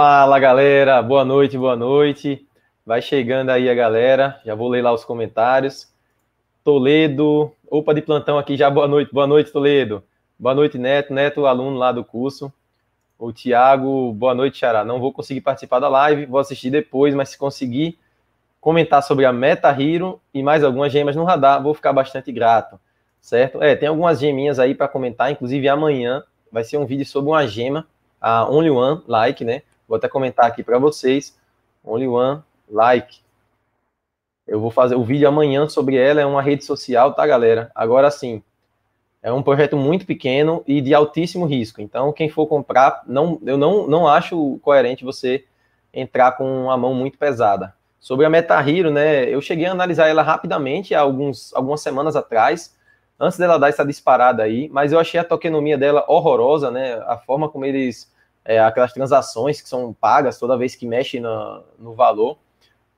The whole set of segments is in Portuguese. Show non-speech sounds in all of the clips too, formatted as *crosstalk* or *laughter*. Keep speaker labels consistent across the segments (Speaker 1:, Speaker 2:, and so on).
Speaker 1: Fala galera, boa noite, boa noite. Vai chegando aí a galera, já vou ler lá os comentários. Toledo, opa de plantão aqui já, boa noite, boa noite Toledo. Boa noite Neto, Neto aluno lá do curso. O Tiago, boa noite Xará, não vou conseguir participar da live, vou assistir depois, mas se conseguir comentar sobre a Meta Hero e mais algumas gemas no radar, vou ficar bastante grato, certo? É, tem algumas geminhas aí para comentar, inclusive amanhã vai ser um vídeo sobre uma gema, a Only One Like, né? Vou até comentar aqui para vocês. Only One Like. Eu vou fazer o vídeo amanhã sobre ela, é uma rede social, tá, galera? Agora sim, é um projeto muito pequeno e de altíssimo risco. Então, quem for comprar, não, eu não, não acho coerente você entrar com uma mão muito pesada. Sobre a MetaHero, né? Eu cheguei a analisar ela rapidamente há alguns, algumas semanas atrás, antes dela dar essa disparada aí, mas eu achei a tokenomia dela horrorosa, né? A forma como eles é, aquelas transações que são pagas toda vez que mexe no valor,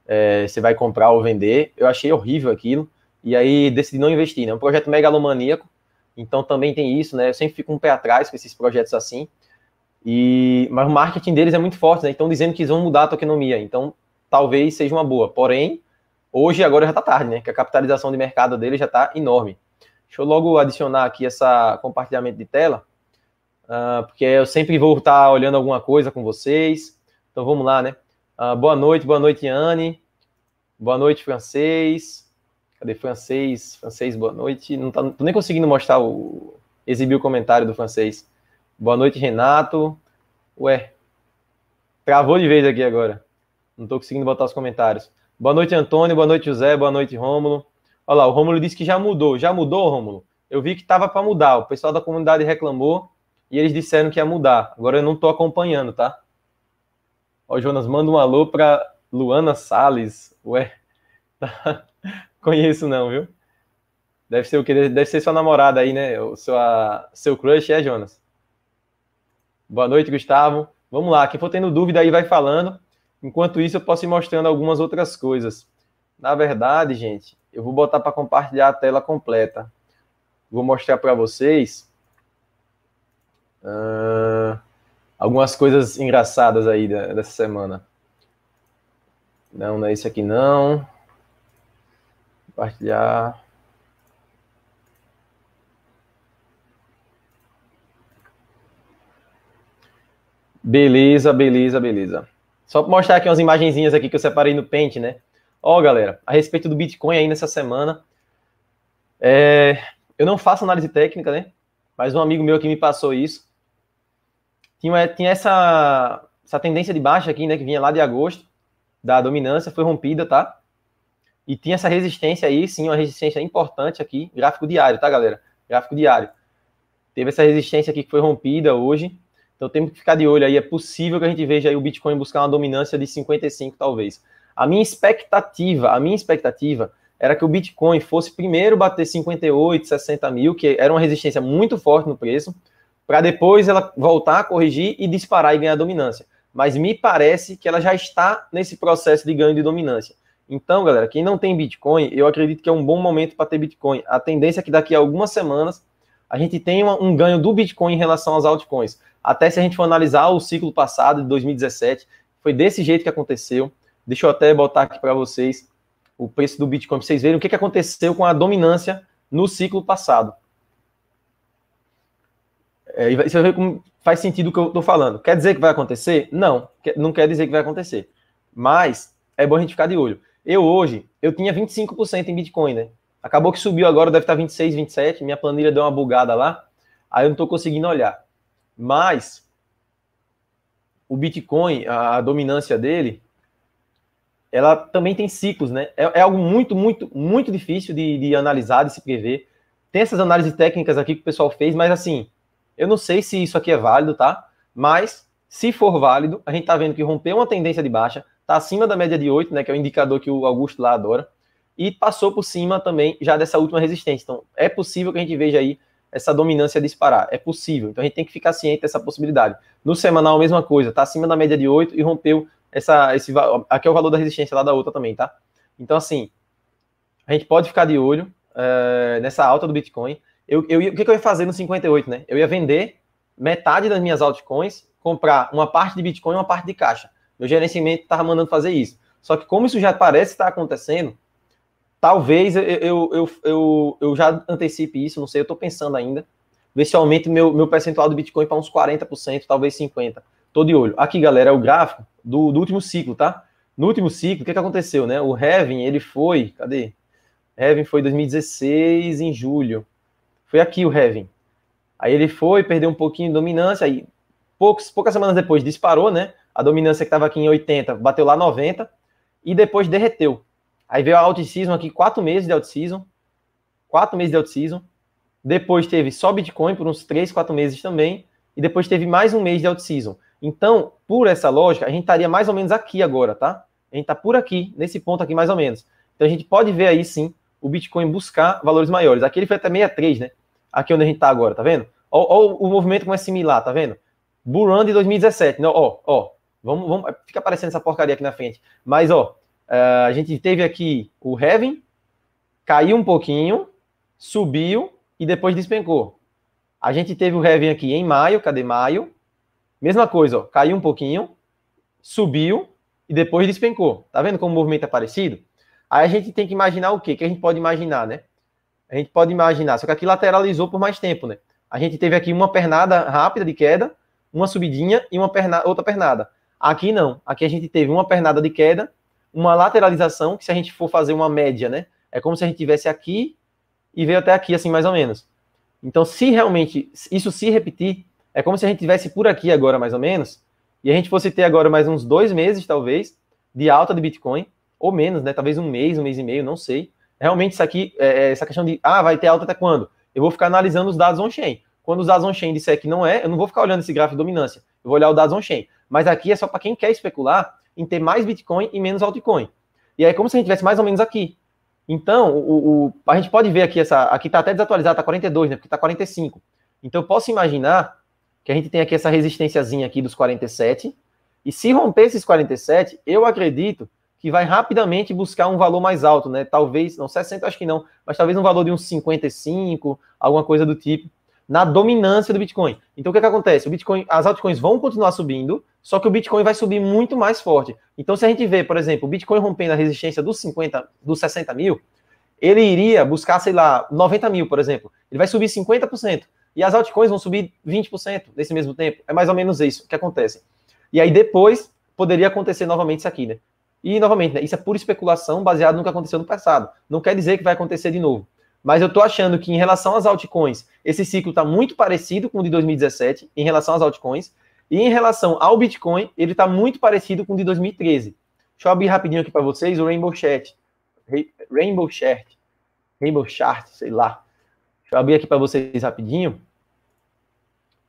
Speaker 1: é, você vai comprar ou vender. Eu achei horrível aquilo, e aí decidi não investir. É né? um projeto megalomaníaco, então também tem isso, né? Eu sempre fico um pé atrás com esses projetos assim. E, mas o marketing deles é muito forte, né? Estão dizendo que vão mudar a tokenomia, então talvez seja uma boa. Porém, hoje agora já está tarde, né? Que a capitalização de mercado dele já está enorme. Deixa eu logo adicionar aqui essa compartilhamento de tela uh, porque eu sempre vou estar olhando alguma coisa com vocês. Então vamos lá, né? Uh, boa noite, boa noite, Anne. Boa noite, francês. Cadê francês? Francês, boa noite. Não tá, tô nem conseguindo mostrar o. exibir o comentário do francês. Boa noite, Renato. Ué, travou de vez aqui agora. Não tô conseguindo botar os comentários. Boa noite, Antônio. Boa noite, José. Boa noite, Rômulo. Olha lá, o Rômulo disse que já mudou. Já mudou, Rômulo? Eu vi que tava para mudar. O pessoal da comunidade reclamou e eles disseram que ia mudar. Agora eu não estou acompanhando, tá? Ó, Jonas, manda um alô para Luana Sales. Ué, *laughs* tá? conheço não, viu? Deve ser o que? Deve ser sua namorada aí, né? O seu crush é, Jonas? Boa noite, Gustavo. Vamos lá, quem for tendo dúvida aí vai falando. Enquanto isso, eu posso ir mostrando algumas outras coisas. Na verdade, gente, eu vou botar para compartilhar a tela completa. Vou mostrar para vocês Uh, algumas coisas engraçadas aí da, dessa semana. Não, não é isso aqui não. Compartilhar. Beleza, beleza, beleza. Só para mostrar aqui umas imagenzinhas aqui que eu separei no Paint, né? Ó, oh, galera, a respeito do Bitcoin aí nessa semana, é... eu não faço análise técnica, né? Mas um amigo meu que me passou isso tinha, tinha essa, essa tendência de baixa aqui, né, que vinha lá de agosto, da dominância, foi rompida, tá? E tinha essa resistência aí, sim, uma resistência importante aqui, gráfico diário, tá, galera? Gráfico diário. Teve essa resistência aqui que foi rompida hoje, então temos que ficar de olho aí, é possível que a gente veja aí o Bitcoin buscar uma dominância de 55, talvez. A minha expectativa, a minha expectativa era que o Bitcoin fosse primeiro bater 58, 60 mil, que era uma resistência muito forte no preço, para depois ela voltar a corrigir e disparar e ganhar dominância. Mas me parece que ela já está nesse processo de ganho de dominância. Então, galera, quem não tem Bitcoin, eu acredito que é um bom momento para ter Bitcoin. A tendência é que daqui a algumas semanas a gente tenha um ganho do Bitcoin em relação às altcoins. Até se a gente for analisar o ciclo passado de 2017, foi desse jeito que aconteceu. Deixa eu até botar aqui para vocês o preço do Bitcoin, para vocês verem o que aconteceu com a dominância no ciclo passado. É, e você como faz sentido o que eu estou falando. Quer dizer que vai acontecer? Não, não quer dizer que vai acontecer. Mas é bom a gente ficar de olho. Eu hoje, eu tinha 25% em Bitcoin, né? Acabou que subiu agora, deve estar 26, 27. Minha planilha deu uma bugada lá. Aí eu não estou conseguindo olhar. Mas o Bitcoin, a dominância dele, ela também tem ciclos, né? É, é algo muito, muito, muito difícil de, de analisar, de se prever. Tem essas análises técnicas aqui que o pessoal fez, mas assim, eu não sei se isso aqui é válido, tá? Mas se for válido, a gente tá vendo que rompeu uma tendência de baixa, tá acima da média de 8, né, que é o indicador que o Augusto lá adora, e passou por cima também já dessa última resistência. Então, é possível que a gente veja aí essa dominância disparar. É possível. Então, a gente tem que ficar ciente dessa possibilidade. No semanal, a mesma coisa. tá acima da média de 8 e rompeu essa, esse... Aqui é o valor da resistência lá da outra também, tá? Então, assim, a gente pode ficar de olho é, nessa alta do Bitcoin eu, eu, o que, eu ia fazer no 58, né? Eu ia vender metade das minhas altcoins, comprar uma parte de Bitcoin e uma parte de caixa. Meu gerenciamento estava mandando fazer isso. Só que como isso já parece estar acontecendo, talvez eu, eu, eu, eu, eu já antecipe isso, não sei, eu estou pensando ainda. Ver se eu meu, meu percentual do Bitcoin para uns 40%, talvez 50%. Tô de olho. Aqui, galera, é o gráfico do, do último ciclo, tá? No último ciclo, o que, que aconteceu, né? O Heaven, ele foi... Cadê? Heaven foi 2016, em julho. Foi aqui o Heaven. Aí ele foi, perdeu um pouquinho de dominância, aí poucos, poucas semanas depois disparou, né? A dominância que estava aqui em 80 bateu lá 90 e depois derreteu. Aí veio a out-season aqui, quatro meses de out-season, quatro meses de out-season. Depois teve só Bitcoin por uns três, quatro meses também. E depois teve mais um mês de out-season. Então, por essa lógica, a gente estaria mais ou menos aqui agora, tá? A gente está por aqui, nesse ponto aqui mais ou menos. Então a gente pode ver aí sim o Bitcoin buscar valores maiores. Aqui ele foi até 63, né? aqui onde a gente está agora, tá vendo? Ó, ó, o movimento como é similar, tá vendo? de 2017, não, né? ó, ó, vamos, vamos, fica aparecendo essa porcaria aqui na frente. Mas, ó, eh, a gente teve aqui o Heaven, caiu um pouquinho, subiu e depois despencou. A gente teve o Heaven aqui em maio, cadê maio? Mesma coisa, ó, caiu um pouquinho, subiu e depois despencou. Tá vendo como o movimento é parecido? Aí a gente tem que imaginar o quê? Que a gente pode imaginar, né? a gente pode imaginar. Só que aqui lateralizou por mais tempo, né? A gente teve aqui uma pernada rápida de queda, uma subidinha e uma perna, outra pernada. Aqui não. Aqui a gente teve uma pernada de queda, uma lateralização, que se a gente for fazer uma média, né? É como se a gente tivesse aqui e veio até aqui, assim, mais ou menos. Então, se realmente isso se repetir, é como se a gente tivesse por aqui agora, mais ou menos, e a gente fosse ter agora mais uns dois meses, talvez, de alta de Bitcoin, ou menos, né? Talvez um mês, um mês e meio, não sei realmente isso aqui, é, é, essa questão de, ah, vai ter alta até quando? Eu vou ficar analisando os dados on-chain. Quando os dados on-chain disser que não é, eu não vou ficar olhando esse gráfico de dominância. Eu vou olhar os dados on-chain. Mas aqui é só para quem quer especular em ter mais Bitcoin e menos altcoin. E aí é como se a gente tivesse mais ou menos aqui. Então, o, o a gente pode ver aqui, essa, aqui está até desatualizado, está 42, né? Porque está 45. Então, eu posso imaginar que a gente tem aqui essa resistênciazinha aqui dos 47. E se romper esses 47, eu acredito que vai rapidamente buscar um valor mais alto, né? Talvez, não 60 acho que não, mas talvez um valor de uns 55, alguma coisa do tipo, na dominância do Bitcoin. Então o que, é que acontece? O Bitcoin, as altcoins vão continuar subindo, só que o Bitcoin vai subir muito mais forte. Então se a gente vê, por exemplo, o Bitcoin rompendo a resistência dos 50, dos 60 mil, ele iria buscar, sei lá, 90 mil, por exemplo. Ele vai subir 50%. E as altcoins vão subir 20% nesse mesmo tempo. É mais ou menos isso que acontece. E aí depois poderia acontecer novamente isso aqui, né? E, novamente, né, isso é pura especulação baseado no que aconteceu no passado. Não quer dizer que vai acontecer de novo. Mas eu estou achando que, em relação às altcoins, esse ciclo está muito parecido com o de 2017, em relação às altcoins. E em relação ao Bitcoin, ele está muito parecido com o de 2013. Deixa eu abrir rapidinho aqui para vocês o Rainbow Chat. Rainbow Chart. Rainbow Chart, sei lá. Deixa eu abrir aqui para vocês rapidinho.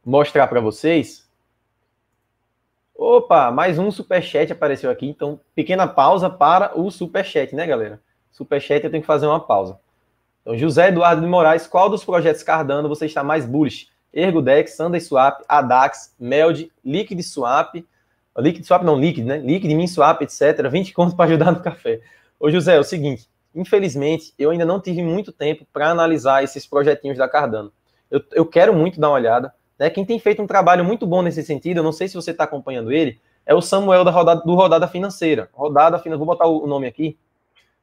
Speaker 1: Mostrar para vocês. Opa, mais um superchat apareceu aqui, então pequena pausa para o superchat, né, galera? Superchat eu tenho que fazer uma pausa. Então, José Eduardo de Moraes, qual dos projetos Cardano você está mais bullish? Ergodex, SundaySwap, Adax, Meld, LiquidSwap, LiquidSwap não, Liquid, né? Liquid, MinSwap, etc. 20 contos para ajudar no café. Ô, José, é o seguinte, infelizmente, eu ainda não tive muito tempo para analisar esses projetinhos da Cardano. Eu, eu quero muito dar uma olhada, né? Quem tem feito um trabalho muito bom nesse sentido, eu não sei se você está acompanhando ele, é o Samuel da rodada, do Rodada Financeira. Rodada Financeira, vou botar o nome aqui.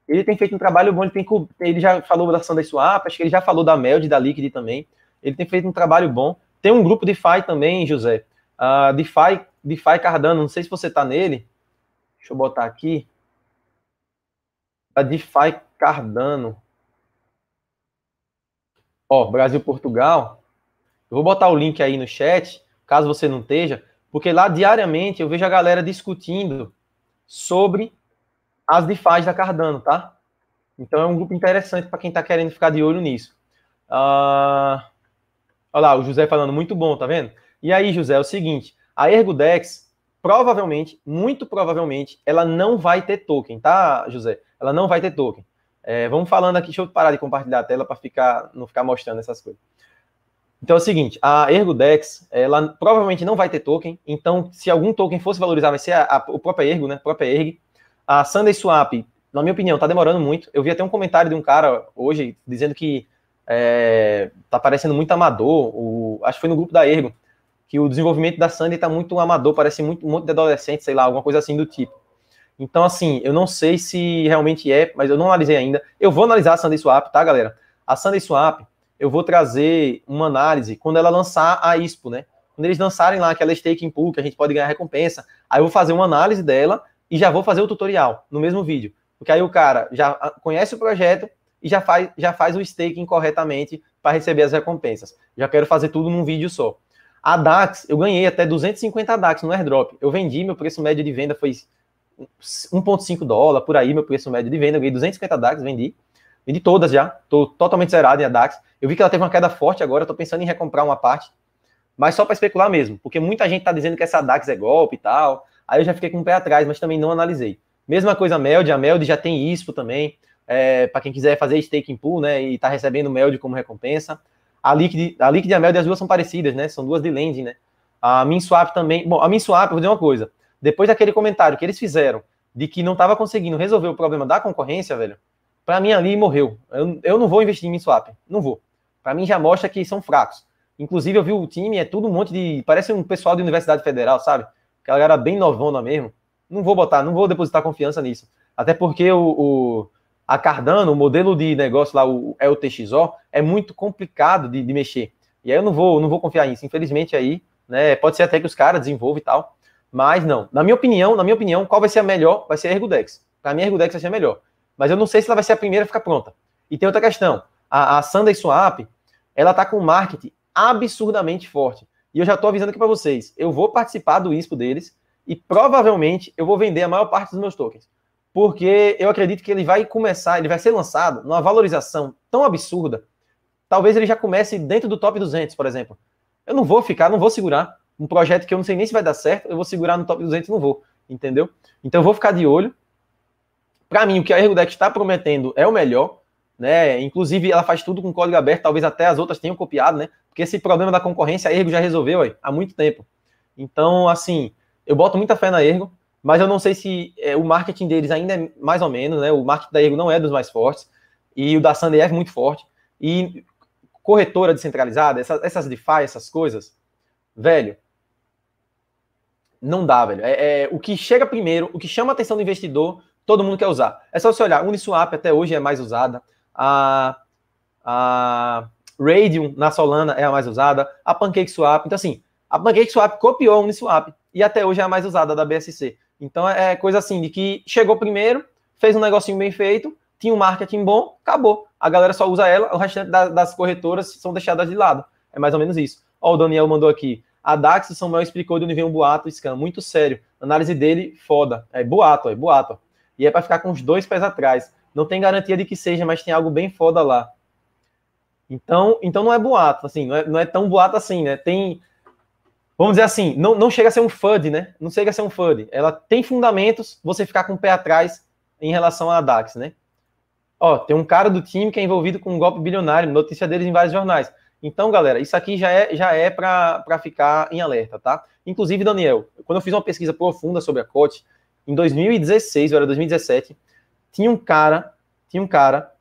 Speaker 1: Ele tem feito um trabalho bom, ele, tem, ele já falou da ação Swap, acho que ele já falou da Meld, da Liquid também. Ele tem feito um trabalho bom. Tem um grupo de DeFi também, José. Uh, ah, DeFi, DeFi Cardano, não sei se você está nele. Deixa eu botar aqui. A DeFi Cardano. Ó, Brasil-Portugal. Eu vou botar o link aí no chat, caso você não esteja, porque lá diariamente eu vejo a galera discutindo sobre as DeFi da Cardano, tá? Então é um grupo interessante para quem está querendo ficar de olho nisso. Uh... Olha lá, o José falando, muito bom, tá vendo? E aí, José, é o seguinte, a Ergodex, provavelmente, muito provavelmente, ela não vai ter token, tá, José? Ela não vai ter token. É, vamos falando aqui, deixa eu parar de compartilhar a tela para ficar, não ficar mostrando essas coisas. Então é o seguinte, a Ergodex, ela provavelmente não vai ter token, então se algum token fosse valorizar, vai ser a, a, o próprio Ergo, né, a própria Erg. A Sunday Swap, na minha opinião, tá demorando muito. Eu vi até um comentário de um cara hoje dizendo que é, tá parecendo muito amador, o, acho que foi no grupo da Ergo, que o desenvolvimento da Sunday tá muito amador, parece muito muito de adolescente, sei lá, alguma coisa assim do tipo. Então, assim, eu não sei se realmente é, mas eu não analisei ainda. Eu vou analisar a Sunday Swap, tá, galera? A Sunday Swap, eu vou trazer uma análise quando ela lançar a ISPO, né? Quando eles lançarem lá aquela staking pool que a gente pode ganhar recompensa, aí eu vou fazer uma análise dela e já vou fazer o tutorial no mesmo vídeo. Porque aí o cara já ah, conhece o projeto e já faz, já faz o staking corretamente para receber as recompensas. Já quero fazer tudo num vídeo só. A DAX, eu ganhei até 250 DAX no airdrop. Eu vendi, meu preço médio de venda foi 1,5 dólar, por aí, meu preço médio de venda. Eu ganhei 250 DAX, vendi. Vendi todas já, estou totalmente zerado em ADAX. Eu vi que ela teve uma queda forte agora, estou pensando em recomprar uma parte, mas só para especular mesmo, porque muita gente está dizendo que essa ADAX é golpe e tal. Aí eu já fiquei com o pé atrás, mas também não analisei. Mesma coisa a Meld, a Meld já tem ISPO também, é, para quem quiser fazer stake and pool, né, e está recebendo Meld como recompensa. A Liquid, a Liquid e a Meld, as duas são parecidas, né, são duas de lending, né. A MinSwap também, bom, a MinSwap, vou dizer uma coisa, depois daquele comentário que eles fizeram de que não estava conseguindo resolver o problema da concorrência, velho, para mim ali morreu. Eu, eu não vou investir em swap, não vou. Para mim já mostra que são fracos. Inclusive eu vi o time, é tudo um monte de, parece um pessoal de Universidade Federal, sabe? Que era bem novona mesmo. Não vou botar, não vou depositar confiança nisso. Até porque o, o a Cardano, o modelo de negócio lá, o LTXO, é, é muito complicado de, de, mexer. E aí eu não vou, não vou confiar nisso. Infelizmente aí, né, pode ser até que os caras desenvolvam e tal, mas não. Na minha opinião, na minha opinião, qual vai ser a melhor? Vai ser a Ergodex. Para mim, a Ergodex vai ser a melhor mas eu não sei se ela vai ser a primeira a ficar pronta. E tem outra questão. A, a Sunday Swap, ela está com um marketing absurdamente forte. E eu já estou avisando aqui para vocês. Eu vou participar do ISPO deles e provavelmente eu vou vender a maior parte dos meus tokens. Porque eu acredito que ele vai começar, ele vai ser lançado numa valorização tão absurda. Talvez ele já comece dentro do top 200, por exemplo. Eu não vou ficar, não vou segurar um projeto que eu não sei nem se vai dar certo, eu vou segurar no top 200 e não vou, entendeu? Então eu vou ficar de olho para mim, o que a Ergo Deck está prometendo é o melhor. Né? Inclusive, ela faz tudo com código aberto, talvez até as outras tenham copiado, né? Porque esse problema da concorrência a Ergo já resolveu aí, há muito tempo. Então, assim, eu boto muita fé na Ergo, mas eu não sei se é, o marketing deles ainda é mais ou menos, né? O marketing da Ergo não é dos mais fortes, e o da Sandy é muito forte. E corretora descentralizada, essas DeFi, essas coisas, velho, não dá, velho. É, é, o que chega primeiro, o que chama a atenção do investidor Todo mundo quer usar. É só você olhar, Uniswap até hoje é mais usada, a, a Radium na Solana é a mais usada, a PancakeSwap. Então, assim, a PancakeSwap copiou a Uniswap e até hoje é a mais usada da BSC. Então, é coisa assim de que chegou primeiro, fez um negocinho bem feito, tinha um marketing bom, acabou. A galera só usa ela, o restante das corretoras são deixadas de lado. É mais ou menos isso. Ó, o Daniel mandou aqui. A Dax, o Samuel explicou de onde vem um boato, scam. Muito sério. Análise dele, foda. É boato, é boato. E é para ficar com os dois pés atrás. Não tem garantia de que seja, mas tem algo bem foda lá. Então, então não é boato, assim, não é, não é tão boato assim, né? Tem. Vamos dizer assim, não, não chega a ser um FUD, né? Não chega a ser um FUD. Ela tem fundamentos, você ficar com o pé atrás em relação à DAX, né? Ó, tem um cara do time que é envolvido com um golpe bilionário, notícia deles em vários jornais. Então, galera, isso aqui já é, já é para ficar em alerta, tá? Inclusive, Daniel, quando eu fiz uma pesquisa profunda sobre a COT, em 2016, ou era 2017, tinha um cara, tinha um cara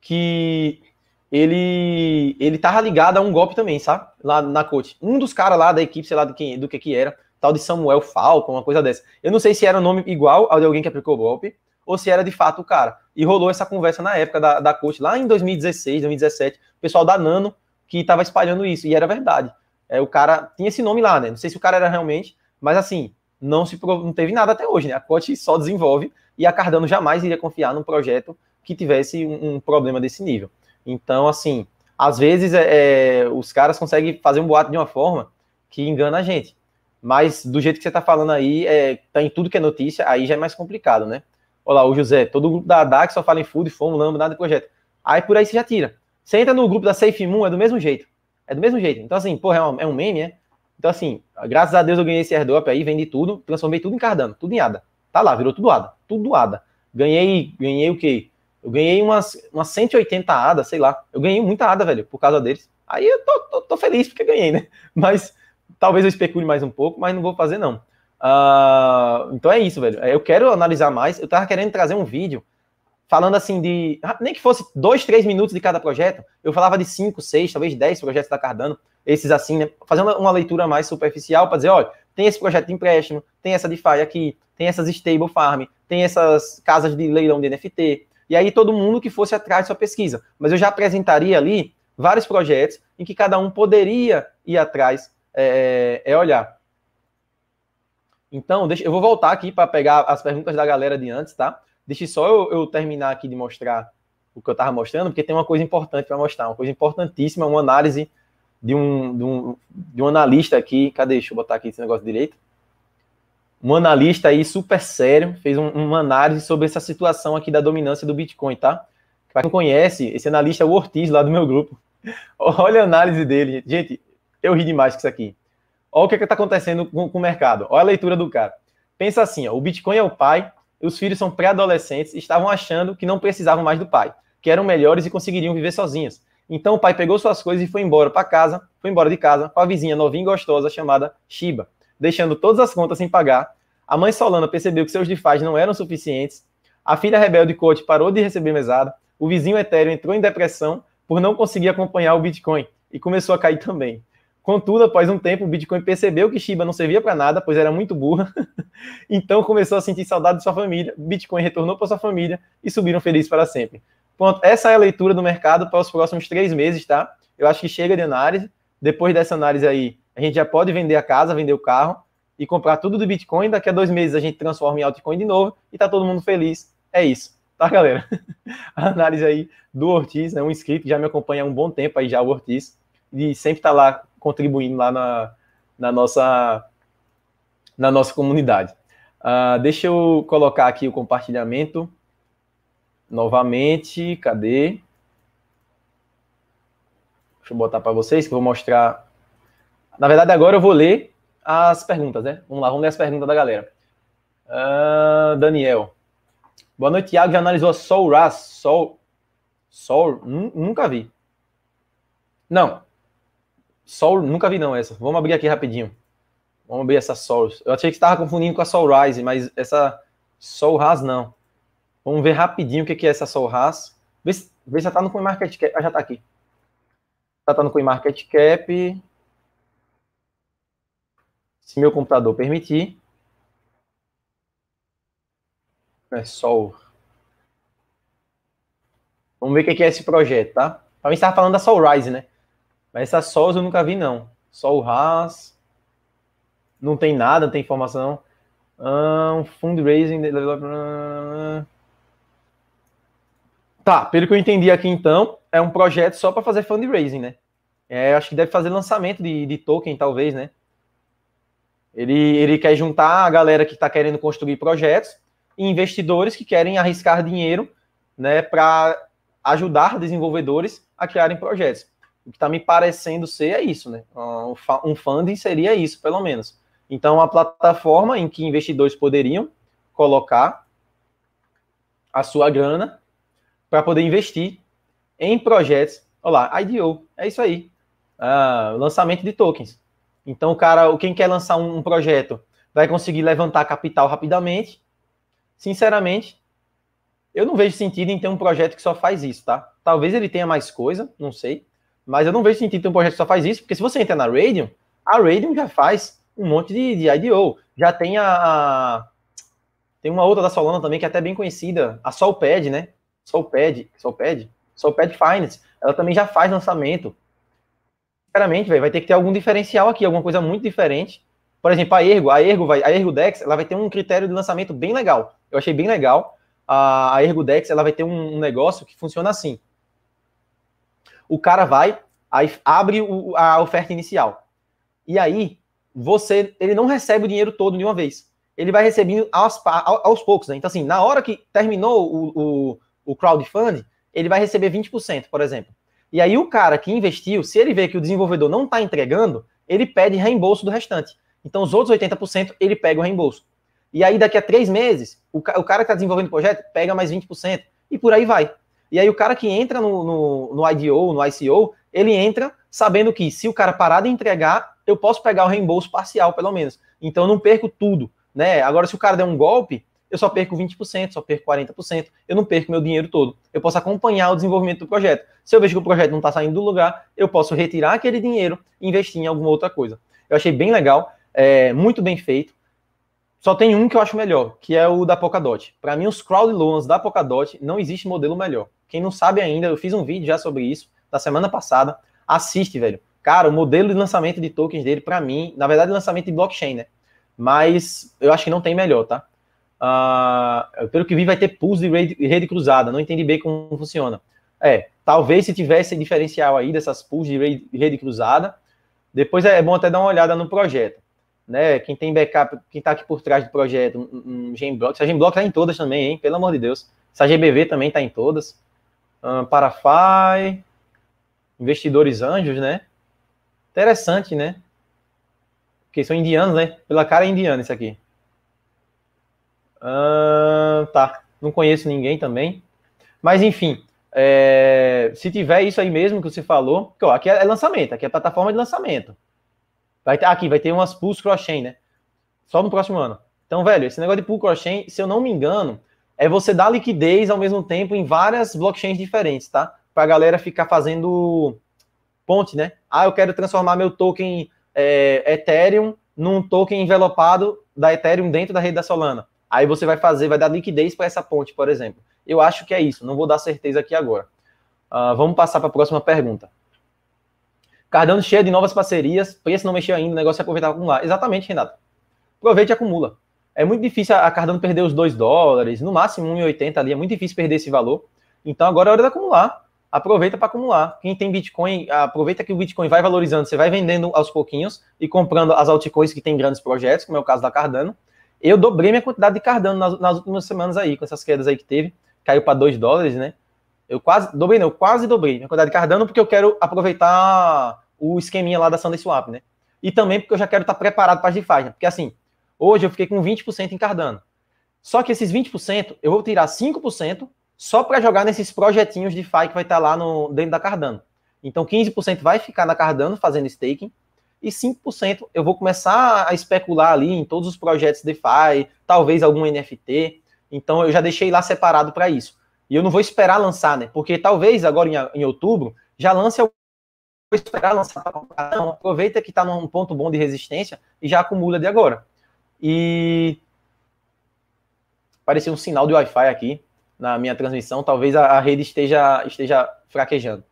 Speaker 1: que ele ele tava ligado a um golpe também, sabe? Lá na coach. Um dos caras lá da equipe, sei lá do que, do que que era, tal de Samuel Falco, uma coisa dessa. Eu não sei se era o um nome igual ao de alguém que aplicou o golpe, ou se era de fato o cara. E rolou essa conversa na época da, da coach, lá em 2016, 2017, o pessoal da Nano que tava espalhando isso, e era verdade. É, o cara tinha esse nome lá, né? Não sei se o cara era realmente, mas assim, não se não teve nada até hoje, né? A Cote só desenvolve e a Cardano jamais iria confiar num projeto que tivesse um, um problema desse nível. Então, assim, às vezes é, é os caras conseguem fazer um boato de uma forma que engana a gente. Mas do jeito que você está falando aí, é, tá em tudo que é notícia, aí já é mais complicado, né? Olá, o José, todo o grupo da ADAC só fala em food, fome, lamba, nada de projeto. Aí por aí você já tira. Você entra no grupo da Safe Moon, é do mesmo jeito. É do mesmo jeito. Então, assim, porra, é um, é um meme, né então, assim, graças a Deus eu ganhei esse airdrop aí, vendi tudo, transformei tudo em Cardano, tudo em ADA. Tá lá, virou tudo ADA, tudo ADA. Ganhei, ganhei o quê? Eu ganhei umas, umas 180 ADA, sei lá. Eu ganhei muita ADA, velho, por causa deles. Aí eu tô, tô, tô feliz porque ganhei, né? *laughs* Mas talvez eu especule mais um pouco, mas não vou fazer, não. Uh, então é isso, velho. Eu quero analisar mais. Eu tava querendo trazer um vídeo falando assim de. Nem que fosse dois, três minutos de cada projeto. Eu falava de cinco, seis, talvez dez projetos da Cardano esses assim, né? Fazer uma, uma leitura mais superficial para dizer, olha, tem esse projeto de empréstimo, tem essa DeFi aqui, tem essas stable farm, tem essas casas de leilão de NFT. E aí todo mundo que fosse atrás de sua pesquisa. Mas eu já apresentaria ali vários projetos em que cada um poderia ir atrás é, é, é olhar. Então, deixa, eu vou voltar aqui para pegar as perguntas da galera de antes, tá? Deixa só eu, eu terminar aqui de mostrar o que eu estava mostrando, porque tem uma coisa importante para mostrar, uma coisa importantíssima, uma análise de um, de um, de um analista aqui, cadê? Deixa eu botar aqui esse negócio direito. Um analista aí super sério fez um, uma análise sobre essa situação aqui da dominância do Bitcoin, tá? quem não conhece, esse analista é o Ortiz, lá do meu grupo. *laughs* Olha a análise dele, gente. eu ri demais com isso aqui. Olha o que é está acontecendo com, com, o mercado. Olha a leitura do cara. Pensa assim, ó, o Bitcoin é o pai, os filhos são pré-adolescentes, estavam achando que não precisavam mais do pai, que eram melhores e conseguiriam viver sozinhos. Então o pai pegou suas coisas e foi embora para casa, foi embora de casa com a vizinha novinha e gostosa chamada Shiba, deixando todas as contas sem pagar. A mãe Solana percebeu que seus difais não eram suficientes. A filha rebelde Coach parou de receber mesada. O vizinho etéreo entrou em depressão por não conseguir acompanhar o Bitcoin e começou a cair também. Contudo, após um tempo, o Bitcoin percebeu que Shiba não servia para nada, pois era muito burra. *laughs* então começou a sentir saudade de sua família. Bitcoin retornou para sua família e subiram felizes para sempre. Pronto, essa é a leitura do mercado para os próximos três meses, tá? Eu acho que chega de análise. Depois dessa análise aí, a gente já pode vender a casa, vender o carro e comprar tudo do Bitcoin. Daqui a dois meses a gente transforma em altcoin de novo e tá todo mundo feliz. É isso, tá, galera? *laughs* A análise aí do Ortiz, né? Um inscrito que já me acompanha há um bom tempo aí já, o Ortiz. E sempre tá lá contribuindo lá na, na, nossa, na nossa comunidade. Uh, deixa eu colocar aqui o compartilhamento novamente, cadê? Deixa eu botar para vocês que eu vou mostrar. Na verdade, agora eu vou ler as perguntas, né? Vamos lá, vamos ler as perguntas da galera. Uh, Daniel. Boa noite, Thiago. Já analisou a Sol Ras? Sol. Sol? Nunca vi. Não. Sol, nunca vi não essa. Vamos abrir aqui rapidinho. Vamos abrir essa Sol. Eu achei que estava confundindo com a Sol Rise, mas essa Sol Ras não. Vamos ver rapidinho o que é essa Sol Haas. Vê se, vê se já tá no CoinMarketCap. Ah, já tá aqui. Já tá no CoinMarketCap. Se meu computador permitir. É Sol. Vamos ver o que é esse projeto, tá? Pra mim, você tava falando da Solrise, né? Mas essa Sols eu nunca vi, não. Solras. Haas. Não tem nada, não tem informação. Ah, um fundraising. Tá, pelo que eu entendi aqui então, é um projeto só para fazer fundraising, né? É, acho que deve fazer lançamento de, de token, talvez, né? Ele, ele quer juntar a galera que está querendo construir projetos e investidores que querem arriscar dinheiro né, para ajudar desenvolvedores a criarem projetos. O que está me parecendo ser é isso, né? Um funding seria isso, pelo menos. Então, a plataforma em que investidores poderiam colocar a sua grana para poder investir em projetos. Olha lá, IDO, é isso aí. Ah, lançamento de tokens. Então, o cara, quem quer lançar um projeto vai conseguir levantar capital rapidamente. Sinceramente, eu não vejo sentido em ter um projeto que só faz isso, tá? Talvez ele tenha mais coisa, não sei. Mas eu não vejo sentido em ter um projeto que só faz isso, porque se você entrar na Radium, a Radium já faz um monte de, de IDO. Já tem a, a, Tem uma outra da Solana também, que é até bem conhecida, a Solpad, né? Soulpad, Soulpad, Soulpad Finance, ela também já faz lançamento. Sinceramente, véio, vai ter que ter algum diferencial aqui, alguma coisa muito diferente. Por exemplo, a Ergo, a Ergo vai, a Ergo Dex, ela vai ter um critério de lançamento bem legal. Eu achei bem legal. A Ergo Dex, ela vai ter um, negócio que funciona assim. O cara vai, aí abre o, a oferta inicial. E aí, você, ele não recebe o dinheiro todo de uma vez. Ele vai recebendo aos, aos poucos. Né? Então, assim, na hora que terminou o, o o crowdfunding, ele vai receber 20%, por exemplo. E aí o cara que investiu, se ele vê que o desenvolvedor não está entregando, ele pede reembolso do restante. Então os outros 80% ele pega o reembolso. E aí daqui a três meses, o, cara que está desenvolvendo o projeto pega mais 20% e por aí vai. E aí o cara que entra no, no, no IDO, no ICO, ele entra sabendo que se o cara parar de entregar, eu posso pegar o reembolso parcial, pelo menos. Então eu não perco tudo. Né? Agora, se o cara der um golpe, eu só perco 20%, só perco 40%, eu não perco meu dinheiro todo. Eu posso acompanhar o desenvolvimento do projeto. Se eu vejo que o projeto não está saindo do lugar, eu posso retirar aquele dinheiro e investir em alguma outra coisa. Eu achei bem legal, é, muito bem feito. Só tem um que eu acho melhor, que é o da Polkadot. Para mim, os crowd loans da Polkadot não existe modelo melhor. Quem não sabe ainda, eu fiz um vídeo já sobre isso da semana passada. Assiste, velho. Cara, o modelo de lançamento de tokens dele, para mim, na verdade, lançamento de blockchain, né? Mas eu acho que não tem melhor, tá? Uh, pelo que vi, vai ter pools de rede, rede, cruzada. Não entendi bem como funciona. É, talvez se tivesse diferencial aí dessas pools de rede, rede cruzada, depois é bom até dar uma olhada no projeto. Né? Quem tem backup, quem está aqui por trás do projeto, um, um a Essa Gemblock tá em todas também, hein? Pelo amor de Deus. Essa GBV também tá em todas. Um, ah, Parafai, Investidores Anjos, né? Interessante, né? Porque são indianos, né? Pela cara é indiana isso aqui. Ah, tá. Não conheço ninguém também. Mas, enfim, é, se tiver isso aí mesmo que você falou, que ó, aqui é lançamento, aqui é plataforma de lançamento. Vai ter, aqui vai ter umas pools crochê, né? Só no próximo ano. Então, velho, esse negócio de cross crochê, se eu não me engano, é você dar liquidez ao mesmo tempo em várias blockchains diferentes, tá? Pra galera ficar fazendo ponte, né? Ah, eu quero transformar meu token é, Ethereum num token envelopado da Ethereum dentro da rede da Solana. Aí você vai fazer, vai dar liquidez para essa ponte, por exemplo. Eu acho que é isso, não vou dar certeza aqui agora. Uh, vamos passar para a próxima pergunta. Cardano cheio de novas parcerias, preço não mexeu ainda, negócio é aproveitar e acumular. Exatamente, Renato. Aproveite e acumula. É muito difícil a Cardano perder os 2 dólares, no máximo 1,80 ali, é muito difícil perder esse valor. Então agora é hora de acumular. Aproveita para acumular. Quem tem Bitcoin, aproveita que o Bitcoin vai valorizando, você vai vendendo aos pouquinhos e comprando as altcoins que tem grandes projetos, como é o caso da Cardano. Eu dobrei minha quantidade de Cardano nas, nas últimas semanas aí, com essas quedas aí que teve. Caiu para 2 dólares, né? Eu quase dobrei, não, eu quase dobrei minha quantidade de Cardano porque eu quero aproveitar o esqueminha lá da Swap, né? E também porque eu já quero estar tá preparado para as DeFi, né? Porque assim, hoje eu fiquei com 20% em Cardano. Só que esses 20%, eu vou tirar 5% só para jogar nesses projetinhos de DeFi que vai estar tá lá no, dentro da Cardano. Então 15% vai ficar na Cardano fazendo staking e 5% eu vou começar a especular ali em todos os projetos DeFi, talvez algum NFT. Então eu já deixei lá separado para isso. E eu não vou esperar lançar, né? Porque talvez agora em, em outubro já lance algum vou esperar lançar para comprar. Não, aproveita que está num ponto bom de resistência e já acumula de agora. E apareceu um sinal de Wi-Fi aqui na minha transmissão. Talvez a, a rede esteja, esteja fraquejando.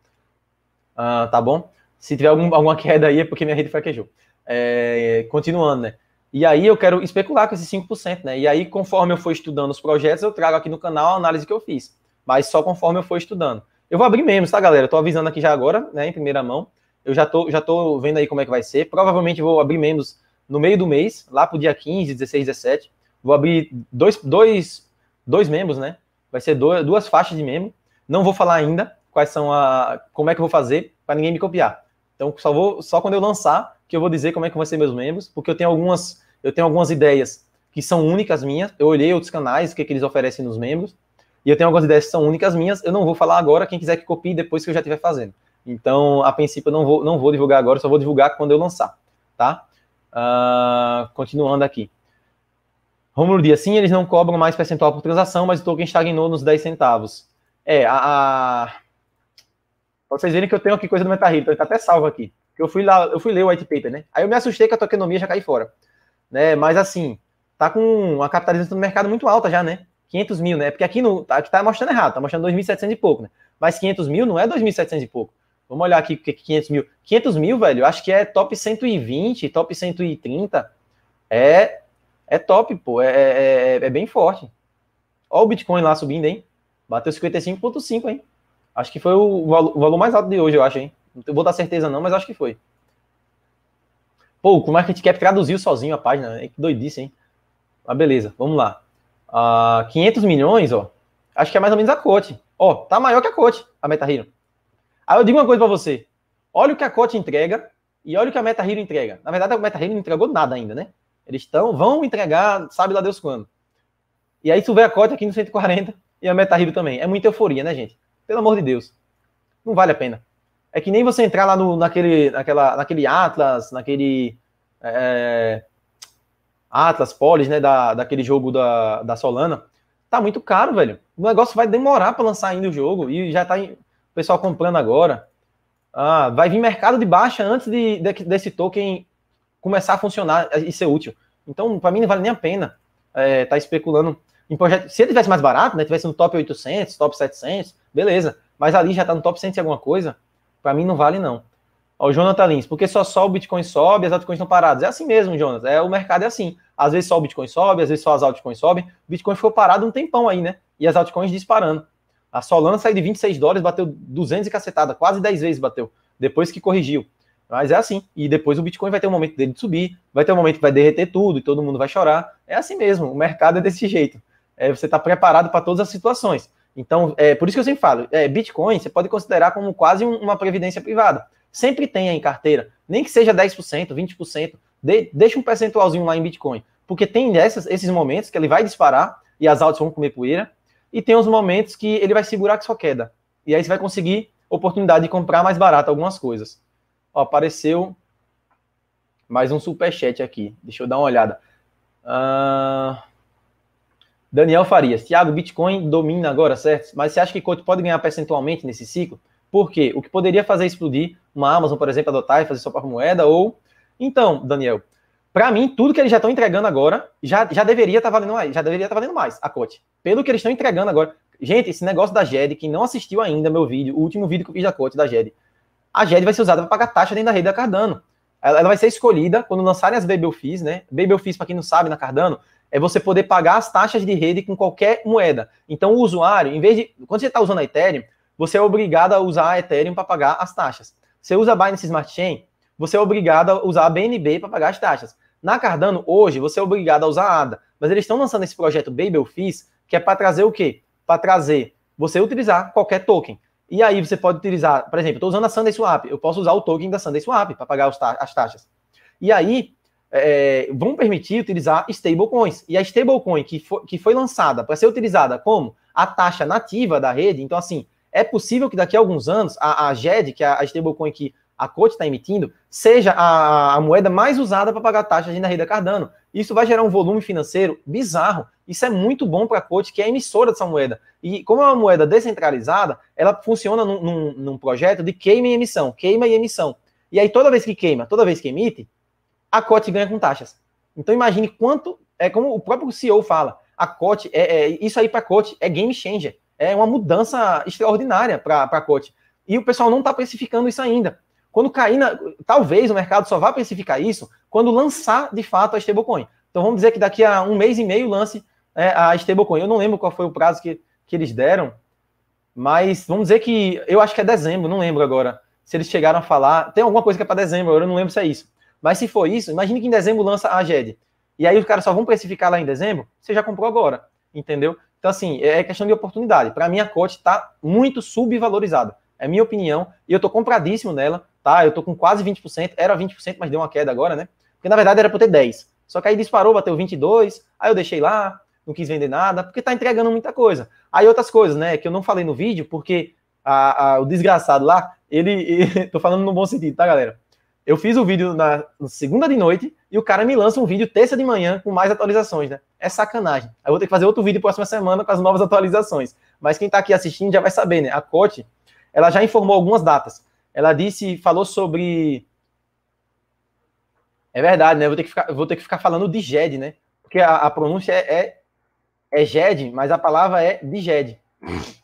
Speaker 1: Uh, tá bom? se tiver algum, alguma queda aí é porque minha rede fraquejou. É, continuando, né? E aí eu quero especular com esses 5%, né? E aí, conforme eu for estudando os projetos, eu trago aqui no canal a análise que eu fiz. Mas só conforme eu for estudando. Eu vou abrir membros, tá, galera? Eu tô avisando aqui já agora, né? Em primeira mão. Eu já tô, já tô vendo aí como é que vai ser. Provavelmente vou abrir membros no meio do mês, lá pro dia 15, 16, 17. Vou abrir dois, dois, dois membros, né? Vai ser dois, duas faixas de membro. Não vou falar ainda quais são a. como é que eu vou fazer, para ninguém me copiar. Então, só vou só quando eu lançar que eu vou dizer como é que vão ser meus membros, porque eu tenho algumas eu tenho algumas ideias que são únicas minhas. Eu olhei outros canais, o que, é que eles oferecem nos membros, e eu tenho algumas ideias que são únicas minhas. Eu não vou falar agora, quem quiser que copie depois que eu já estiver fazendo. Então, a princípio, eu não vou, não vou divulgar agora, só vou divulgar quando eu lançar, tá? Uh, continuando aqui. Romulo Dias, sim, eles não cobram mais percentual por transação, mas o token estagnou nos 10 centavos. É, a, a, Pra vocês verem que eu tenho aqui coisa do MetaHero, então ele tá até salvo aqui. Porque eu fui lá, eu fui ler o white paper, né? Aí eu me assustei que a tokenomia já caiu fora. Né? Mas assim, tá com uma capitalização do mercado muito alta já, né? 500 mil, né? Porque aqui, no, tá, aqui tá mostrando errado, tá mostrando 2.700 e pouco, né? Mas 500 mil não é 2.700 e pouco. Vamos olhar aqui o que 500 mil. 500 mil, velho, acho que é top 120, top 130. É, é top, pô. É, é, é, é bem forte. Olha o Bitcoin lá subindo, hein? Bateu 55,5, hein? Acho que foi o, o valor mais alto de hoje, eu acho, hein? Não vou dar certeza não, mas acho que foi. Pô, o Market Cap traduziu sozinho a página, que doidice, hein? Mas ah, beleza, vamos lá. Ah, 500 milhões, ó. Acho que é mais ou menos a cote. Ó, tá maior que a cote, a Meta Hero. Aí eu digo uma coisa para você. Olha o que a cote entrega e olha o que a Meta Hero entrega. Na verdade, a Meta Hero não entregou nada ainda, né? Eles estão, vão entregar, sabe lá Deus quando. E aí tu vê a cote aqui no 140 e a Meta Hero também. É muita euforia, né, gente? Pelo amor de Deus. Não vale a pena. É que nem você entrar lá no, naquele, naquela, naquele Atlas, naquele. É, Atlas, Polis, né? Da, daquele jogo da, da Solana. Tá muito caro, velho. O negócio vai demorar para lançar ainda o jogo. E já tá o pessoal comprando agora. Ah, vai vir mercado de baixa antes de, de, desse token começar a funcionar e ser útil. Então, para mim, não vale nem a pena estar é, tá especulando em projeto. Se ele tivesse mais barato, né, tivesse no top 800, top 700, Beleza. Mas ali já tá no top 100 de alguma coisa, para mim não vale não. Ó, o Jonathan Lins, porque só só o Bitcoin sobe, as altcoins estão paradas. É assim mesmo, Jonas. É, o mercado é assim. Às vezes só o Bitcoin sobe, às vezes só as altcoins sobem. O Bitcoin ficou parado um tempão aí, né? E as altcoins disparando. A Solana saiu de 26 dólares, bateu 200 e cacetada, quase 10 vezes bateu, depois que corrigiu. Mas é assim. E depois o Bitcoin vai ter um momento dele de subir, vai ter um momento que vai derreter tudo e todo mundo vai chorar. É assim mesmo. O mercado é desse jeito. É, você está preparado para todas as situações. Então, é por isso que eu sempre falo, é, Bitcoin você pode considerar como quase uma previdência privada. Sempre tenha em carteira, nem que seja 10%, 20%, de, deixa um percentualzinho lá em Bitcoin, porque tem essas, esses momentos que ele vai disparar e as altas vão comer poeira, e tem os momentos que ele vai segurar que só queda. E aí você vai conseguir oportunidade de comprar mais barato algumas coisas. Ó, apareceu mais um super chat aqui. Deixa eu dar uma olhada. Uh... Daniel Farias, Thiago, Bitcoin domina agora, certo? Mas você acha que Coach pode ganhar percentualmente nesse ciclo? Por quê? O que poderia fazer é explodir uma Amazon, por exemplo, adotar e fazer sua própria moeda? Ou. Então, Daniel, para mim, tudo que eles já estão entregando agora já, já deveria estar tá valendo mais. Já deveria estar tá valendo mais a Cote. Pelo que eles estão entregando agora. Gente, esse negócio da GED, quem não assistiu ainda meu vídeo, o último vídeo que eu fiz da Cote, da GED, a GED vai ser usada para pagar taxa dentro da rede da Cardano. Ela, ela vai ser escolhida quando lançarem as Babelfis, né? Babelfis, para quem não sabe, na Cardano, é você poder pagar as taxas de rede com qualquer moeda. Então, o usuário, em vez de. Quando você está usando a Ethereum, você é obrigado a usar a Ethereum para pagar as taxas. Você usa a Binance Smart Chain, você é obrigado a usar a BNB para pagar as taxas. Na Cardano, hoje, você é obrigado a usar a ADA. Mas eles estão lançando esse projeto Babelfish, que é para trazer o quê? Para trazer você utilizar qualquer token. E aí você pode utilizar, por exemplo, estou usando a SundaySwap, eu posso usar o token da SundaySwap para pagar as taxas. E aí é, vão permitir utilizar stablecoins. E a stablecoin que, for, que foi lançada para ser utilizada como a taxa nativa da rede, então assim, é possível que daqui a alguns anos a, a GED, que é a stablecoin que a COT está emitindo, seja a, a, moeda mais usada para pagar taxas na rede Cardano. Isso vai gerar um volume financeiro bizarro. Isso é muito bom para a COT, que é a emissora dessa moeda. E como é uma moeda descentralizada, ela funciona num, num, num projeto de queima e emissão, queima e emissão. E aí toda vez que queima, toda vez que emite, a COT ganha com taxas. Então imagine quanto, é como o próprio CEO fala, a COT, é, é isso aí para a COT é game changer, é uma mudança extraordinária para a COT. E o pessoal não está precificando isso ainda. Quando cair, na, talvez o mercado só vá precificar isso quando lançar de fato a stablecoin. Então vamos dizer que daqui a um mês e meio lance é, a stablecoin. Eu não lembro qual foi o prazo que, que eles deram, mas vamos dizer que eu acho que é dezembro, não lembro agora se eles chegaram a falar. Tem alguma coisa que é para dezembro, eu não lembro se é isso. Mas se for isso, imagine que em dezembro lança a GED. E aí os caras só vão precificar lá em dezembro, você já comprou agora, entendeu? Então, assim, é, é questão de oportunidade. Para mim, a cote está muito subvalorizada. É minha opinião. E eu tô compradíssimo nela, tá? Eu tô com quase 20%. Era 20%, mas deu uma queda agora, né? Porque, na verdade, era para ter 10%. Só que aí disparou, bateu 22, aí eu deixei lá, não quis vender nada, porque tá entregando muita coisa. Aí outras coisas, né, que eu não falei no vídeo, porque a, a, o desgraçado lá, ele, ele. *laughs* Tô falando no bom sentido, tá, galera? Eu fiz o vídeo na segunda de noite e o cara me lança um vídeo terça de manhã com mais atualizações, né? É sacanagem. Aí eu vou ter que fazer outro vídeo próxima semana com as novas atualizações. Mas quem está aqui assistindo já vai saber, né? A Cote, ela já informou algumas datas. Ela disse, falou sobre. É verdade, né? Eu vou ter que ficar, vou ter que ficar falando de GED, né? Porque a, a pronúncia é, é, é GED, mas a palavra é de GED. *laughs*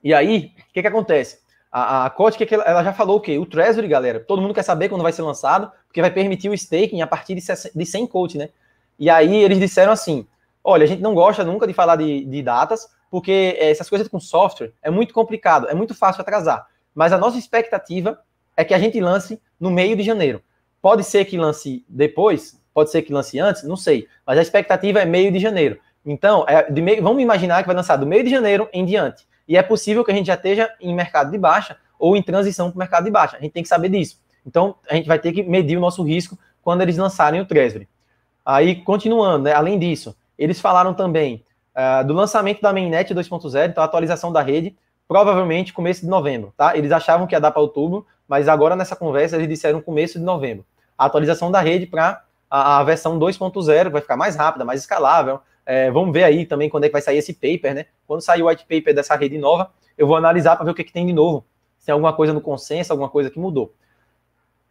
Speaker 1: E aí, o que, que acontece? A, a Kotick, ela já falou o quê? O Treasury, galera, todo mundo quer saber quando vai ser lançado, porque vai permitir o staking a partir de 100 coach, né? E aí eles disseram assim, olha, a gente não gosta nunca de falar de, de datas, porque eh, essas coisas com software é muito complicado, é muito fácil atrasar. Mas a nossa expectativa é que a gente lance no meio de janeiro. Pode ser que lance depois, pode ser que lance antes, não sei. Mas a expectativa é meio de janeiro. Então, é meio, vamos imaginar que vai lançar do meio de janeiro em diante. E é possível que a gente já esteja em mercado de baixa ou em transição para o mercado de baixa. A gente tem que saber disso. Então, a gente vai ter que medir o nosso risco quando eles lançarem o Treasury. Aí, continuando, né, além disso, eles falaram também uh, do lançamento da Mainnet 2.0, então a atualização da rede, provavelmente começo de novembro, tá? Eles achavam que ia dar para outubro, mas agora nessa conversa eles disseram começo de novembro. A atualização da rede para a, a, versão 2.0 vai ficar mais rápida, mais escalável, é, vamos ver aí também quando é que vai sair esse paper, né? Quando sair o white paper dessa rede nova, eu vou analisar para ver o que, é que tem de novo. Se tem é alguma coisa no consenso, alguma coisa que mudou. O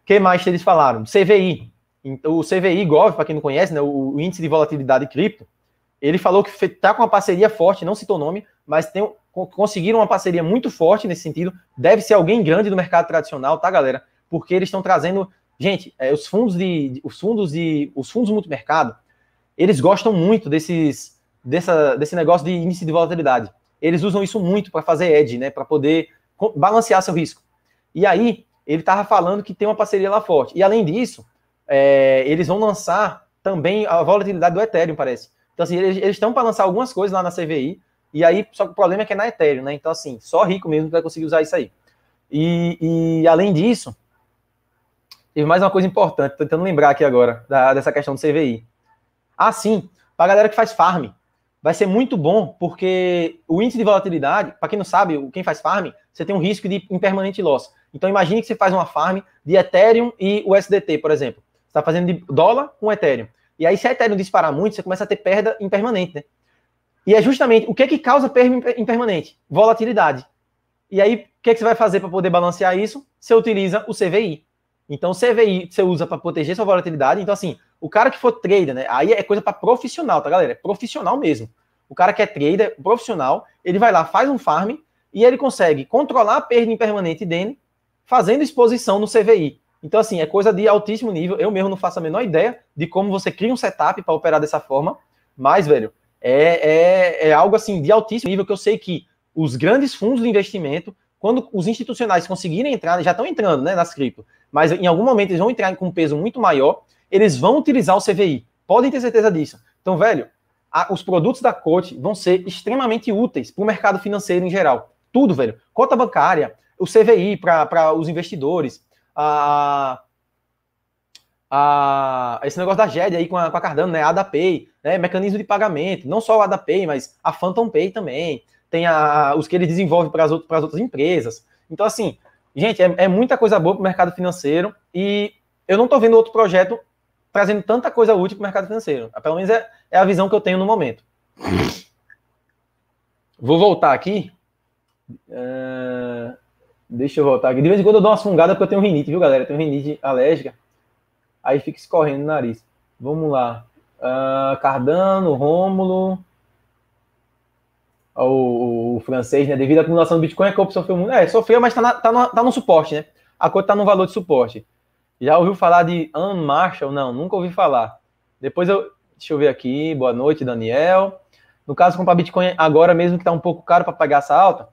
Speaker 1: que mais eles falaram? CVI. Então, o CVI Gov, para quem não conhece, né, o índice de volatilidade cripto, ele falou que está com uma parceria forte, não citou o nome, mas tem, conseguiram uma parceria muito forte nesse sentido. Deve ser alguém grande do mercado tradicional, tá, galera? Porque eles estão trazendo. Gente, é, os fundos de. Os fundos de. Os fundos multimercado, eles gostam muito desses, dessa, desse negócio de índice de volatilidade. Eles usam isso muito para fazer edge, né? Para poder balancear seu risco. E aí, ele estava falando que tem uma parceria lá forte. E além disso, é, eles vão lançar também a volatilidade do Ethereum, parece. Então, assim, eles estão para lançar algumas coisas lá na CVI, e aí, só que o problema é que é na Ethereum, né? Então, assim, só rico mesmo vai conseguir usar isso aí. E, e além disso, teve mais uma coisa importante, tô tentando lembrar aqui agora, da, dessa questão do CVI. Ah, sim, para a galera que faz farm. Vai ser muito bom, porque o índice de volatilidade, para quem não sabe, quem faz farm, você tem um risco de impermanente loss. Então imagine que você faz uma farm de Ethereum e USDT, por exemplo. Você está fazendo de dólar com Ethereum. E aí, se a Ethereum disparar muito, você começa a ter perda impermanente, né? E é justamente o que é que causa perda impermanente? Volatilidade. E aí, o que, é que você vai fazer para poder balancear isso? Você utiliza o CVI. Então, o CVI você usa para proteger sua volatilidade. Então, assim, o cara que for trader, né? Aí é coisa para profissional, tá, galera? É profissional mesmo. O cara que é trader, profissional, ele vai lá, faz um farm e ele consegue controlar a perda impermanente dele, fazendo exposição no CVI. Então, assim, é coisa de altíssimo nível. Eu mesmo não faço a menor ideia de como você cria um setup para operar dessa forma. Mas, velho, é, é, é algo assim de altíssimo nível que eu sei que os grandes fundos de investimento, quando os institucionais conseguirem entrar, já estão entrando né, nas cripto, mas em algum momento eles vão entrar com um peso muito maior eles vão utilizar o CVI. Podem ter certeza disso. Então, velho, a, os produtos da Coach vão ser extremamente úteis para o mercado financeiro em geral. Tudo, velho. Cota bancária, o CVI para os investidores, a, a, esse negócio da GED aí com a, com a Cardano, né? A AdaPay, né? mecanismo de pagamento. Não só o AdaPay, mas a Phantom Pay também. Tem a, os que ele desenvolve para as outras, outras empresas. Então, assim, gente, é, é muita coisa boa para o mercado financeiro e eu não estou vendo outro projeto trazendo tanta coisa útil para o mercado financeiro. Ah, pelo menos é, é a visão que eu tenho no momento. Vou voltar aqui. Uh, deixa eu voltar aqui. De vez em quando eu dou uma fungada porque eu tenho rinite, viu, galera? Eu tenho rinite alérgica. Aí fica escorrendo no nariz. Vamos lá. Uh, Cardano, Rômulo. O, o, francês, né? Devido à acumulação do Bitcoin, a corpo sofreu muito. É, sofreu, mas tá, na, tá, no, tá no suporte, né? A coisa tá no valor de suporte. Já ouviu falar de Anne Marshall? Não, nunca ouvi falar. Depois eu. Deixa eu ver aqui. Boa noite, Daniel. No caso, comprar Bitcoin agora mesmo que está um pouco caro para pagar essa alta.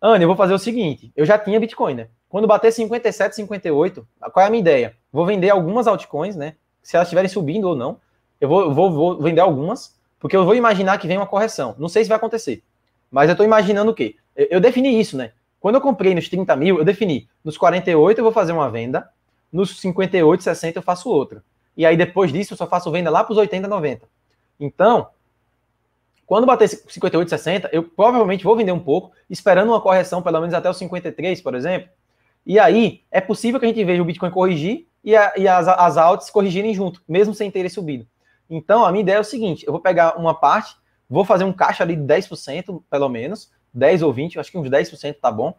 Speaker 1: Anne, eu vou fazer o seguinte: eu já tinha Bitcoin, né? Quando bater 57, 58, qual é a minha ideia? Vou vender algumas altcoins, né? Se elas estiverem subindo ou não, eu vou, vou, vou vender algumas, porque eu vou imaginar que vem uma correção. Não sei se vai acontecer, mas eu estou imaginando o quê? Eu, eu defini isso, né? Quando eu comprei nos 30 mil, eu defini nos 48 eu vou fazer uma venda, nos 58, 60 eu faço outro. E aí depois disso eu só faço venda lá para os 80, 90. Então, quando bater 58, 60, eu provavelmente vou vender um pouco, esperando uma correção pelo menos até os 53, por exemplo. E aí é possível que a gente veja o Bitcoin corrigir e, a, e as, as altas corrigirem junto, mesmo sem terem subido. Então, a minha ideia é o seguinte: eu vou pegar uma parte, vou fazer um caixa ali de 10%, pelo menos, 10 ou 20, acho que uns 10% tá bom,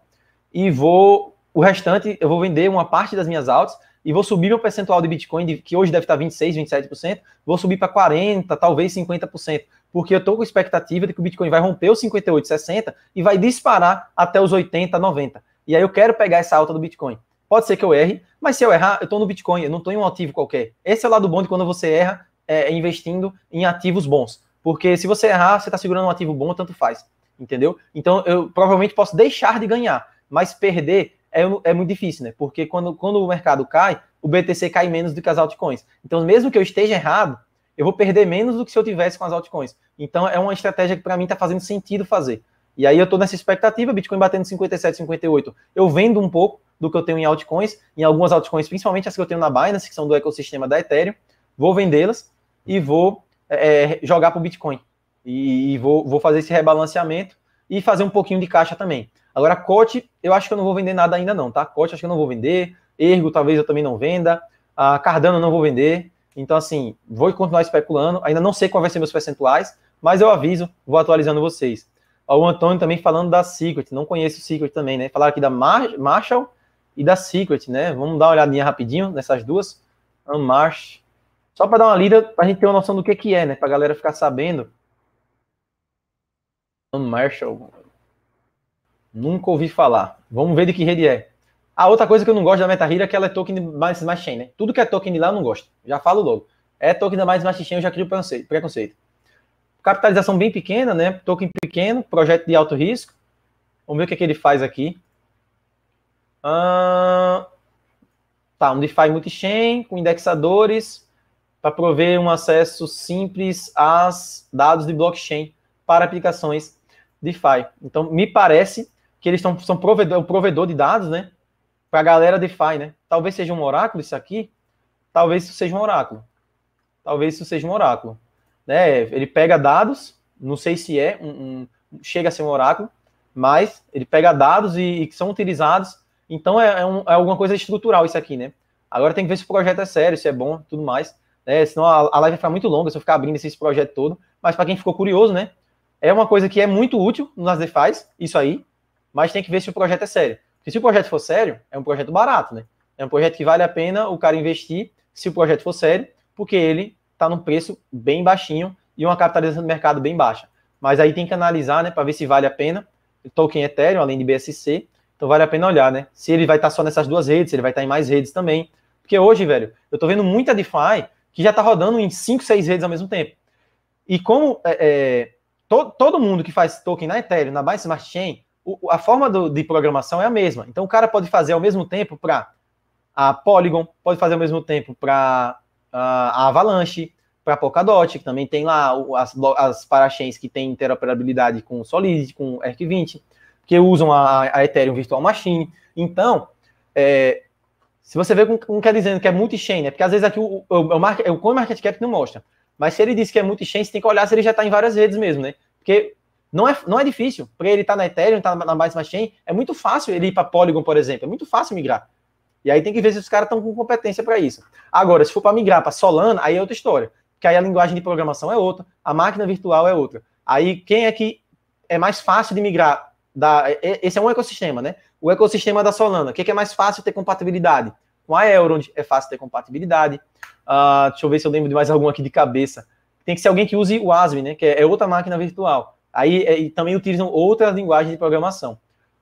Speaker 1: e vou o restante, eu vou vender uma parte das minhas altas e vou subir meu percentual de Bitcoin, que hoje deve estar 26, 27%, vou subir para 40, talvez 50%, porque eu estou com expectativa de que o Bitcoin vai romper os 58, 60 e vai disparar até os 80, 90. E aí eu quero pegar essa alta do Bitcoin. Pode ser que eu erre, mas se eu errar, eu estou no Bitcoin, eu não estou em um ativo qualquer. Esse é o lado bom de quando você erra é, é investindo em ativos bons. Porque se você errar, você está segurando um ativo bom, tanto faz. Entendeu? Então eu provavelmente posso deixar de ganhar, mas perder é, é muito difícil, né? Porque quando, quando o mercado cai, o BTC cai menos do que as altcoins. Então, mesmo que eu esteja errado, eu vou perder menos do que se eu tivesse com as altcoins. Então, é uma estratégia que para mim está fazendo sentido fazer. E aí eu estou nessa expectativa, Bitcoin batendo 57, 58. Eu vendo um pouco do que eu tenho em altcoins, em algumas altcoins, principalmente as que eu tenho na Binance, que são do ecossistema da Ethereum, vou vendê-las e vou é, é jogar para o Bitcoin. E, e vou, vou fazer esse rebalanceamento e fazer um pouquinho de caixa também. Agora, Cote, eu acho que eu não vou vender nada ainda não, tá? Cote, acho que eu não vou vender. Ergo, talvez eu também não venda. A ah, Cardano, eu não vou vender. Então, assim, vou continuar especulando. Ainda não sei qual vai ser meus percentuais, mas eu aviso, vou atualizando vocês. O Antônio também falando da Secret, não conheço o Secret também, né? Falaram aqui da Mar Marshall e da Secret, né? Vamos dar uma olhadinha rapidinho nessas duas. Unmarsh. Só para dar uma lida, para a gente ter uma noção do que, que é, né? Para a galera ficar sabendo Marshall. Nunca ouvi falar. Vamos ver de que rede é. A outra coisa que eu não gosto da MetaHero é que ela é token mais, mais chain, né? Tudo que é token lá eu não gosto. Já falo logo. É token da mais mais chain, eu já crio preconceito. Capitalização bem pequena, né? Token pequeno, projeto de alto risco. Vamos ver o que, é que ele faz aqui. tá, um DeFi multi-chain com indexadores para prover um acesso simples às dados de blockchain para aplicações DeFi. Então, me parece que eles tão, são provedor, é provedor de dados, né? Para a galera DeFi, né? Talvez seja um oráculo isso aqui. Talvez isso seja um oráculo. Talvez isso seja um oráculo. Né? Ele pega dados, não sei se é, um, um chega a ser um oráculo, mas ele pega dados e, e que são utilizados. Então, é, é, um, é alguma coisa estrutural isso aqui, né? Agora tem que ver se o projeto é sério, se é bom, tudo mais. Né? Senão a, a live vai ficar muito longa se eu ficar abrindo esse projeto todo. Mas para quem ficou curioso, né? É uma coisa que é muito útil nas DeFi's, isso aí, mas tem que ver se o projeto é sério. Porque se o projeto for sério, é um projeto barato, né? É um projeto que vale a pena o cara investir se o projeto for sério, porque ele está num preço bem baixinho e uma capitalização do mercado bem baixa. Mas aí tem que analisar, né, para ver se vale a pena. Token Ethereum, além de BSC, então vale a pena olhar, né? Se ele vai estar tá só nessas duas redes, se ele vai estar tá em mais redes também. Porque hoje, velho, eu tô vendo muita DeFi que já tá rodando em 5, 6 redes ao mesmo tempo. E como é, é todo, mundo que faz token na Ethereum, na Binance Smart Chain, a forma do, de programação é a mesma. Então o cara pode fazer ao mesmo tempo para a Polygon, pode fazer ao mesmo tempo para a Avalanche, para a Polkadot, que também tem lá as, as parachains que tem interoperabilidade com Solidity, com ERC20, que usam a, a Ethereum Virtual Machine. Então, é, se você vê como quer dizendo que é multi-chain, né? Porque às vezes aqui o, o, o, market, o CoinMarketCap não mostra. Mas se ele diz que é muito chance, tem que olhar se ele já está em várias redes mesmo, né? Porque não é, não é difícil, porque ele está na Ethereum, está na Bitcoin Chain, é muito fácil ele ir para Polygon, por exemplo, é muito fácil migrar. E aí tem que ver se os caras estão com competência para isso. Agora, se for para migrar para Solana, aí é outra história, porque aí a linguagem de programação é outra, a máquina virtual é outra. Aí quem é que é mais fácil de migrar? Da, esse é um ecossistema, né? O ecossistema da Solana, o que, que é mais fácil ter compatibilidade? com a Euro, onde é fácil ter compatibilidade. Uh, deixa eu ver se eu lembro de mais algum aqui de cabeça. Tem que ser alguém que use o ASM, né? Que é, é outra máquina virtual. Aí é, também utilizam outras linguagens de programação.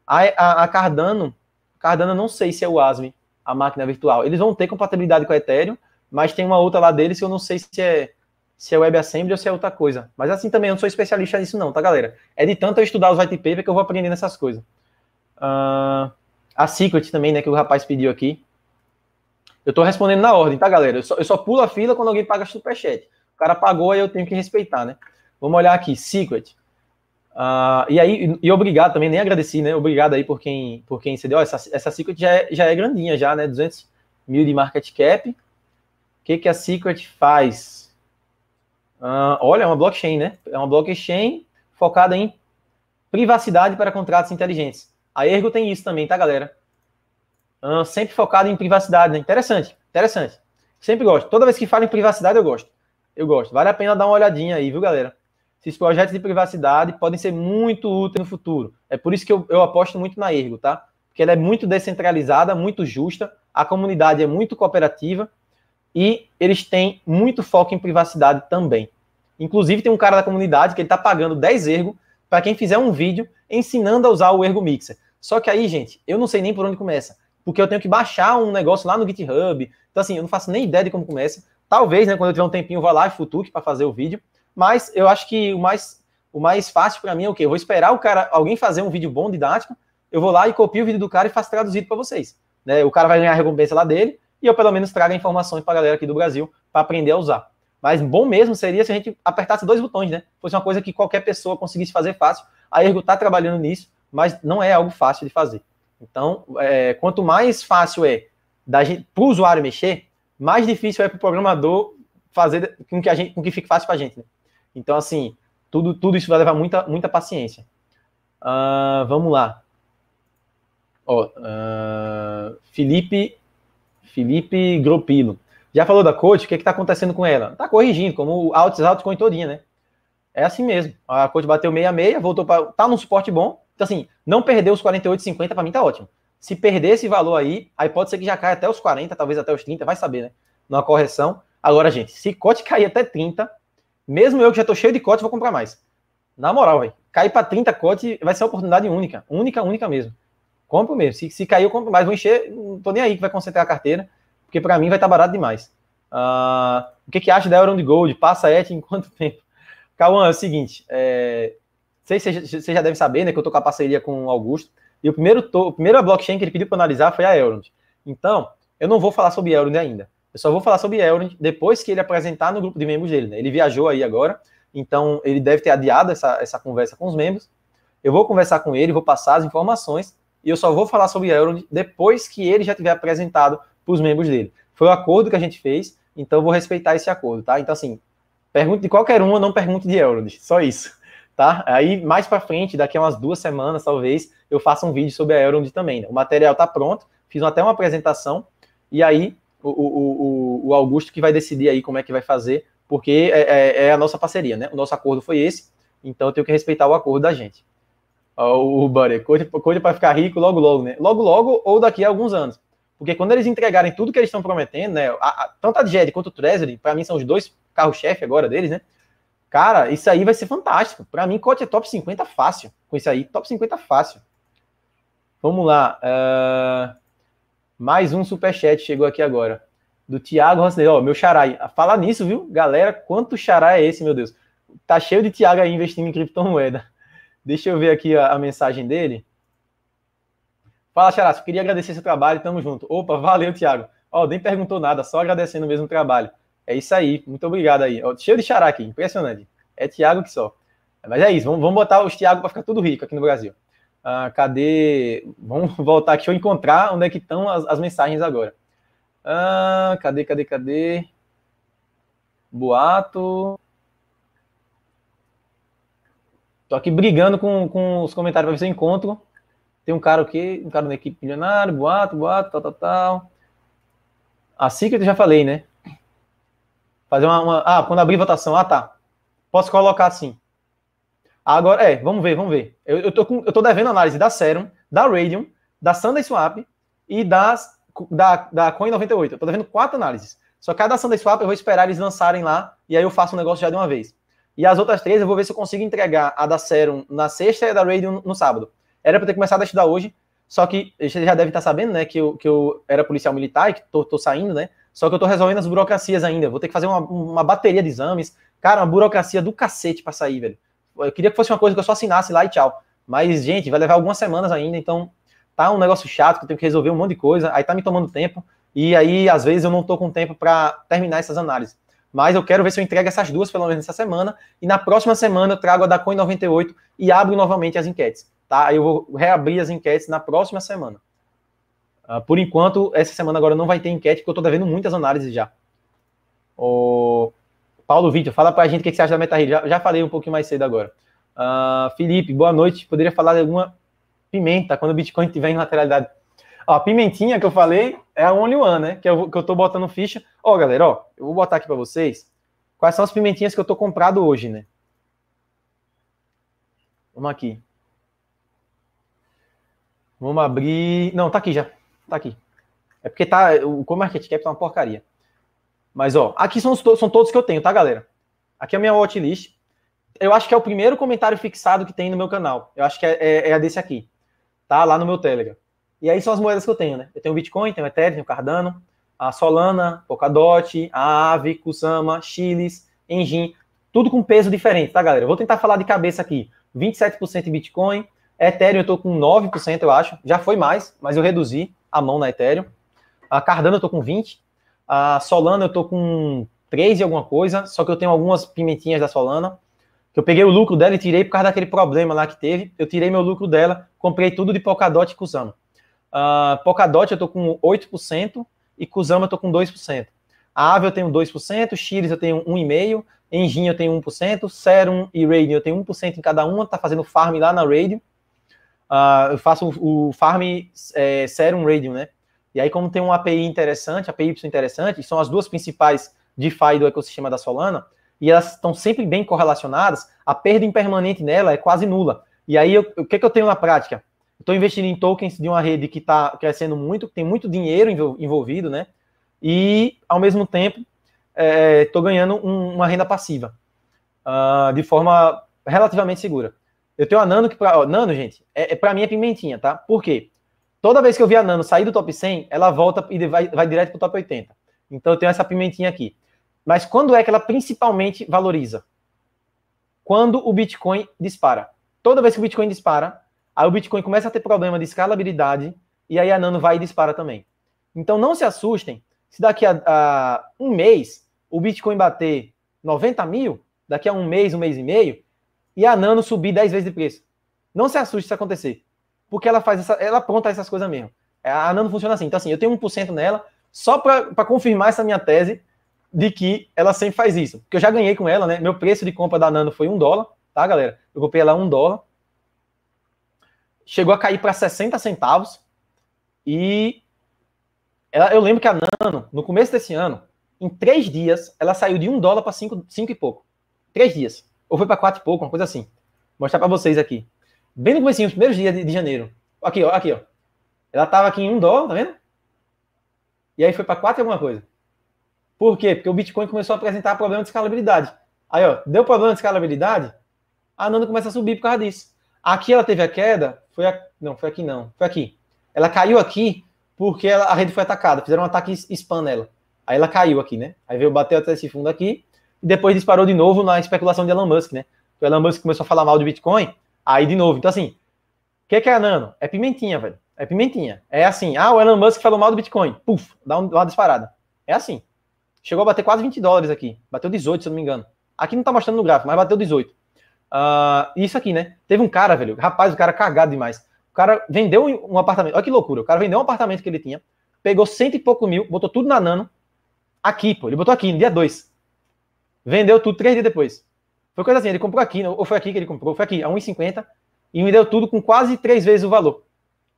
Speaker 1: A, a, a, Cardano, Cardano não sei se é o ASM, a máquina virtual. Eles vão ter compatibilidade com a Ethereum, mas tem uma outra lá deles que eu não sei se é se é WebAssembly ou se é outra coisa. Mas assim também, eu não sou especialista nisso não, tá, galera? É de tanto eu estudar os white paper que eu vou aprendendo essas coisas. Uh, a Secret também, né, que o rapaz pediu aqui. Eu tô respondendo na ordem, tá, galera? Eu só, eu só pulo a fila quando alguém paga superchat. O cara pagou, aí eu tenho que respeitar, né? Vamos olhar aqui, Secret. Uh, e aí, e obrigado também, nem agradeci, né? Obrigado aí por quem, por quem cedeu. Essa, essa Secret já é, já é grandinha, já, né? 200 mil de market cap. O que, que a Secret faz? Uh, olha, é uma blockchain, né? É uma blockchain focada em privacidade para contratos inteligentes. A Ergo tem isso também, tá, galera? sempre focado em privacidade, né? Interessante, interessante. Sempre gosto. Toda vez que falo em privacidade, eu gosto. Eu gosto. Vale a pena dar uma olhadinha aí, viu, galera? Esses projetos de privacidade podem ser muito úteis no futuro. É por isso que eu, eu aposto muito na Ergo, tá? Porque ela é muito descentralizada, muito justa, a comunidade é muito cooperativa e eles têm muito foco em privacidade também. Inclusive, tem um cara da comunidade que ele tá pagando 10 ergo para quem fizer um vídeo ensinando a usar o Ergo Mixer. Só que aí, gente, eu não sei nem por onde começa porque eu tenho que baixar um negócio lá no GitHub. Então, assim, eu não faço nem ideia de como começa. Talvez, né, quando eu tiver um tempinho, eu vá lá e futuque para fazer o vídeo. Mas eu acho que o mais, o mais fácil para mim é o quê? Eu vou esperar o cara, alguém fazer um vídeo bom, didático. Eu vou lá e copio o vídeo do cara e faço traduzido para vocês. Né? O cara vai ganhar a recompensa lá dele e eu, pelo menos, trago informações para a galera aqui do Brasil para aprender a usar. Mas bom mesmo seria se a gente apertasse dois botões, né? Fosse uma coisa que qualquer pessoa conseguisse fazer fácil. A Ergo está trabalhando nisso, mas não é algo fácil de fazer. Então, é, quanto mais fácil é para o usuário mexer, mais difícil é para o programador fazer com que, a gente, com que fique fácil para a gente. Né? Então, assim, tudo, tudo isso vai levar muita, muita paciência. Uh, vamos lá. uh, Felipe, Felipe Gropilo. Já falou da coach, o que é está acontecendo com ela? Está corrigindo, como o Altos Altos Contoria, né? É assim mesmo. A coach bateu meia meia, voltou para. está num suporte bom, então, assim, não perder os 48,50 para mim tá ótimo. Se perder esse valor aí, aí pode ser que já caia até os 40, talvez até os 30, vai saber, né? Numa correção. Agora, gente, se cote cair até 30, mesmo eu que já tô cheio de cote, vou comprar mais. Na moral, velho, cair para 30 cote vai ser uma oportunidade única. Única, única mesmo. Compro mesmo. Se, se cair, eu compro mais. Vou encher, não tô nem aí que vai concentrar a carteira, porque para mim vai estar tá barato demais. Uh, o que, que acha da Euron de Gold? Passa a ET em quanto *laughs* tempo? Cauã, é o seguinte, é, sei se já deve saber, né, que eu tô com a parceria com o Augusto, e o primeiro, to, o primeiro blockchain que ele pediu para analisar foi a Elrond. Então, eu não vou falar sobre Elrond ainda. Eu só vou falar sobre Elrond depois que ele apresentar no grupo de membros dele, né? Ele viajou aí agora, então ele deve ter adiado essa, essa conversa com os membros. Eu vou conversar com ele, vou passar as informações, e eu só vou falar sobre Elrond depois que ele já tiver apresentado para os membros dele. Foi o acordo que a gente fez, então eu vou respeitar esse acordo, tá? Então, assim, pergunte de qualquer uma, não pergunte de Elrond, só isso tá? Aí mais para frente, daqui a umas duas semanas talvez, eu faça um vídeo sobre a Eurond também. Né? O material tá pronto, fiz até uma apresentação e aí o, o, o, o, Augusto que vai decidir aí como é que vai fazer, porque é, é, é, a nossa parceria, né? O nosso acordo foi esse, então eu tenho que respeitar o acordo da gente. O Butter, coisa, para ficar rico logo logo, né? Logo logo ou daqui a alguns anos. Porque quando eles entregarem tudo que eles estão prometendo, né? A, a, tanto a Jedi quanto o Treasury, para mim são os dois carro-chefe agora deles, né? Cara, isso aí vai ser fantástico. Para mim, Cote é top 50 fácil. Com isso aí, top 50 fácil. Vamos lá. Uh, mais um superchat chegou aqui agora. Do Thiago Rosneiro. Ó, meu xará. Ah, fala nisso, viu? Galera, quanto xará é esse, meu Deus? Tá cheio de Thiago aí investindo em criptomoeda. *laughs* Deixa eu ver aqui a, a mensagem dele. Fala, xará. Queria agradecer seu trabalho. Tamo junto. Opa, valeu, Thiago. Ó, nem perguntou nada, só agradecendo mesmo o trabalho. É isso aí, muito obrigado aí. cheio de xará aqui, impressionante. É Thiago que só. Mas é isso, vamos, vamos botar os Thiago para ficar tudo rico aqui no Brasil. Ah, cadê? Vamos *laughs* voltar aqui, deixa eu encontrar onde é que estão as, as mensagens agora. Ah, cadê, cadê, cadê? Boato. Tô aqui brigando com, com os comentários para ver se eu encontro. Tem um cara o quê? Um cara da equipe milionário, boato, boato, tal, tal, tal. A Secret eu já falei, né? Fazer uma, uma, Ah, quando abrir votação, ah tá. Posso colocar assim. Agora, é, vamos ver, vamos ver. Eu, eu, tô, com, eu tô devendo análise da Serum, da Radium, da Sunday Swap e das, da, da Coin98. Eu tô devendo quatro análises. Só cada ação Swap eu vou esperar eles lançarem lá e aí eu faço o um negócio já de uma vez. E as outras três eu vou ver se eu consigo entregar a da Serum na sexta e a da Radium no sábado. Era para ter começado a estudar hoje, só que você já deve estar sabendo, né, que eu, que eu era policial militar e que tô, tô saindo, né? Só que eu estou resolvendo as burocracias ainda. Vou ter que fazer uma, uma bateria de exames. Cara, uma burocracia do cacete para sair, velho. Eu queria que fosse uma coisa que eu só assinasse lá e tchau. Mas, gente, vai levar algumas semanas ainda, então tá um negócio chato que eu tenho que resolver um monte de coisa, aí tá me tomando tempo, e aí às vezes eu não tô com tempo para terminar essas análises. Mas eu quero ver se eu entrego essas duas pelo menos essa semana, e na próxima semana eu trago a da Coin 98 e abro novamente as enquetes, tá? Eu vou reabrir as enquetes na próxima semana. Uh, por enquanto, essa semana agora não vai ter enquete, porque eu estou devendo muitas análises já. O Paulo Vitor, fala para a gente o que, você acha da MetaRead. Já, já falei um pouquinho mais cedo agora. Uh, Felipe, boa noite. Poderia falar de alguma pimenta quando o Bitcoin tiver em lateralidade? Ó, a pimentinha que eu falei é a Only One, né? Que eu, é que eu tô botando ficha. Ó, galera, ó, eu vou botar aqui para vocês quais são as pimentinhas que eu tô comprado hoje, né? Vamos aqui. Vamos abrir. Não, tá aqui já. Tá aqui. É porque tá, o CoMarket Cap tá uma porcaria. Mas, ó, aqui são, são todos que eu tenho, tá, galera? Aqui é a minha watchlist. Eu acho que é o primeiro comentário fixado que tem no meu canal. Eu acho que é, é, é a desse aqui. Tá? Lá no meu Telegram. E aí são as moedas que eu tenho, né? Eu tenho Bitcoin, tenho Ethereum, tenho Cardano, a Solana, Polkadot, a Aave, Kusama, Chiles, Engin. Tudo com peso diferente, tá, galera? Eu vou tentar falar de cabeça aqui. 27% em Bitcoin. Ethereum eu tô com 9%, eu acho. Já foi mais, mas eu reduzi a mão na Ethereum. A Cardano eu tô com 20. A Solana eu tô com 3 e alguma coisa, só que eu tenho algumas pimentinhas da Solana. Que eu peguei o lucro dela e tirei por causa daquele problema lá que teve. Eu tirei meu lucro dela, comprei tudo de Polkadot e Kusama. Uh, Polkadot eu tô com 8% e Kusama eu tô com 2%. A Ave eu tenho 2%, Chiles eu tenho 1,5%, Engin eu tenho 1%, Serum e Raiden eu tenho 1% em cada uma, tá fazendo farm lá na Raiden ah, eu faço o farm é, Serum Radium, né? E aí, como tem uma API interessante, API interessante, que são as duas principais DeFi do ecossistema da Solana, e elas estão sempre bem correlacionadas, a perda impermanente nela é quase nula. E aí, eu, o que, é que eu tenho na prática? Estou investindo em tokens de uma rede que está crescendo muito, que tem muito dinheiro envolvido, né? E, ao mesmo tempo, estou é, ganhando um, uma renda passiva uh, de forma relativamente segura. Eu tenho a Nano que. Pra, ó, Nano, gente, é, é, pra mim é pimentinha, tá? Por quê? Toda vez que eu vi a Nano sair do top 100, ela volta e vai, vai direto pro top 80. Então eu tenho essa pimentinha aqui. Mas quando é que ela principalmente valoriza? Quando o Bitcoin dispara. Toda vez que o Bitcoin dispara, aí o Bitcoin começa a ter problema de escalabilidade e aí a Nano vai e dispara também. Então não se assustem se daqui a, a um mês o Bitcoin bater 90 mil, daqui a um mês, um mês e meio, e a Nano subir 10 vezes de preço. Não se assuste se acontecer. Porque ela faz essa, ela aponta essas coisas mesmo. É, a Nano funciona assim. Então, assim, eu tenho 1% nela só para confirmar essa minha tese de que ela sempre faz isso. Porque eu já ganhei com ela, né? Meu preço de compra da Nano foi 1 dólar, tá, galera? Eu comprei ela 1 dólar. Chegou a cair para 60 centavos. E ela, eu lembro que a Nano, no começo desse ano, em três dias, ela saiu de 1 dólar para 5 e pouco. Três dias. Ou foi para quatro e pouco, uma coisa assim. Vou mostrar para vocês aqui. Bem no começo, os primeiros dias de, de, janeiro. Aqui, ó, aqui, ó. Ela tava aqui em um dólar, tá vendo? E aí foi para quatro e alguma coisa. Por quê? Porque o Bitcoin começou a apresentar problema de escalabilidade. Aí, ó, deu problema de escalabilidade, a Nano começa a subir por causa disso. Aqui ela teve a queda, foi a... não, foi aqui não, foi aqui. Ela caiu aqui porque ela, a rede foi atacada, fizeram um ataque spam nela. Aí ela caiu aqui, né? Aí veio bater até esse fundo aqui, e depois disparou de novo na especulação de Elon Musk, né? O Elon Musk começou a falar mal de Bitcoin, aí de novo. Então, assim, o que, que é a nano? É pimentinha, velho. É pimentinha. É assim, ah, o Elon Musk falou mal do Bitcoin. Puf, dá uma disparada. É assim. Chegou a bater quase 20 dólares aqui. Bateu 18, se eu não me engano. Aqui não tá mostrando no gráfico, mas bateu 18. Uh, ah, isso aqui, né? Teve um cara, velho. Rapaz, o cara cagado demais. O cara vendeu um apartamento. Olha que loucura. O cara vendeu um apartamento que ele tinha, pegou cento e pouco mil, botou tudo na nano. Aqui, pô. Ele botou aqui, no dia 2. Vendeu tudo três dias depois. Foi coisa assim, ele comprou aqui, ou foi aqui que ele comprou, foi aqui, a 1,50 e me deu tudo com quase três vezes o valor.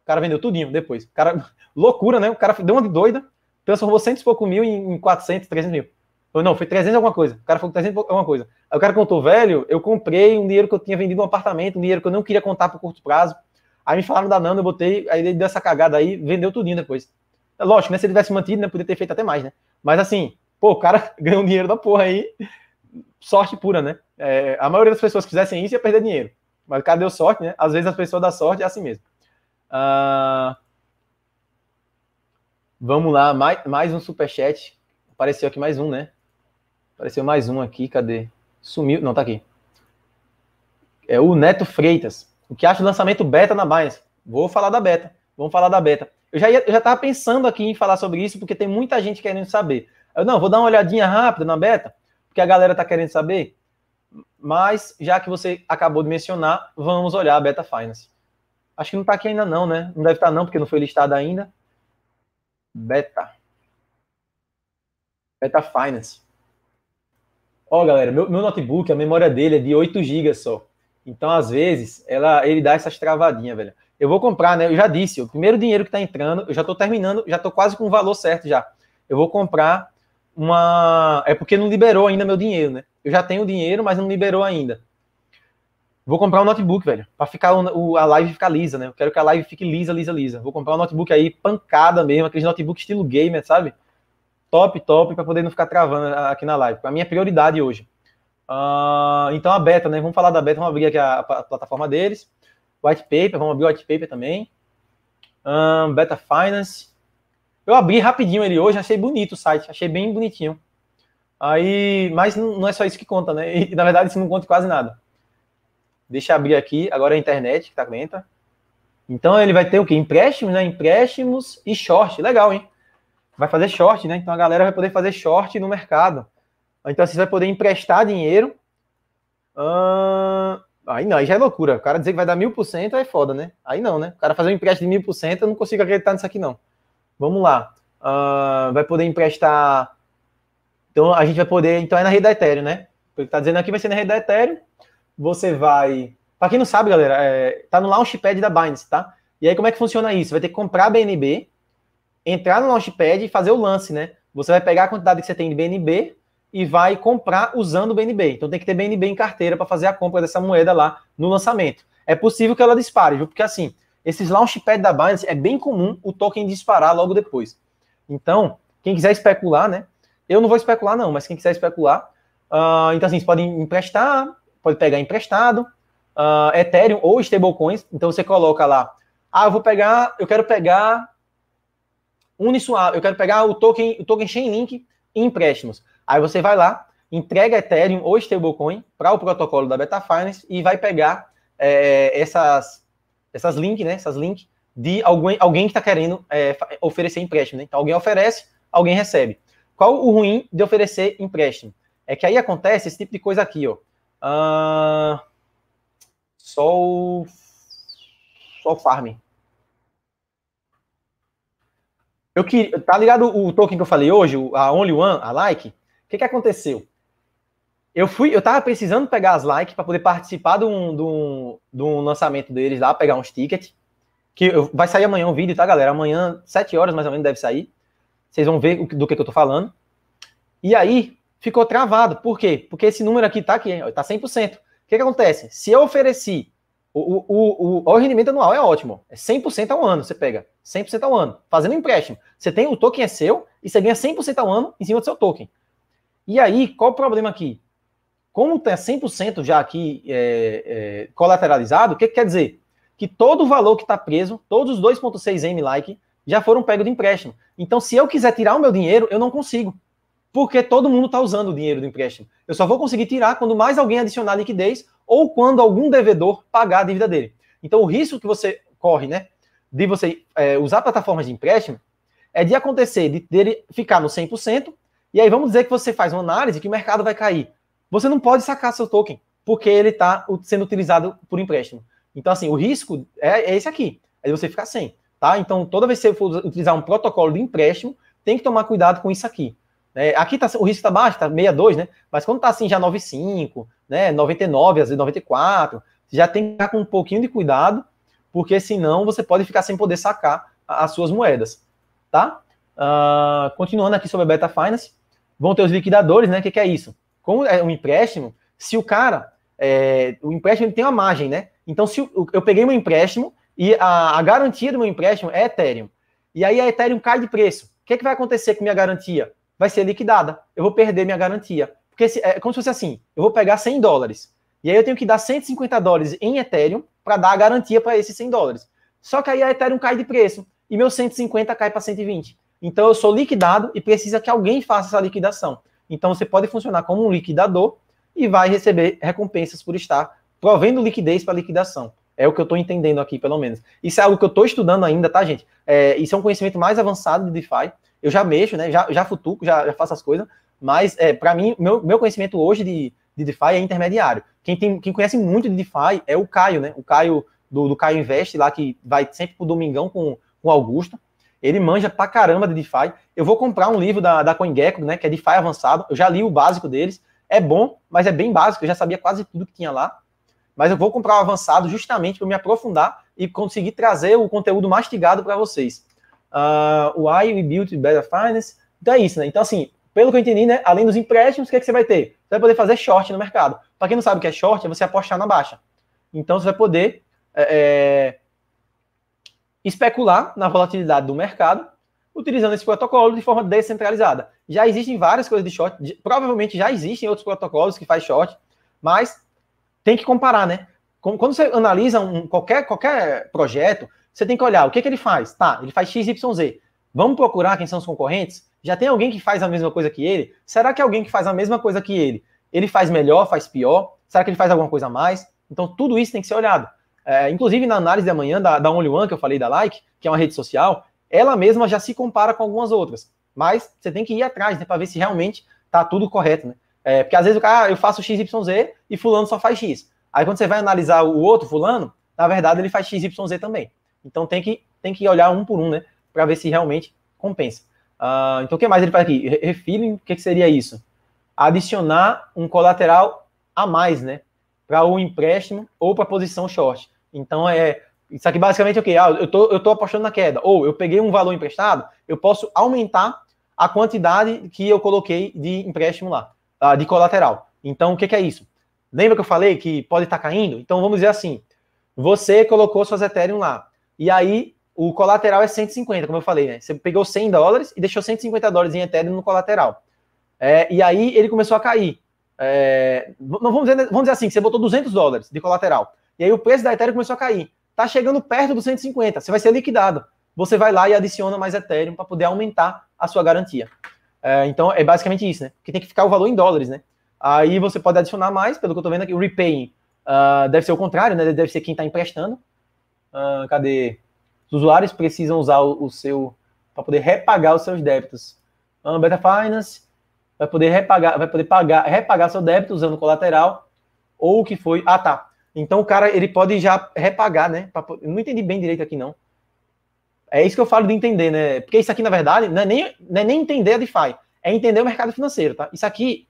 Speaker 1: O cara vendeu tudinho depois. O cara, *laughs* loucura, né? O cara deu uma de doida, transformou cento e pouco mil em 400, 300 mil. Ou não, foi 300 alguma coisa. O cara falou 300 alguma coisa. Aí o cara contou, velho, eu comprei um dinheiro que eu tinha vendido um apartamento, um dinheiro que eu não queria contar por curto prazo. Aí me falaram da Nando, eu botei, aí ele deu essa cagada aí, vendeu tudinho depois. É lógico, né? Se ele tivesse mantido, né? Podia ter feito até mais, né? Mas assim, Pô, o cara *laughs* ganhou dinheiro da porra aí, sorte pura, né? É, a maioria das pessoas que fizessem isso ia perder dinheiro. Mas o cara deu sorte, né? Às vezes as pessoas dão sorte, é assim mesmo. Uh... Vamos lá, mais, mais um superchat. Apareceu aqui mais um, né? Apareceu mais um aqui, cadê? Sumiu, não, tá aqui. É o Neto Freitas. O que acha do lançamento beta na Binance? Vou falar da beta. Vamos falar da beta. Eu já, ia, eu já tava pensando aqui em falar sobre isso, porque tem muita gente querendo saber. Eu não, vou dar uma olhadinha rápida na beta, porque a galera está querendo saber. Mas, já que você acabou de mencionar, vamos olhar a Beta Finance. Acho que não está aqui ainda não, né? Não deve estar tá não, porque não foi listada ainda. Beta. Beta Finance. Ó, oh, galera, meu, meu, notebook, a memória dele é de 8 GB só. Então, às vezes, ela, ele dá essas travadinhas, velho. Eu vou comprar, né? Eu já disse, o primeiro dinheiro que tá entrando, eu já tô terminando, já tô quase com o valor certo já. Eu vou comprar uma. É porque não liberou ainda meu dinheiro, né? Eu já tenho dinheiro, mas não liberou ainda. Vou comprar um notebook, velho, para ficar o, a live ficar lisa, né? Eu quero que a live fique lisa, lisa, lisa. Vou comprar um notebook aí, pancada mesmo, aquele notebook estilo gamer, sabe? Top, top, para poder não ficar travando aqui na live. A minha prioridade hoje. Uh, então a beta, né? Vamos falar da beta, vamos abrir aqui a, a plataforma deles. White paper, vamos abrir o white paper também. Um, ah, beta Finance. Eu abri rapidinho ele hoje, achei bonito o site, achei bem bonitinho. Aí, mas não é só isso que conta, né? E, na verdade, isso não conta quase nada. Deixa eu abrir aqui, agora é a internet que tá comenta. Então ele vai ter o quê? Empréstimos, né? Empréstimos e short. Legal, hein? Vai fazer short, né? Então a galera vai poder fazer short no mercado. Então assim, você vai poder emprestar dinheiro. Hum... Aí não, aí já é loucura. O cara dizer que vai dar mil por cento é foda, né? Aí não, né? O cara fazer um empréstimo de mil por cento, eu não consigo acreditar nisso aqui, não. Vamos lá. Uh, vai poder emprestar. Então a gente vai poder. Então é na rede da Ethereum, né? Porque tá está dizendo aqui vai ser na rede da Ethereum. Você vai. Para quem não sabe, galera, é... tá no Launchpad da Binance, tá? E aí como é que funciona isso? Vai ter que comprar BNB, entrar no Launchpad e fazer o lance, né? Você vai pegar a quantidade que você tem de BNB e vai comprar usando o BNB. Então tem que ter BNB em carteira para fazer a compra dessa moeda lá no lançamento. É possível que ela dispare, viu? Porque assim, esses launchpad da Binance é bem comum o token disparar logo depois. Então, quem quiser especular, né? Eu não vou especular, não, mas quem quiser especular, uh, então assim, vocês podem emprestar, pode pegar emprestado, uh, Ethereum ou stablecoins. Então você coloca lá, ah, eu vou pegar, eu quero pegar Uniswap, eu quero pegar o token, o token Chainlink em empréstimos. Aí você vai lá, entrega Ethereum ou stablecoin para o protocolo da Beta Finance e vai pegar é, essas, essas links né? Essas links de alguém, alguém que está querendo é, oferecer empréstimo, né? Então alguém oferece, alguém recebe. Qual o ruim de oferecer empréstimo? É que aí acontece esse tipo de coisa aqui, ó. Ah, só o só o farm. Eu queria, tá ligado o token que eu falei hoje, a Only One, a Like? O que, que aconteceu? Eu fui, eu tava precisando pegar as likes para poder participar de um, de, um, de um lançamento deles lá, pegar uns tickets. Que eu, vai sair amanhã um vídeo, tá, galera? Amanhã, 7 horas mais ou menos, deve sair. Vocês vão ver do que, que eu tô falando. E aí, ficou travado. Por quê? Porque esse número aqui tá aqui, tá 100%. O que, que acontece? Se eu ofereci o, o, o, o, rendimento anual é ótimo. É 100% ao ano, você pega. 100% ao ano. Fazendo empréstimo. Você tem o token é seu e você ganha 100% ao ano em cima do seu token. E aí, qual o problema aqui? como tem é 100% já aqui é, é, colateralizado, o que, que, quer dizer? Que todo o valor que está preso, todos os 2,6M like, já foram pego de empréstimo. Então, se eu quiser tirar o meu dinheiro, eu não consigo, porque todo mundo está usando o dinheiro do empréstimo. Eu só vou conseguir tirar quando mais alguém adicionar liquidez ou quando algum devedor pagar a dívida dele. Então, o risco que você corre, né, de você é, usar plataformas de empréstimo, é de acontecer de dele ficar no 100%, e aí vamos dizer que você faz uma análise que o mercado vai cair você não pode sacar seu token, porque ele está sendo utilizado por empréstimo. Então, assim, o risco é, é esse aqui, é você ficar sem, tá? Então, toda vez que você for utilizar um protocolo de empréstimo, tem que tomar cuidado com isso aqui. Né? Aqui tá, o risco está baixo, está 62, né? Mas quando está assim já 95, né? 99, às vezes 94, você já tem que ficar com um pouquinho de cuidado, porque senão você pode ficar sem poder sacar as suas moedas, tá? Uh, continuando aqui sobre a Beta Finance, vão ter os liquidadores, né? O que, que é isso? Como é um empréstimo, se o cara. É, o empréstimo tem uma margem, né? Então, se eu, eu peguei meu empréstimo e a, a, garantia do meu empréstimo é Ethereum. E aí a Ethereum cai de preço. O que, é que vai acontecer com minha garantia? Vai ser liquidada. Eu vou perder minha garantia. Porque se, é, é como se fosse assim: eu vou pegar 100 dólares. E aí eu tenho que dar 150 dólares em Ethereum para dar a garantia para esses 100 dólares. Só que aí a Ethereum cai de preço e meu 150 cai para 120. Então eu sou liquidado e precisa que alguém faça essa liquidação. Então você pode funcionar como um liquidador e vai receber recompensas por estar provendo liquidez para liquidação. É o que eu estou entendendo aqui, pelo menos. Isso é algo que eu estou estudando ainda, tá, gente? É, isso é um conhecimento mais avançado de DeFi. Eu já mexo, né? Já, já futuco, já, já faço as coisas. Mas, é, para mim, meu, meu conhecimento hoje de, de DeFi é intermediário. Quem, tem, quem conhece muito de DeFi é o Caio, né? O Caio do, do Caio Invest, lá que vai sempre pro Domingão com, com o Augusto. Ele manja pra caramba de DeFi. Eu vou comprar um livro da, da CoinGecko, né, que é DeFi avançado. Eu já li o básico deles. É bom, mas é bem básico. Eu já sabia quase tudo que tinha lá. Mas eu vou comprar o avançado justamente para me aprofundar e conseguir trazer o conteúdo mastigado para vocês. Uh, ah, why we built better finance. Então é isso, né? Então, assim, pelo que eu entendi, né? Além dos empréstimos, o que, é que você vai ter? Você vai poder fazer short no mercado. Para quem não sabe o que é short, é você apostar na baixa. Então você vai poder é, é especular na volatilidade do mercado utilizando esse protocolo de forma descentralizada. Já existem várias coisas de short, provavelmente já existem outros protocolos que faz short, mas tem que comparar, né? Quando você analisa um, qualquer, qualquer projeto, você tem que olhar o que, que ele faz. Tá, ele faz XYZ. Vamos procurar quem são os concorrentes? Já tem alguém que faz a mesma coisa que ele? Será que alguém que faz a mesma coisa que ele, ele faz melhor, faz pior? Será que ele faz alguma coisa a mais? Então, tudo isso tem que ser olhado. É, inclusive, na análise de amanhã da, da Only One, que eu falei da Like, que é uma rede social, ela mesma já se compara com algumas outras. Mas você tem que ir atrás, né, para ver se realmente tá tudo correto, né? É, porque às vezes o cara, ah, eu faço XYZ e fulano só faz X. Aí quando você vai analisar o outro fulano, na verdade ele faz XYZ também. Então tem que, tem que olhar um por um, né? Para ver se realmente compensa. Uh, então o que mais ele faz aqui? Refiro-me o que, que seria isso? Adicionar um colateral a mais, né? Para o empréstimo ou para posição short. Então, é, isso aqui basicamente é o quê? Ah, eu tô, eu tô apostando na queda. Ou eu peguei um valor emprestado, eu posso aumentar a quantidade que eu coloquei de empréstimo lá, ah, de colateral. Então, o que, que é isso? Lembra que eu falei que pode estar tá caindo? Então, vamos dizer assim, você colocou suas Ethereum lá, e aí o colateral é 150, como eu falei, né? Você pegou 100 dólares e deixou 150 dólares em Ethereum no colateral. É, e aí ele começou a cair. É, vamos dizer, vamos dizer assim, você botou 200 dólares de colateral. E aí o preço da Ethereum começou a cair. Está chegando perto dos 150, você vai ser liquidado. Você vai lá e adiciona mais Ethereum para poder aumentar a sua garantia. É, então é basicamente isso, né? Porque tem que ficar o valor em dólares, né? Aí você pode adicionar mais, pelo que eu estou vendo aqui, o repaying uh, deve ser o contrário, né? Deve ser quem está emprestando. Uh, cadê? Os usuários precisam usar o, o seu para poder repagar os seus débitos. Um, ah, Beta Finance vai poder repagar, vai poder pagar, repagar seu débito usando colateral ou o que foi. Ah, tá. Então o cara ele pode já repagar, né? Pra, não entendi bem direito aqui, não. É isso que eu falo de entender, né? Porque isso aqui, na verdade, não é nem, não é nem entender a DeFi, é entender o mercado financeiro, tá? Isso aqui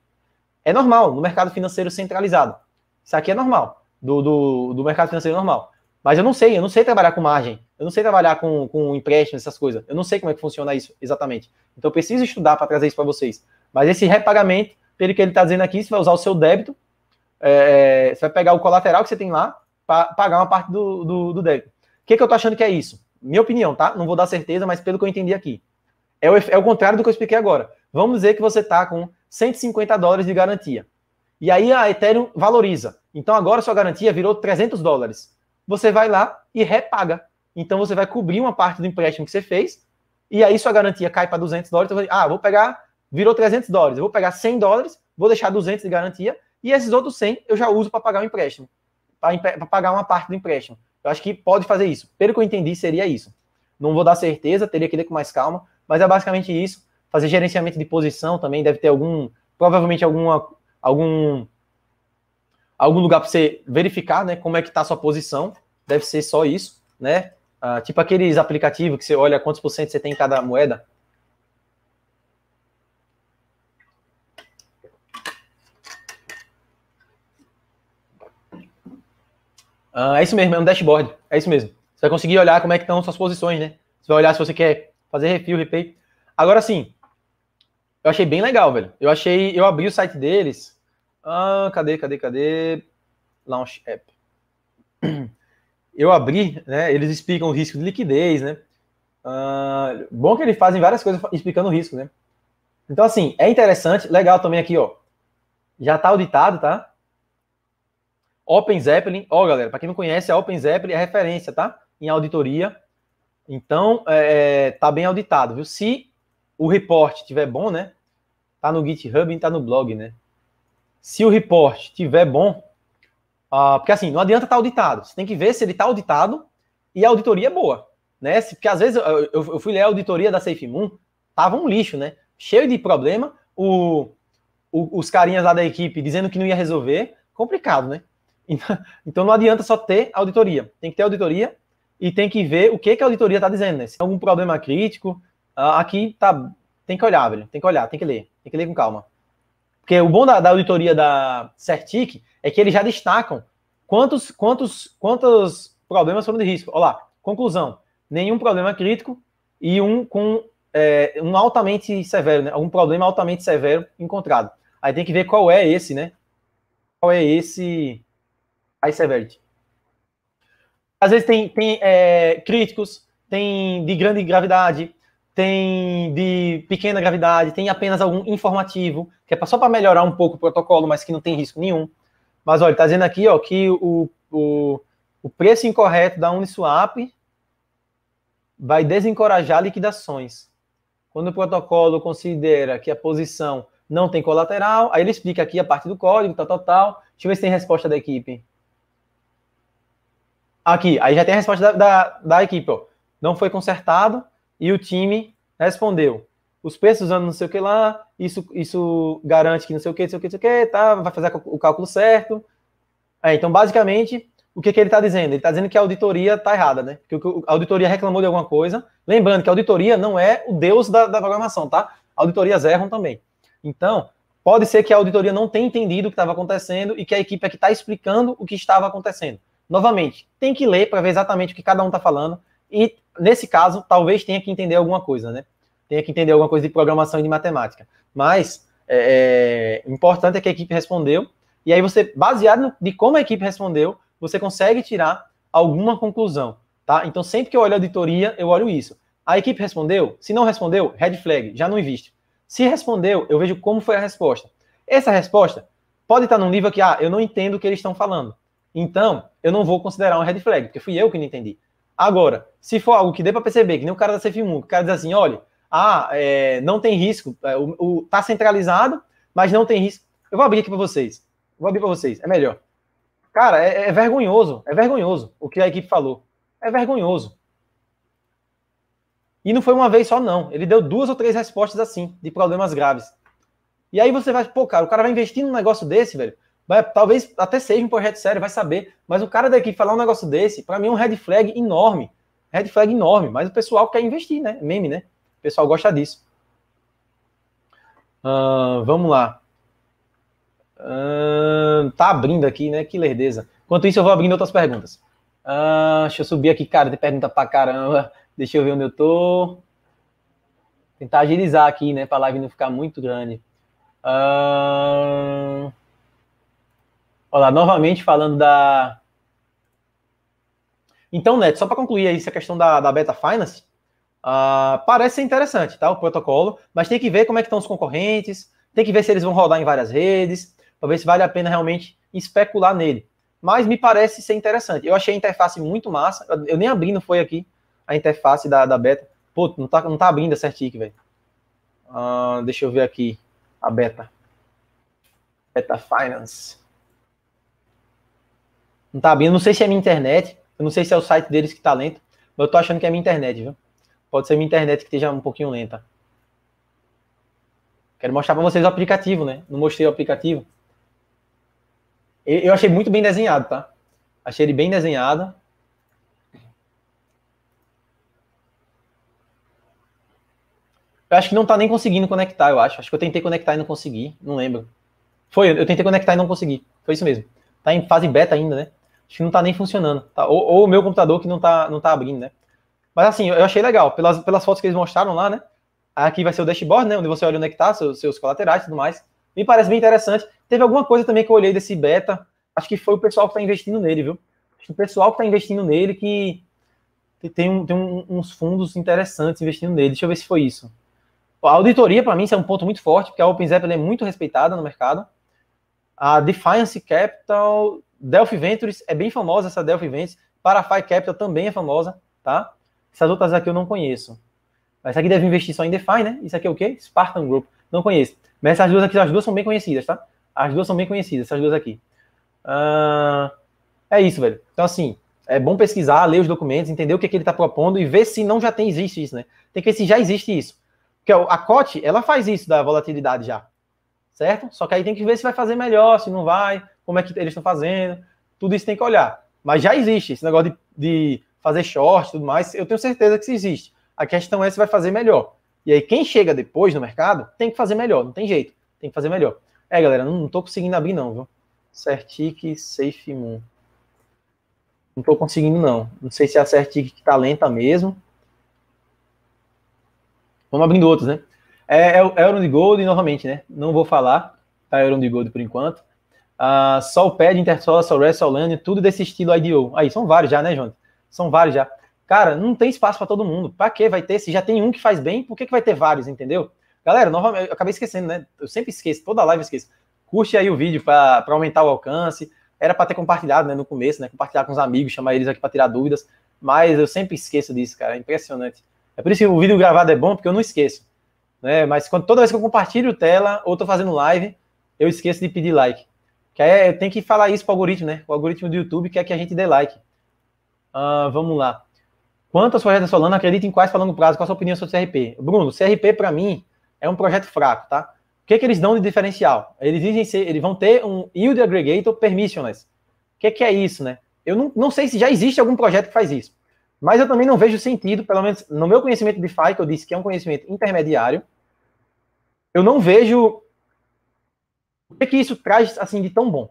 Speaker 1: é normal no mercado financeiro centralizado. Isso aqui é normal, do, do, do mercado financeiro normal. Mas eu não sei, eu não sei trabalhar com margem, eu não sei trabalhar com, com empréstimos, essas coisas. Eu não sei como é que funciona isso exatamente. Então eu preciso estudar para trazer isso para vocês. Mas esse repagamento, pelo que ele está dizendo aqui, você vai usar o seu débito é, é, você vai pegar o colateral que você tem lá para pagar uma parte do, do, do débito. O que, que eu estou achando que é isso? Minha opinião, tá? Não vou dar certeza, mas pelo que eu entendi aqui. É o, é o contrário do que eu expliquei agora. Vamos dizer que você está com 150 dólares de garantia. E aí a Ethereum valoriza. Então agora sua garantia virou 300 dólares. Você vai lá e repaga. Então você vai cobrir uma parte do empréstimo que você fez. E aí sua garantia cai para 200 dólares. Então, ah, vou pegar, virou 300 dólares. Eu vou pegar 100 dólares, vou deixar 200 de garantia e esses outros 100 eu já uso para pagar o um empréstimo, para pagar uma parte do empréstimo. Eu acho que pode fazer isso. Pelo que eu entendi, seria isso. Não vou dar certeza, teria que ler com mais calma, mas é basicamente isso. Fazer gerenciamento de posição também, deve ter algum, provavelmente alguma, algum, algum lugar para você verificar, né, como é que está a sua posição. Deve ser só isso, né? Ah, tipo aqueles aplicativos que você olha quantos por cento você tem em cada moeda. Uh, é isso mesmo, é um dashboard. É isso mesmo. Você vai conseguir olhar como é que estão suas posições, né? Você vai olhar se você quer fazer refil, repay. Agora sim, eu achei bem legal, velho. Eu achei, eu abri o site deles. Ah, cadê, cadê, cadê? Launch app. *clears throat* Eu abri, né? Eles explicam o risco de liquidez, né? Ah, bom que eles fazem várias coisas explicando o risco, né? Então, assim, é interessante, legal também aqui, ó. Já tá auditado, tá? Open Zeppelin, ó, oh, galera, para quem não conhece, a Open Zeppelin é referência, tá? Em auditoria. Então, é, é, tá bem auditado, viu? Se o report tiver bom, né? Tá no GitHub e tá no blog, né? Se o report tiver bom, ah, porque assim, não adianta estar tá auditado. Você tem que ver se ele tá auditado e a auditoria é boa, né? Porque às vezes eu, eu fui ler a auditoria da SafeMoon, tava um lixo, né? Cheio de problema, o, o, os carinhas lá da equipe dizendo que não ia resolver, complicado, né? Então, então não adianta só ter auditoria. Tem que ter auditoria e tem que ver o que, que a auditoria está dizendo. Né? Se tem algum problema crítico, aqui tá, tem que olhar, velho. Tem que olhar, tem que ler. Tem que ler com calma. Porque o bom da, da auditoria da Certic é que eles já destacam quantos, quantos, quantos problemas foram de risco. Olha lá, conclusão. Nenhum problema crítico e um com é, um altamente severo, né? Algum problema altamente severo encontrado. Aí tem que ver qual é esse, né? Qual é esse aí você reverte. Às vezes tem, tem é, críticos, tem de grande gravidade, tem de pequena gravidade, tem apenas algum informativo, que é só para melhorar um pouco o protocolo, mas que não tem risco nenhum. Mas olha, está dizendo aqui ó, que o, o, o preço incorreto da Uniswap vai desencorajar liquidações. Quando o protocolo considera que a posição não tem colateral, aí ele explica aqui a parte do código, tal, tal, tal. Deixa eu ver se tem resposta da equipe. Aqui, aí já tem a resposta da, da, da equipe, ó. Não foi consertado e o time respondeu. Os preços usando não sei o que lá, isso, isso garante que não sei o que, não sei o que, não sei o que, tá, vai fazer o cálculo certo. É, então, basicamente, o que, que ele está dizendo? Ele está dizendo que a auditoria está errada, né? Que a auditoria reclamou de alguma coisa. Lembrando que a auditoria não é o deus da, da programação, tá? Auditorias erram também. Então, pode ser que a auditoria não tenha entendido o que estava acontecendo e que a equipe é que está explicando o que estava acontecendo novamente, tem que ler para ver exatamente o que cada um está falando. E, nesse caso, talvez tenha que entender alguma coisa, né? Tenha que entender alguma coisa de programação e de matemática. Mas é, é importante é que a equipe respondeu. E aí você, baseado no, de como a equipe respondeu, você consegue tirar alguma conclusão, tá? Então, sempre que eu olho a auditoria, eu olho isso. A equipe respondeu? Se não respondeu, red flag, já não existe. Se respondeu, eu vejo como foi a resposta. Essa resposta pode estar num nível que, ah, eu não entendo o que eles estão falando. Então, eu não vou considerar um red flag, porque fui eu que não entendi. Agora, se for algo que dê para perceber, que nem o cara da CFM1, que o cara diz assim, olha, ah, é, não tem risco, é, o, o, tá centralizado, mas não tem risco. Eu vou abrir aqui para vocês. Vou abrir para vocês, é melhor. Cara, é, é vergonhoso, é vergonhoso o que a equipe falou. É vergonhoso. E não foi uma vez só, não. Ele deu duas ou três respostas assim, de problemas graves. E aí você vai, pô, cara, o cara vai investir num negócio desse, velho. Vai, talvez até seja um projeto sério, vai saber. Mas o cara daqui falar um negócio desse, para mim é um red flag enorme. Red flag enorme. Mas o pessoal quer investir, né? Meme, né? O pessoal gosta disso. Uh, vamos lá. Uh, tá abrindo aqui, né? Que lerdeza. Enquanto isso, eu vou abrindo outras perguntas. Uh, deixa eu subir aqui, cara. Tem pergunta pra caramba. *laughs* Deixa eu ver onde eu tô. Tentar agilizar aqui, né? Pra live não ficar muito grande. Uh... Olha lá, novamente falando da. Então, Neto, só para concluir aí essa questão da, da Beta Finance, uh, parece ser interessante, tá? O protocolo, mas tem que ver como é que estão os concorrentes, tem que ver se eles vão rodar em várias redes, para ver se vale a pena realmente especular nele. Mas me parece ser interessante. Eu achei a interface muito massa. Eu nem abri, não foi aqui a interface da, da beta. Pô, não tá, não tá abrindo essa artigo, velho. Uh, deixa eu ver aqui a beta. Beta Finance. Não tá abrindo. Não sei se é minha internet. Eu não sei se é o site deles que tá lento. Mas eu tô achando que é minha internet, viu? Pode ser minha internet que esteja um pouquinho lenta. Quero mostrar para vocês o aplicativo, né? Não mostrei o aplicativo. Eu achei muito bem desenhado, tá? Achei ele bem desenhado. Eu acho que não tá nem conseguindo conectar, eu acho. Acho que eu tentei conectar e não consegui. Não lembro. Foi, eu tentei conectar e não consegui. Foi isso mesmo. Tá em fase beta ainda, né? Acho que não está nem funcionando. Tá? Ou, ou, o meu computador que não está não tá abrindo, né? Mas assim, eu achei legal. Pelas, pelas fotos que eles mostraram lá, né? Aqui vai ser o dashboard, né? Onde você olha onde é que tá, seus, seus colaterais e tudo mais. Me parece bem interessante. Teve alguma coisa também que eu olhei desse beta. Acho que foi o pessoal que está investindo nele, viu? Acho que o pessoal que está investindo nele que tem, um, tem um, uns fundos interessantes investindo nele. Deixa eu ver se foi isso. A auditoria, para mim, isso é um ponto muito forte, porque a OpenZap é muito respeitada no mercado. A Defiance Capital Delphi Ventures é bem famosa essa Delphi Ventures. Parafy Capital também é famosa, tá? Essas outras aqui eu não conheço. Essa aqui deve investir só em DeFi, né? Isso aqui é o quê? Spartan Group. Não conheço. Mas essas duas aqui, as duas são bem conhecidas, tá? As duas são bem conhecidas, essas duas aqui. Uh, é isso, velho. Então, assim, é bom pesquisar, ler os documentos, entender o que, é que ele está propondo e ver se não já tem, existe isso, né? Tem que ver se já existe isso. Porque a COT, ela faz isso da volatilidade já, certo? Só que aí tem que ver se vai fazer melhor, se não vai como é que eles estão fazendo, tudo isso tem que olhar. Mas já existe esse negócio de, de fazer short e tudo mais, eu tenho certeza que isso existe. A questão é se vai fazer melhor. E aí, quem chega depois no mercado tem que fazer melhor, não tem jeito, tem que fazer melhor. É, galera, não, não tô conseguindo abrir, não, viu? Certic Safe Moon. Não tô conseguindo, não. Não sei se é a Certic que tá lenta mesmo. Vamos abrindo outros, né? É, é, é Euron de Gold, novamente, né? Não vou falar, tá? Euron de Gold por enquanto uh, ah, Soulpad, InterSocial, WrestleLand, tudo desse estilo IDO. Aí, são vários já, né, Jonathan? São vários já. Cara, não tem espaço para todo mundo. Para que vai ter? Se já tem um que faz bem, por que, que vai ter vários, entendeu? Galera, novamente, eu acabei esquecendo, né? Eu sempre esqueço, toda live eu esqueço. Curte aí o vídeo para aumentar o alcance. Era para ter compartilhado, né, no começo, né? Compartilhar com os amigos, chamar eles aqui para tirar dúvidas. Mas eu sempre esqueço disso, cara. É impressionante. É por isso que o vídeo gravado é bom, porque eu não esqueço. Né? Mas quando, toda vez que eu compartilho tela ou tô fazendo live, eu esqueço de pedir like. Que aí eu é, tenho que falar isso para o algoritmo, né? O algoritmo do YouTube quer que a gente dê like. Uh, vamos lá. quantas projetos Solana, acredita em quais falando prazo? Qual a sua opinião sobre o CRP? Bruno, o CRP para mim é um projeto fraco, tá? O que, que eles dão de diferencial? Eles dizem ser, eles vão ter um yield aggregator permissionless. O que, é que é isso, né? Eu não, não sei se já existe algum projeto que faz isso. Mas eu também não vejo sentido, pelo menos no meu conhecimento de DeFi, que eu disse que é um conhecimento intermediário, eu não vejo o que, que isso traz assim de tão bom?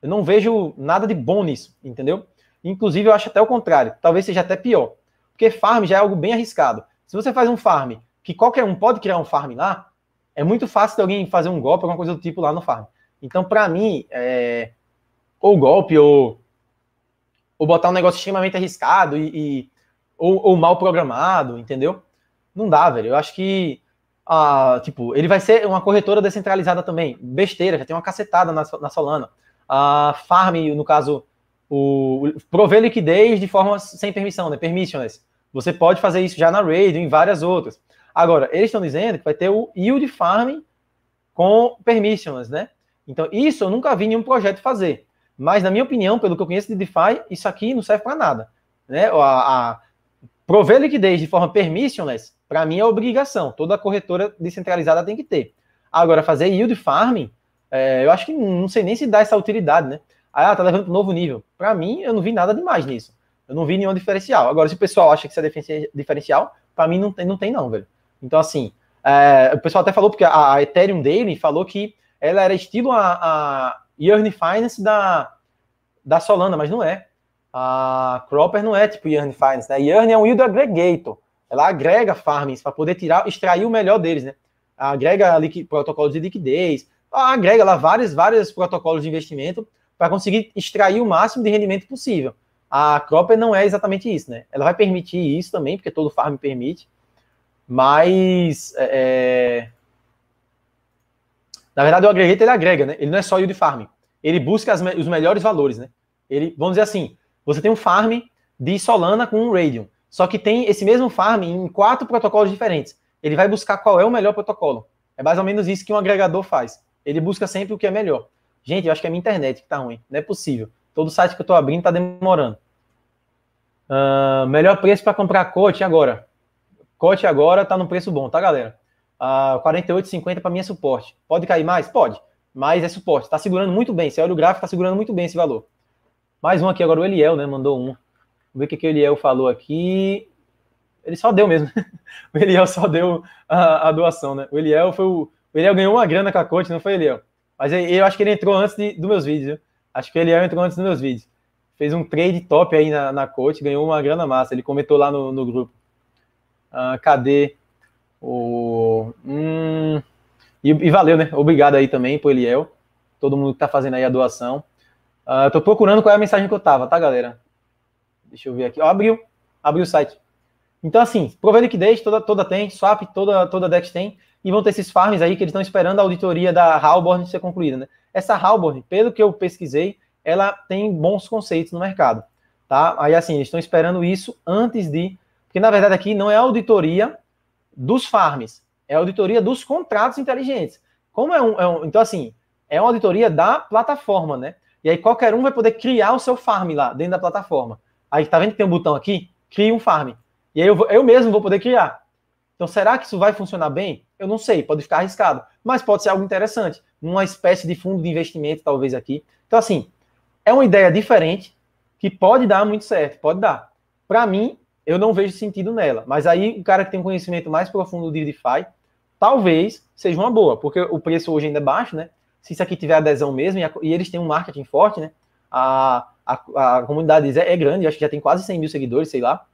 Speaker 1: Eu não vejo nada de bom nisso, entendeu? Inclusive, eu acho até o contrário, talvez seja até pior. Porque farm já é algo bem arriscado. Se você faz um farm, que qualquer um pode criar um farm lá, é muito fácil de alguém fazer um golpe, alguma coisa do tipo lá no farm. Então, para mim, é... ou golpe, ou... ou botar um negócio extremamente arriscado e, e... Ou, ou mal programado, entendeu? Não dá, velho. Eu acho que tipo, ele vai ser uma corretora descentralizada também. Besteira, já tem uma cacetada na, na Solana. A farm, no caso, o, o, prover liquidez de forma sem permissão, né? Permissionless. Você pode fazer isso já na Raid, em várias outras. Agora, eles estão dizendo que vai ter o yield farming com permissions, né? Então, isso eu nunca vi nenhum projeto fazer. Mas, na minha opinião, pelo que eu conheço de DeFi, isso aqui não serve para nada. Né? A, a, prover liquidez de forma permissionless para mim é obrigação. Toda corretora descentralizada tem que ter. Agora, fazer yield farming, é, eu acho que não sei nem se dá essa utilidade, né? Ah, tá levando para um novo nível. Para mim, eu não vi nada demais nisso. Eu não vi nenhum diferencial. Agora, se o pessoal acha que isso é diferencial, para mim não tem, não tem, não, velho. Então, assim, é, o pessoal até falou, porque a, a Ethereum Daily falou que ela era estilo a, a Yearn Finance da, da Solana, mas não é. A Cropper não é tipo Yearn Finance, né? Yearn é um yield aggregator ela agrega farms para poder tirar, extrair o melhor deles, né? Agrega ali protocolos de liquidez, agrega lá vários, vários protocolos de investimento para conseguir extrair o máximo de rendimento possível. A Cropper não é exatamente isso, né? Ela vai permitir isso também, porque todo farm permite, mas é... é na verdade o agregado ele agrega, né? Ele não é só yield farm. Ele busca as, os melhores valores, né? Ele, vamos dizer assim, você tem um farm de Solana com um Radium. Só que tem esse mesmo farm em quatro protocolos diferentes. Ele vai buscar qual é o melhor protocolo. É mais ou menos isso que um agregador faz. Ele busca sempre o que é melhor. Gente, eu acho que é minha internet que tá ruim. Não é possível. Todo site que eu tô abrindo tá demorando. Uh, melhor preço para comprar cote agora. Cote agora tá no preço bom, tá, galera? Uh, 48,50 para minha suporte. Pode cair mais? Pode. Mas é suporte. Tá segurando muito bem. Você olha o gráfico, tá segurando muito bem esse valor. Mais um aqui agora, o Eliel, né? Mandou um. Vamos ver o que, o Eliel falou aqui. Ele só deu mesmo. *laughs* o Eliel só deu a, a, doação, né? O Eliel foi o. O Eliel ganhou uma grana com a coach, não foi, Eliel? Mas eu, eu acho que ele entrou antes de, dos meus vídeos, viu? Acho que o Eliel entrou antes dos meus vídeos. Fez um trade top aí na, na coach, ganhou uma grana massa. Ele comentou lá no, no grupo. Ah, cadê o. Hum... E, e, valeu, né? Obrigado aí também pro Eliel. Todo mundo que tá fazendo aí a doação. Uh, tô procurando qual é a mensagem que eu tava, tá, galera? Deixa eu ver aqui. Ó, abriu. Abriu o site. Então, assim, prover liquidez, toda, toda tem, swap, toda, toda DEX tem, e vão ter esses farms aí que eles estão esperando a auditoria da Halborn ser concluída, né? Essa Halborn, pelo que eu pesquisei, ela tem bons conceitos no mercado, tá? Aí, assim, eles estão esperando isso antes de... Porque, na verdade, aqui não é auditoria dos farms, é auditoria dos contratos inteligentes. Como é um, é um... Então, assim, é uma auditoria da plataforma, né? E aí qualquer um vai poder criar o seu farm lá, dentro da plataforma. Aí tá vendo que tem um botão aqui? Crie um farm. E aí eu, vou, eu mesmo vou poder criar. Então, será que isso vai funcionar bem? Eu não sei, pode ficar arriscado, mas pode ser algo interessante, uma espécie de fundo de investimento, talvez aqui. Então, assim, é uma ideia diferente que pode dar muito certo, pode dar. Para mim, eu não vejo sentido nela, mas aí o cara que tem um conhecimento mais profundo de DeFi, talvez seja uma boa, porque o preço hoje ainda é baixo, né? Se isso aqui tiver adesão mesmo, e eles têm um marketing forte, né? A, a, a comunidade é, é grande, acho que já tem quase 100 mil seguidores, sei lá.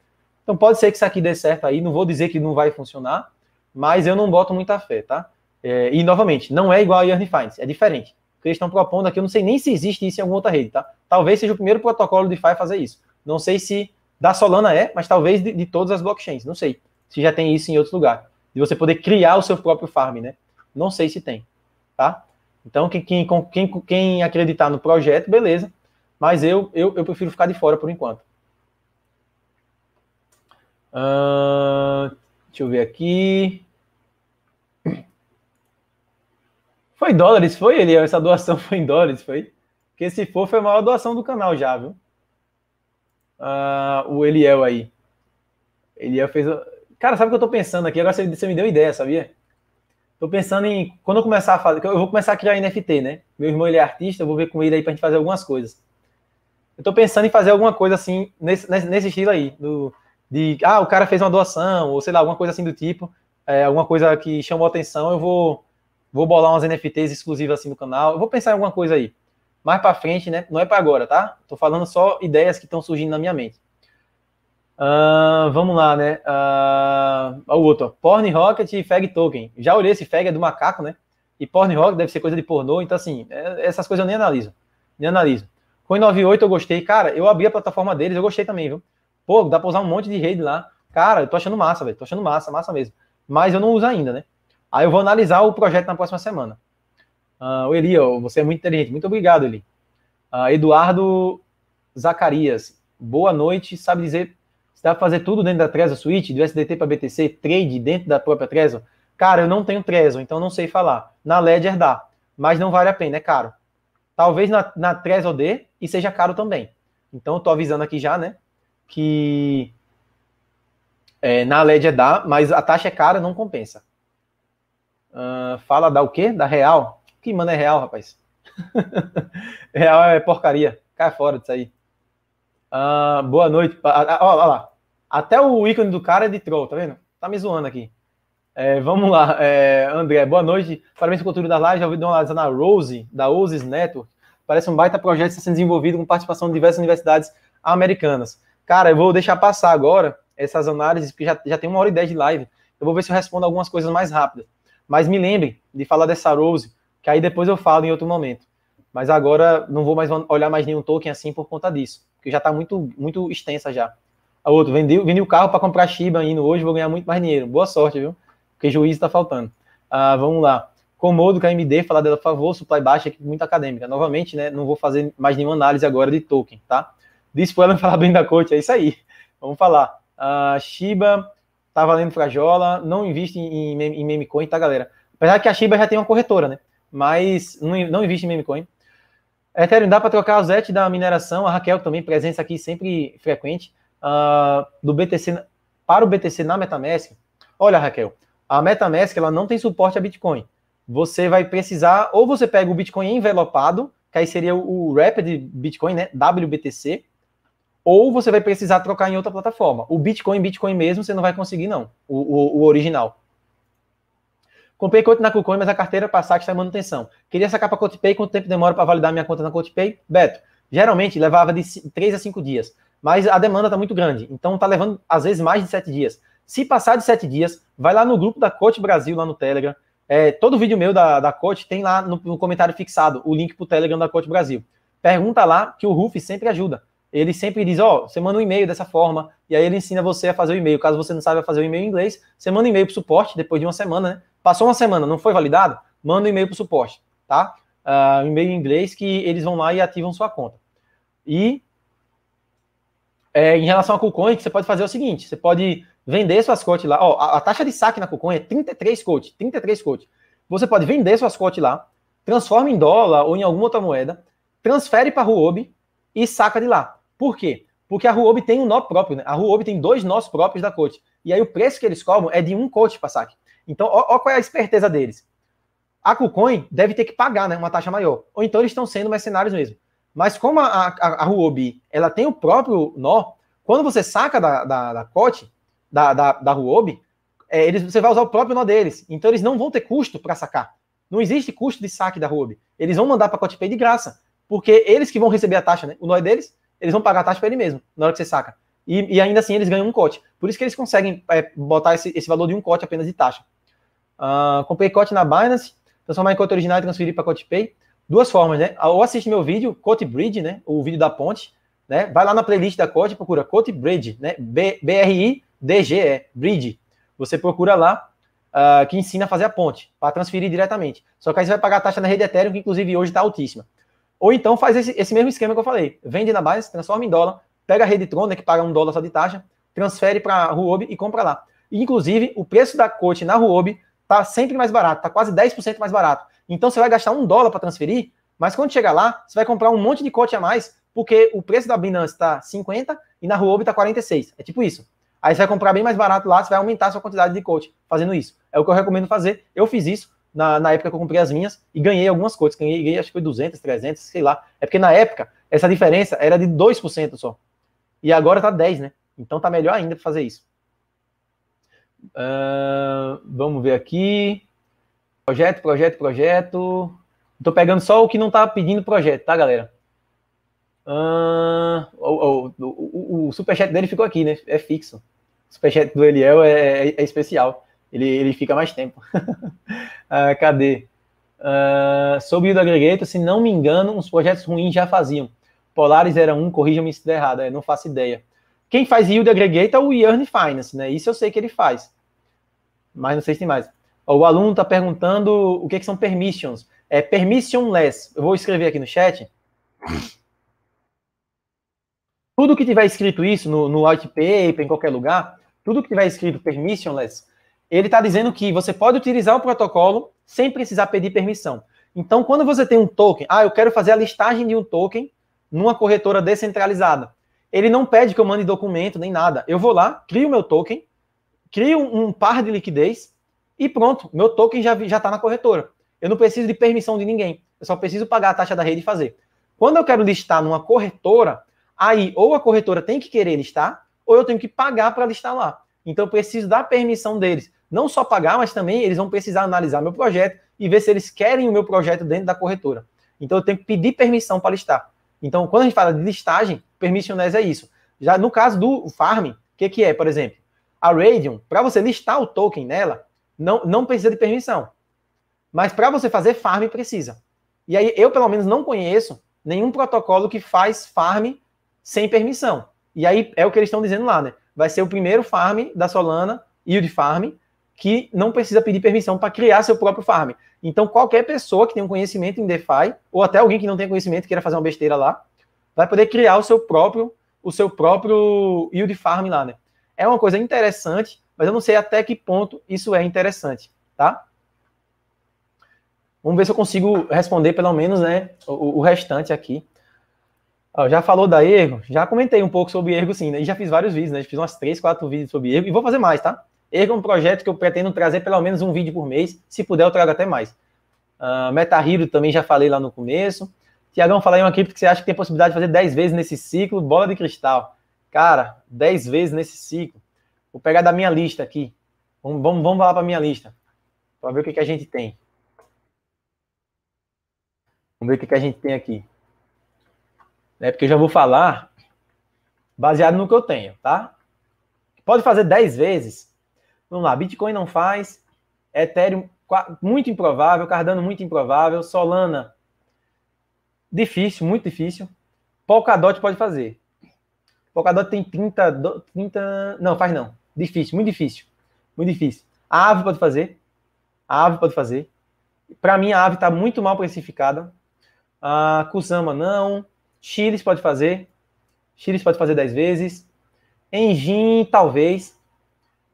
Speaker 1: Então pode ser que isso aqui dê certo aí, não vou dizer que não vai funcionar, mas eu não boto muita fé, tá? É, e novamente, não é igual a Yearn Finance, é diferente. O que eles estão propondo aqui, eu não sei nem se existe isso em alguma outra rede, tá? Talvez seja o primeiro protocolo de DeFi fazer isso. Não sei se da Solana é, mas talvez de, de todas as blockchains, não sei se já tem isso em outros lugares. De você poder criar o seu próprio farm, né? Não sei se tem, tá? Então, quem, quem, quem acreditar no projeto, beleza. Mas eu, eu, eu prefiro ficar de fora por enquanto. Uh, deixa eu ver aqui. Foi em dólares, foi ele? Essa doação foi em dólares, foi? Porque se for, foi a maior doação do canal já, viu? Uh, o Eliel aí. Eliel fez. Cara, sabe o que eu tô pensando aqui? Agora você me deu ideia, sabia? Tô pensando em. Quando eu começar a fazer. Eu vou começar a criar NFT, né? Meu irmão, ele é artista, eu vou ver com ele aí pra gente fazer algumas coisas. Eu tô pensando em fazer alguma coisa assim, nesse, nesse estilo aí, do, de, ah, o cara fez uma doação, ou sei lá, alguma coisa assim do tipo, é, alguma coisa que chamou atenção, eu vou, vou bolar umas NFTs exclusivas assim do canal, eu vou pensar em alguma coisa aí. Mais para frente, né? Não é para agora, tá? Tô falando só ideias que estão surgindo na minha mente. Uh, vamos lá, né? Uh, o outro, Porn Rocket e Fag Token. Já olhei esse Fag, é do macaco, né? E Porn Rocket deve ser coisa de pornô, então assim, é, essas coisas eu nem analiso. Nem analiso. Foi 98, eu gostei. Cara, eu abri a plataforma deles, eu gostei também, viu? Pô, dá pra usar um monte de rede lá. Cara, eu tô achando massa, velho. Tô achando massa, massa mesmo. Mas eu não uso ainda, né? Aí eu vou analisar o projeto na próxima semana. Uh, o Eli, ó, você é muito inteligente. Muito obrigado, Eli. Uh, Eduardo Zacarias. Boa noite. Sabe dizer se dá pra fazer tudo dentro da Trezor Switch, do SDT para BTC, trade dentro da própria Trezor? Cara, eu não tenho Trezor, então não sei falar. Na Ledger dá, mas não vale a pena, é caro. Talvez na, na Trezor D e seja caro também. Então, eu estou avisando aqui já, né? Que é, na é dá, mas a taxa é cara, não compensa. Uh, fala da o quê? Da Real? Que mano é Real, rapaz? *laughs* real é porcaria. Cai fora disso aí. Uh, boa noite. Olha ah, lá. Até o ícone do cara é de troll, tá vendo? Tá me zoando aqui. É, vamos lá, é, André, boa noite. Parabéns pelo conteúdo da live. Já ouvi uma análise na Rose, da Osis Network. Parece um baita projeto que está sendo desenvolvido com participação de diversas universidades americanas. Cara, eu vou deixar passar agora essas análises, porque já, já tem uma hora e dez de live. Eu vou ver se eu respondo algumas coisas mais rápidas. Mas me lembrem de falar dessa Rose, que aí depois eu falo em outro momento. Mas agora não vou mais olhar mais nenhum token assim por conta disso, que já está muito, muito extensa já. A outro, vendi, vendi o carro para comprar Shiba indo hoje, vou ganhar muito mais dinheiro. Boa sorte, viu? porque juízo está faltando. Ah, vamos lá. Comodo, KMD, falar dela, por favor, supply baixa, aqui muito acadêmica. Novamente, né, não vou fazer mais nenhuma análise agora de token, tá? Dispo ela *laughs* falar bem da corte, é isso aí. Vamos falar. Ah, Shiba, tá valendo frajola, não investe em, meme, em meme coin, tá, galera? Apesar que a Shiba já tem uma corretora, né? Mas não, não investe em meme coin. Ethereum, dá para trocar o Zet da mineração, a Raquel também, presença aqui sempre frequente, uh, do BTC para o BTC na MetaMask. Olha, Raquel, a MetaMask ela não tem suporte a Bitcoin. Você vai precisar, ou você pega o Bitcoin envelopado, que aí seria o Rapid Bitcoin, né? WBTC, ou você vai precisar trocar em outra plataforma. O Bitcoin, Bitcoin mesmo, você não vai conseguir, não. O, o, o original. Comprei conta na KuCoin, mas a carteira Passat está em manutenção. Queria sacar para CodePay, quanto tempo demora para validar minha conta na CodePay? Beto, geralmente levava de 3 a 5 dias, mas a demanda está muito grande, então está levando às vezes mais de 7 dias. Se passar de sete dias, vai lá no grupo da Coach Brasil, lá no Telegram. É, todo vídeo meu da, da Coach tem lá no, no comentário fixado o link para o Telegram da Coach Brasil. Pergunta lá que o Ruf sempre ajuda. Ele sempre diz, ó, oh, você manda um e-mail dessa forma, e aí ele ensina você a fazer o e-mail. Caso você não saiba fazer o e-mail em inglês, você manda um e-mail para o suporte depois de uma semana, né? Passou uma semana, não foi validado? Manda um e-mail para o suporte, tá? Uh, um e-mail em inglês que eles vão lá e ativam sua conta. E é, em relação a KuCoin, você pode fazer o seguinte, você pode vender suas cotes lá. Ó, a, a, taxa de saque na Kucoin é 33 cotes, 33 cotes. Você pode vender suas cotes lá, transforma em dólar ou em alguma outra moeda, transfere para a Huobi e saca de lá. Por quê? Porque a Huobi tem um nó próprio, né? A Huobi tem dois nós próprios da cote. E aí o preço que eles cobram é de um cote para saque. Então, ó, ó, qual é a esperteza deles. A KuCoin deve ter que pagar né, uma taxa maior. Ou então eles estão sendo mercenários mesmo. Mas como a, a, a Huobi ela tem o próprio nó, quando você saca da, da, da cote, da, da, da Huobi, é, eles, você vai usar o próprio nó deles. Então eles não vão ter custo para sacar. Não existe custo de saque da Huobi. Eles vão mandar cote pay de graça, porque eles que vão receber a taxa, né? O nó é deles, eles vão pagar a taxa para ele mesmo, na hora que você saca. E, e, ainda assim eles ganham um cote. Por isso que eles conseguem é, botar esse, esse, valor de um cote apenas de taxa. Uh, comprei cote na Binance, transformar em cote original e transferir para cote pay. Duas formas, né? Ah, ou assiste meu vídeo, Cote Bridge, né? O vídeo da ponte, né? Vai lá na playlist da cote, procura Cote Bridge, né? B-R-I DGE, é, Bridge. Você procura lá, uh, que ensina a fazer a ponte, para transferir diretamente. Só que aí você vai pagar a taxa na rede Ethereum, que inclusive hoje está altíssima. Ou então faz esse, esse, mesmo esquema que eu falei. Vende na base, transforma em dólar, pega a rede Tron, né, que paga um dólar só de taxa, transfere para a Huobi e compra lá. E, inclusive, o preço da coach na Huobi tá sempre mais barato, tá quase 10% mais barato. Então você vai gastar um dólar para transferir, mas quando chegar lá, você vai comprar um monte de coach a mais, porque o preço da Binance está 50 e na Huobi está 46. É tipo isso. Aí você vai comprar bem mais barato lá, você vai aumentar a sua quantidade de coach fazendo isso. É o que eu recomendo fazer. Eu fiz isso na, na época que eu comprei as minhas e ganhei algumas coaches. Ganhei, acho que foi 200, 300, sei lá. É porque na época essa diferença era de 2% só. E agora tá 10, né? Então tá melhor ainda para fazer isso. Uh, vamos ver aqui. Projeto, projeto, projeto. Tô pegando só o que não tá pedindo projeto, tá, galera? Uh, o, o, o, o superchat dele ficou aqui, né? É fixo. O superchat do Eliel é, é, é especial. Ele, ele fica mais tempo. uh, *laughs* cadê? Uh, sobre o do se não me engano, uns projetos ruins já faziam. Polaris era um, corrija-me se der errado, eu é, não faço ideia. Quem faz yield aggregate é o Yearn Finance, né? Isso eu sei que ele faz. Mas não sei se tem mais. o aluno está perguntando o que, é que são permissions. É permissionless. Eu vou escrever aqui no chat. Tudo que tiver escrito isso no, no white paper, em qualquer lugar, tudo que tiver escrito permissionless, ele está dizendo que você pode utilizar o protocolo sem precisar pedir permissão. Então, quando você tem um token, ah, eu quero fazer a listagem de um token numa corretora descentralizada. Ele não pede que eu mande documento nem nada. Eu vou lá, crio meu token, crio um par de liquidez e pronto, meu token já está na corretora. Eu não preciso de permissão de ninguém. Eu só preciso pagar a taxa da rede e fazer. Quando eu quero listar numa corretora, Aí, ou a corretora tem que querer listar, ou eu tenho que pagar para listar lá. Então, eu preciso da permissão deles. Não só pagar, mas também eles vão precisar analisar meu projeto e ver se eles querem o meu projeto dentro da corretora. Então, eu tenho que pedir permissão para listar. Então, quando a gente fala de listagem, permissionés é isso. Já no caso do farm, o que, que é, por exemplo? A Radium, para você listar o token nela, não, não precisa de permissão. Mas para você fazer farm, precisa. E aí, eu, pelo menos, não conheço nenhum protocolo que faz farm sem permissão. E aí é o que eles estão dizendo lá, né? Vai ser o primeiro farm da Solana, Yield Farm, que não precisa pedir permissão para criar seu próprio farm. Então, qualquer pessoa que tem um conhecimento em DeFi, ou até alguém que não tem conhecimento queira fazer uma besteira lá, vai poder criar o seu próprio o seu próprio yield farm lá, né? É uma coisa interessante, mas eu não sei até que ponto isso é interessante, tá? Vamos ver se eu consigo responder pelo menos, né, o, o restante aqui. Ó, já falou da ergo? Já comentei um pouco sobre ergo, sim, né? E já fiz vários vídeos, né? Já fiz umas três, quatro vídeos sobre ergo e vou fazer mais, tá? Ergo é um projeto que eu pretendo trazer pelo menos um vídeo por mês. Se puder, eu trago até mais. Uh, ah, Hero também já falei lá no começo. Tiagão, fala aí uma cripto que você acha que tem possibilidade de fazer 10 vezes nesse ciclo. Bola de cristal. Cara, 10 vezes nesse ciclo. Vou pegar da minha lista aqui. Vamos, vamos, vamos lá para minha lista. Para ver o que, que a gente tem. Vamos ver o que, que a gente tem aqui né? Porque eu já vou falar baseado no que eu tenho, tá? Pode fazer 10 vezes. Vamos lá, Bitcoin não faz, Ethereum muito improvável, Cardano muito improvável, Solana difícil, muito difícil. Polkadot pode fazer. Polkadot tem 30, 30, não, faz não. Difícil, muito difícil. Muito difícil. A Ave pode fazer. A Ave pode fazer. Para mim a Ave está muito mal precificada. A Kusama não. Chiles pode fazer. Chiles pode fazer 10 vezes. Engin, talvez.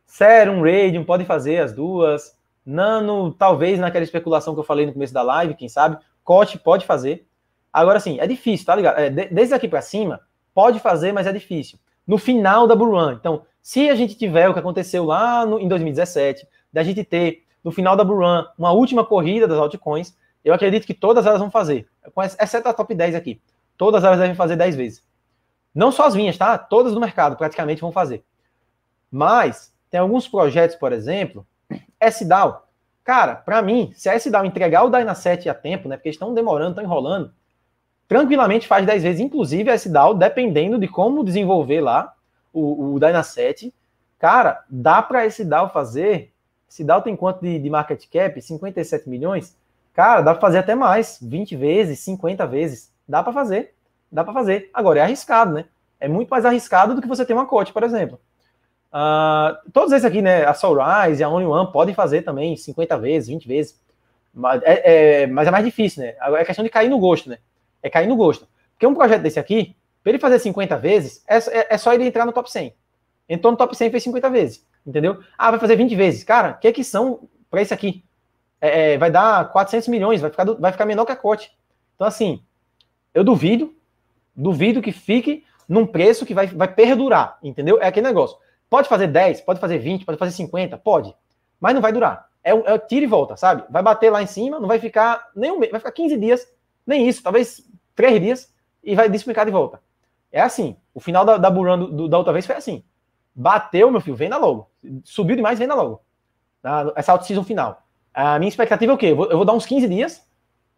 Speaker 1: Serum, Radium, pode fazer as duas. Nano, talvez naquela especulação que eu falei no começo da live, quem sabe. Cote, pode fazer. Agora sim, é difícil, tá ligado? É, desde aqui para cima, pode fazer, mas é difícil. No final da Bull Então, se a gente tiver o que aconteceu lá no, em 2017, da gente ter no final da Bull uma última corrida das altcoins, eu acredito que todas elas vão fazer, exceto é a top 10 aqui. Todas elas devem fazer 10 vezes. Não só as minhas, tá? Todas do mercado praticamente vão fazer. Mas tem alguns projetos, por exemplo, SDAO. Cara, para mim, se a SDAO entregar o Dynaset a tempo, né? Porque estão demorando, estão enrolando, tranquilamente faz 10 vezes, inclusive a SDAO, dependendo de como desenvolver lá o, o Dynaset. Cara, dá para a DAO fazer. Esse DAO tem quanto de, de market cap? 57 milhões? Cara, dá para fazer até mais, 20 vezes, 50 vezes. Dá para fazer. Dá para fazer. Agora, é arriscado, né? É muito mais arriscado do que você ter uma cote, por exemplo. Uh, todos esses aqui, né? A e a Only One, podem fazer também 50 vezes, 20 vezes. Mas é, é, mas é mais difícil, né? É questão de cair no gosto, né? É cair no gosto. Porque um projeto desse aqui, para ele fazer 50 vezes, é, é, é, só ele entrar no top 100. Entrou no top 100 e fez 50 vezes, entendeu? Ah, vai fazer 20 vezes. Cara, o que, que são para isso aqui? É, é, vai dar 400 milhões, vai ficar, do, vai ficar menor que a cote. Então, assim, eu duvido, duvido que fique num preço que vai, vai perdurar, entendeu? É aquele negócio. Pode fazer 10, pode fazer 20, pode fazer 50, pode, mas não vai durar. É, é tira e volta, sabe? Vai bater lá em cima, não vai ficar nem um mês, vai ficar 15 dias, nem isso, talvez 3 dias, e vai desplicar de volta. É assim. O final da, da Buran do, do, da outra vez foi assim. Bateu, meu filho, venda logo. Subiu demais, venda logo. Ah, essa auto-season final. A minha expectativa é o quê? Eu vou, eu vou, dar uns 15 dias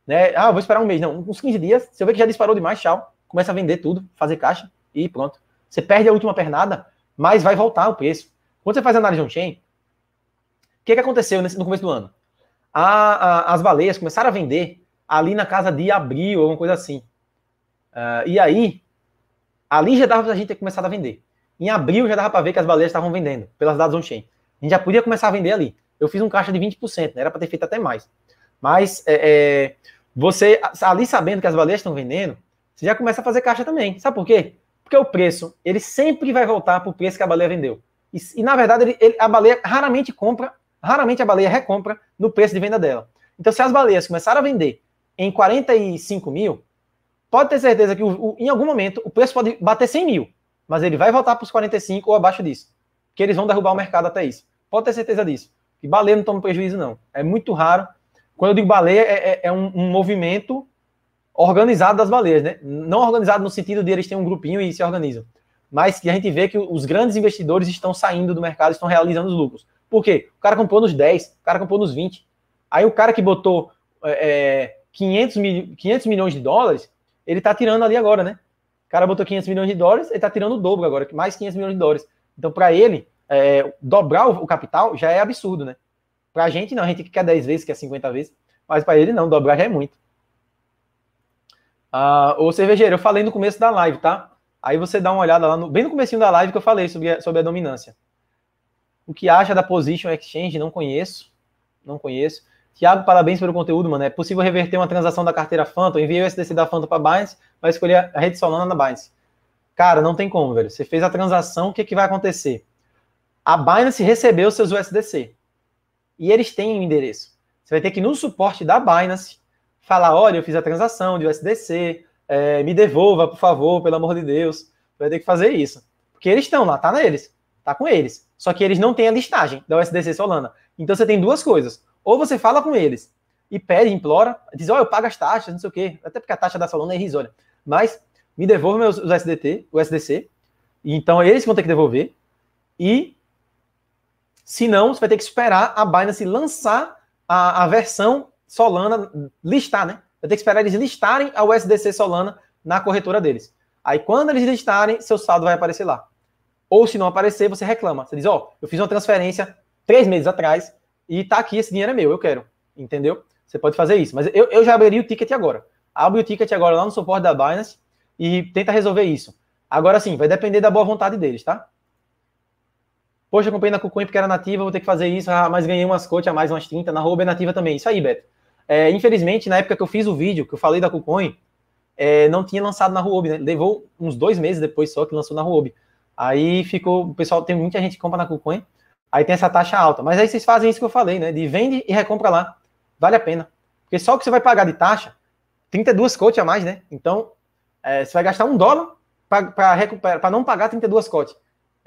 Speaker 1: né? Ah, vou esperar um mês. Não, uns 15 dias. Se eu ver que já disparou demais, tchau. Começa a vender tudo, fazer caixa e pronto. Você perde a última pernada, mas vai voltar o preço. Quando você faz análise on-chain, o que, que aconteceu nesse, no começo do ano? A, a, as baleias começaram a vender ali na casa de abril, alguma coisa assim. Uh, e aí, ali já dava pra gente ter começado a vender. Em abril já dava para ver que as baleias estavam vendendo, pelas dados on-chain. A gente já podia começar a vender ali. Eu fiz um caixa de 20%, né? era para ter feito até mais. Mas é, é, você, ali sabendo que as baleias estão vendendo, você já começa a fazer caixa também. Sabe por quê? Porque o preço, ele sempre vai voltar para o preço que a baleia vendeu. E, e na verdade, ele, ele, a baleia raramente compra, raramente a baleia recompra no preço de venda dela. Então, se as baleias começaram a vender em 45 mil, pode ter certeza que o, o, em algum momento o preço pode bater 100 mil, mas ele vai voltar para os 45 ou abaixo disso. Que eles vão derrubar o mercado até isso. Pode ter certeza disso. E baleia não toma prejuízo, não. É muito raro quando eu digo baleia, é, é, é um, um, movimento organizado das baleias, né? Não organizado no sentido de eles terem um grupinho e se organizam, mas que a gente vê que os grandes investidores estão saindo do mercado, estão realizando os lucros. Por quê? O cara comprou nos 10, o cara comprou nos 20. Aí o cara que botou é, 500, é, mil, 500 milhões de dólares, ele tá tirando ali agora, né? O cara botou 500 milhões de dólares, ele tá tirando o dobro agora, mais 500 milhões de dólares. Então, para ele, é, dobrar o capital já é absurdo, né? Para a gente não, a gente quer 10 vezes, quer 50 vezes, mas para ele não, dobrar já é muito. Ah, ô cervejeiro, eu falei no começo da live, tá? Aí você dá uma olhada lá, no, bem no comecinho da live que eu falei sobre a, sobre a dominância. O que acha da Position Exchange? Não conheço. Não conheço. Tiago, parabéns pelo conteúdo, mano. É possível reverter uma transação da carteira Phantom? Enviei o SDC da Phantom para Binance, vai escolher a rede Solana na Binance. Cara, não tem como, velho. Você fez a transação, o que, é que vai acontecer? A Binance recebeu seus USDC. E eles têm o um endereço. Você vai ter que ir no suporte da Binance falar: olha, eu fiz a transação de USDC, é, me devolva, por favor, pelo amor de Deus. Você vai ter que fazer isso. Porque eles estão lá, tá neles, tá com eles. Só que eles não têm a listagem da USDC Solana. Então você tem duas coisas. Ou você fala com eles e pede, implora, diz: olha, eu pago as taxas, não sei o quê. Até porque a taxa da Solana é irrisória. Mas me devolva meus, os SDT, o SDC. Então eles vão ter que devolver. E Senão, você vai ter que esperar a Binance lançar a, a versão Solana listar, né? Vai ter que esperar eles listarem a USDC Solana na corretora deles. Aí, quando eles listarem, seu saldo vai aparecer lá. Ou se não aparecer, você reclama. Você diz: Ó, oh, eu fiz uma transferência três meses atrás e tá aqui, esse dinheiro é meu, eu quero. Entendeu? Você pode fazer isso. Mas eu, eu já abri o ticket agora. Abre o ticket agora lá no suporte da Binance e tenta resolver isso. Agora sim, vai depender da boa vontade deles, tá? Poxa, comprei na Cucunha porque era nativa, vou ter que fazer isso, ah, mas ganhei umas coach a mais, umas 30. Na Rouba é nativa também. Isso aí, Beto. É, infelizmente, na época que eu fiz o vídeo, que eu falei da Cucunha, é, não tinha lançado na Ruobi, né? Levou uns dois meses depois só que lançou na Ruobi. Aí ficou, o pessoal, tem muita gente que compra na Cucunha, aí tem essa taxa alta. Mas aí vocês fazem isso que eu falei, né? De vende e recompra lá. Vale a pena. Porque só o que você vai pagar de taxa, 32 coach a mais, né? Então, é, você vai gastar um dólar para não pagar 32 cotes.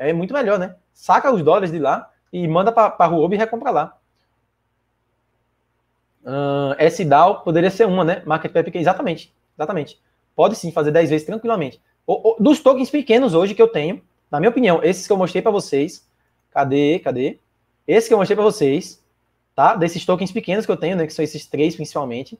Speaker 1: É muito melhor, né? Saca os dólares de lá e manda para a Huobi e recompra lá. Uh, SDAO poderia ser uma, né? Market cap é Exatamente. Exatamente. Pode sim fazer 10 vezes tranquilamente. O, o, dos tokens pequenos hoje que eu tenho, na minha opinião, esses que eu mostrei para vocês. Cadê? Cadê? Esse que eu mostrei para vocês, tá? Desses tokens pequenos que eu tenho, né? Que são esses três principalmente.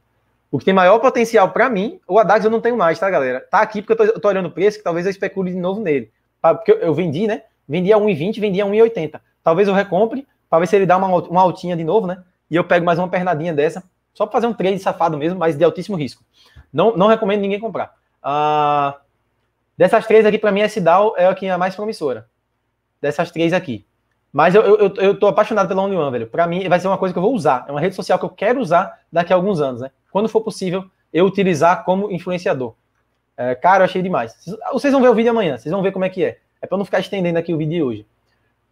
Speaker 1: O que tem maior potencial para mim, o Adax eu não tenho mais, tá, galera? Tá aqui porque eu tô, eu tô olhando o preço, que talvez eu especule de novo nele. Porque eu, eu vendi, né? Vendia 1,20, vendia 1,80. Talvez eu recompre, talvez se ele dá uma, uma altinha de novo, né? E eu pego mais uma pernadinha dessa, só para fazer um trade safado mesmo, mas de altíssimo risco. Não, não recomendo ninguém comprar. Ah, dessas três aqui, para mim, essa Dow é a que é a mais promissora. Dessas três aqui. Mas eu, eu, eu tô apaixonado pela Only One, velho. Para mim, vai ser uma coisa que eu vou usar. É uma rede social que eu quero usar daqui a alguns anos, né? Quando for possível, eu utilizar como influenciador. É, cara, eu achei demais. Vocês vão ver o vídeo amanhã, vocês vão ver como é que é. É para não ficar estendendo aqui o vídeo de hoje.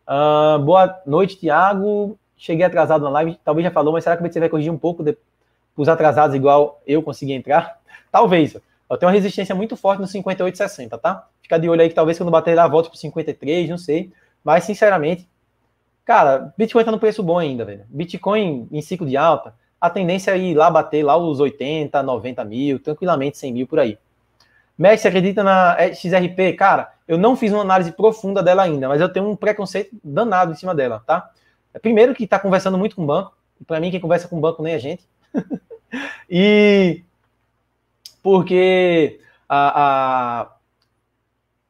Speaker 1: Uh, boa noite, Tiago. Cheguei atrasado na live, talvez já falou, mas será que você vai corrigir um pouco para os atrasados igual eu consegui entrar? *laughs* Talvez. Eu tenho uma resistência muito forte no 58,60, tá? Fica de olho aí que talvez quando bater lá volte pro 53, não sei. Mas, sinceramente, cara, Bitcoin está no preço bom ainda, velho. Bitcoin em ciclo de alta, a tendência é ir lá bater lá os 80, 90 mil, tranquilamente 100 mil por aí. Mestre, acredita na XRP? Cara, eu não fiz uma análise profunda dela ainda, mas eu tenho um preconceito danado em cima dela, tá? Primeiro que está conversando muito com o banco. Para mim, quem conversa com o banco nem é gente. *laughs* e porque a,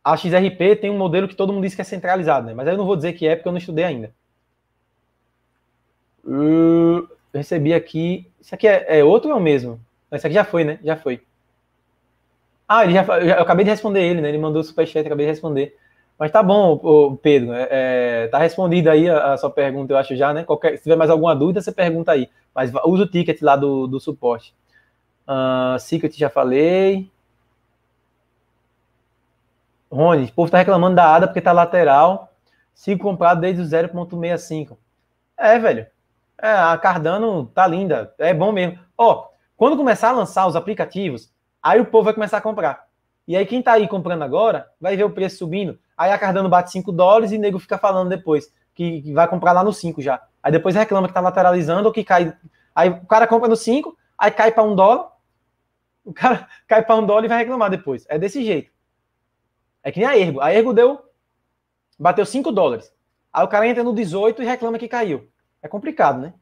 Speaker 1: a, a XRP tem um modelo que todo mundo diz que é centralizado, né? Mas eu não vou dizer que é, porque eu não estudei ainda. Hum. Eu recebi aqui. Isso aqui é, é outro ou é o mesmo? Isso aqui já foi, né? Já foi. Ah, ele já, eu acabei de responder ele, né? Ele mandou o superchat, acabei de responder. Mas tá bom, Pedro. É, é tá respondida aí a, a, sua pergunta, eu acho já, né? Qualquer, se tiver mais alguma dúvida, você pergunta aí. Mas usa o ticket lá do, do suporte. Uh, Secret já falei. Rony, o povo tá reclamando da ADA porque tá lateral. Sigo comprado desde o 0.65. É, velho. É, a Cardano tá linda. É bom mesmo. Ó, quando começar a lançar os aplicativos, Aí o povo vai começar a comprar. E aí quem está aí comprando agora vai ver o preço subindo. Aí a Cardano bate 5 dólares e o nego fica falando depois que vai comprar lá no 5 já. Aí depois reclama que está lateralizando ou que cai. Aí o cara compra no 5, aí cai para um dólar. O cara *laughs* cai para um dólar e vai reclamar depois. É desse jeito. É que nem a Ergo. A Ergo deu. Bateu 5 dólares. Aí o cara entra no 18 e reclama que caiu. É complicado, né?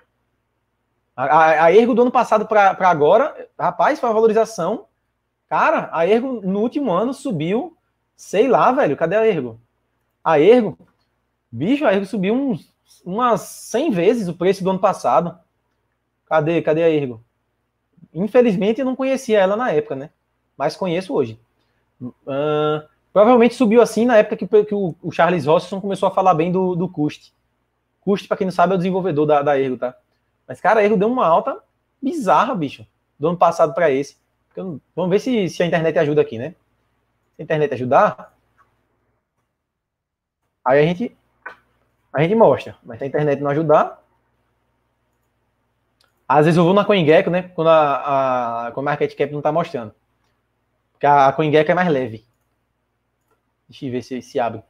Speaker 1: A, a, a Ergo do ano passado para agora, rapaz, foi uma valorização Cara, a Ergo no último ano subiu, sei lá, velho, cadê a Ergo? A Ergo, bicho, a Ergo subiu uns, umas 100 vezes o preço do ano passado. Cadê, cadê a Ergo? Infelizmente eu não conhecia ela na época, né? Mas conheço hoje. Uh, provavelmente subiu assim na época que, que o, o, Charles Rosson começou a falar bem do, do Custe. Custe, para quem não sabe, é o desenvolvedor da, da Ergo, tá? Mas, cara, a Ergo deu uma alta bizarra, bicho, do ano passado para esse. Eu, vamos ver se, se a internet ajuda aqui, né? Se a internet ajudar, aí a gente, a gente mostra. Mas se a internet não ajudar, às vezes eu vou na CoinGecko, né? Quando a, a, a Market Cap não está mostrando. Porque a, a CoinGecko é mais leve. Deixa eu ver se, se abre.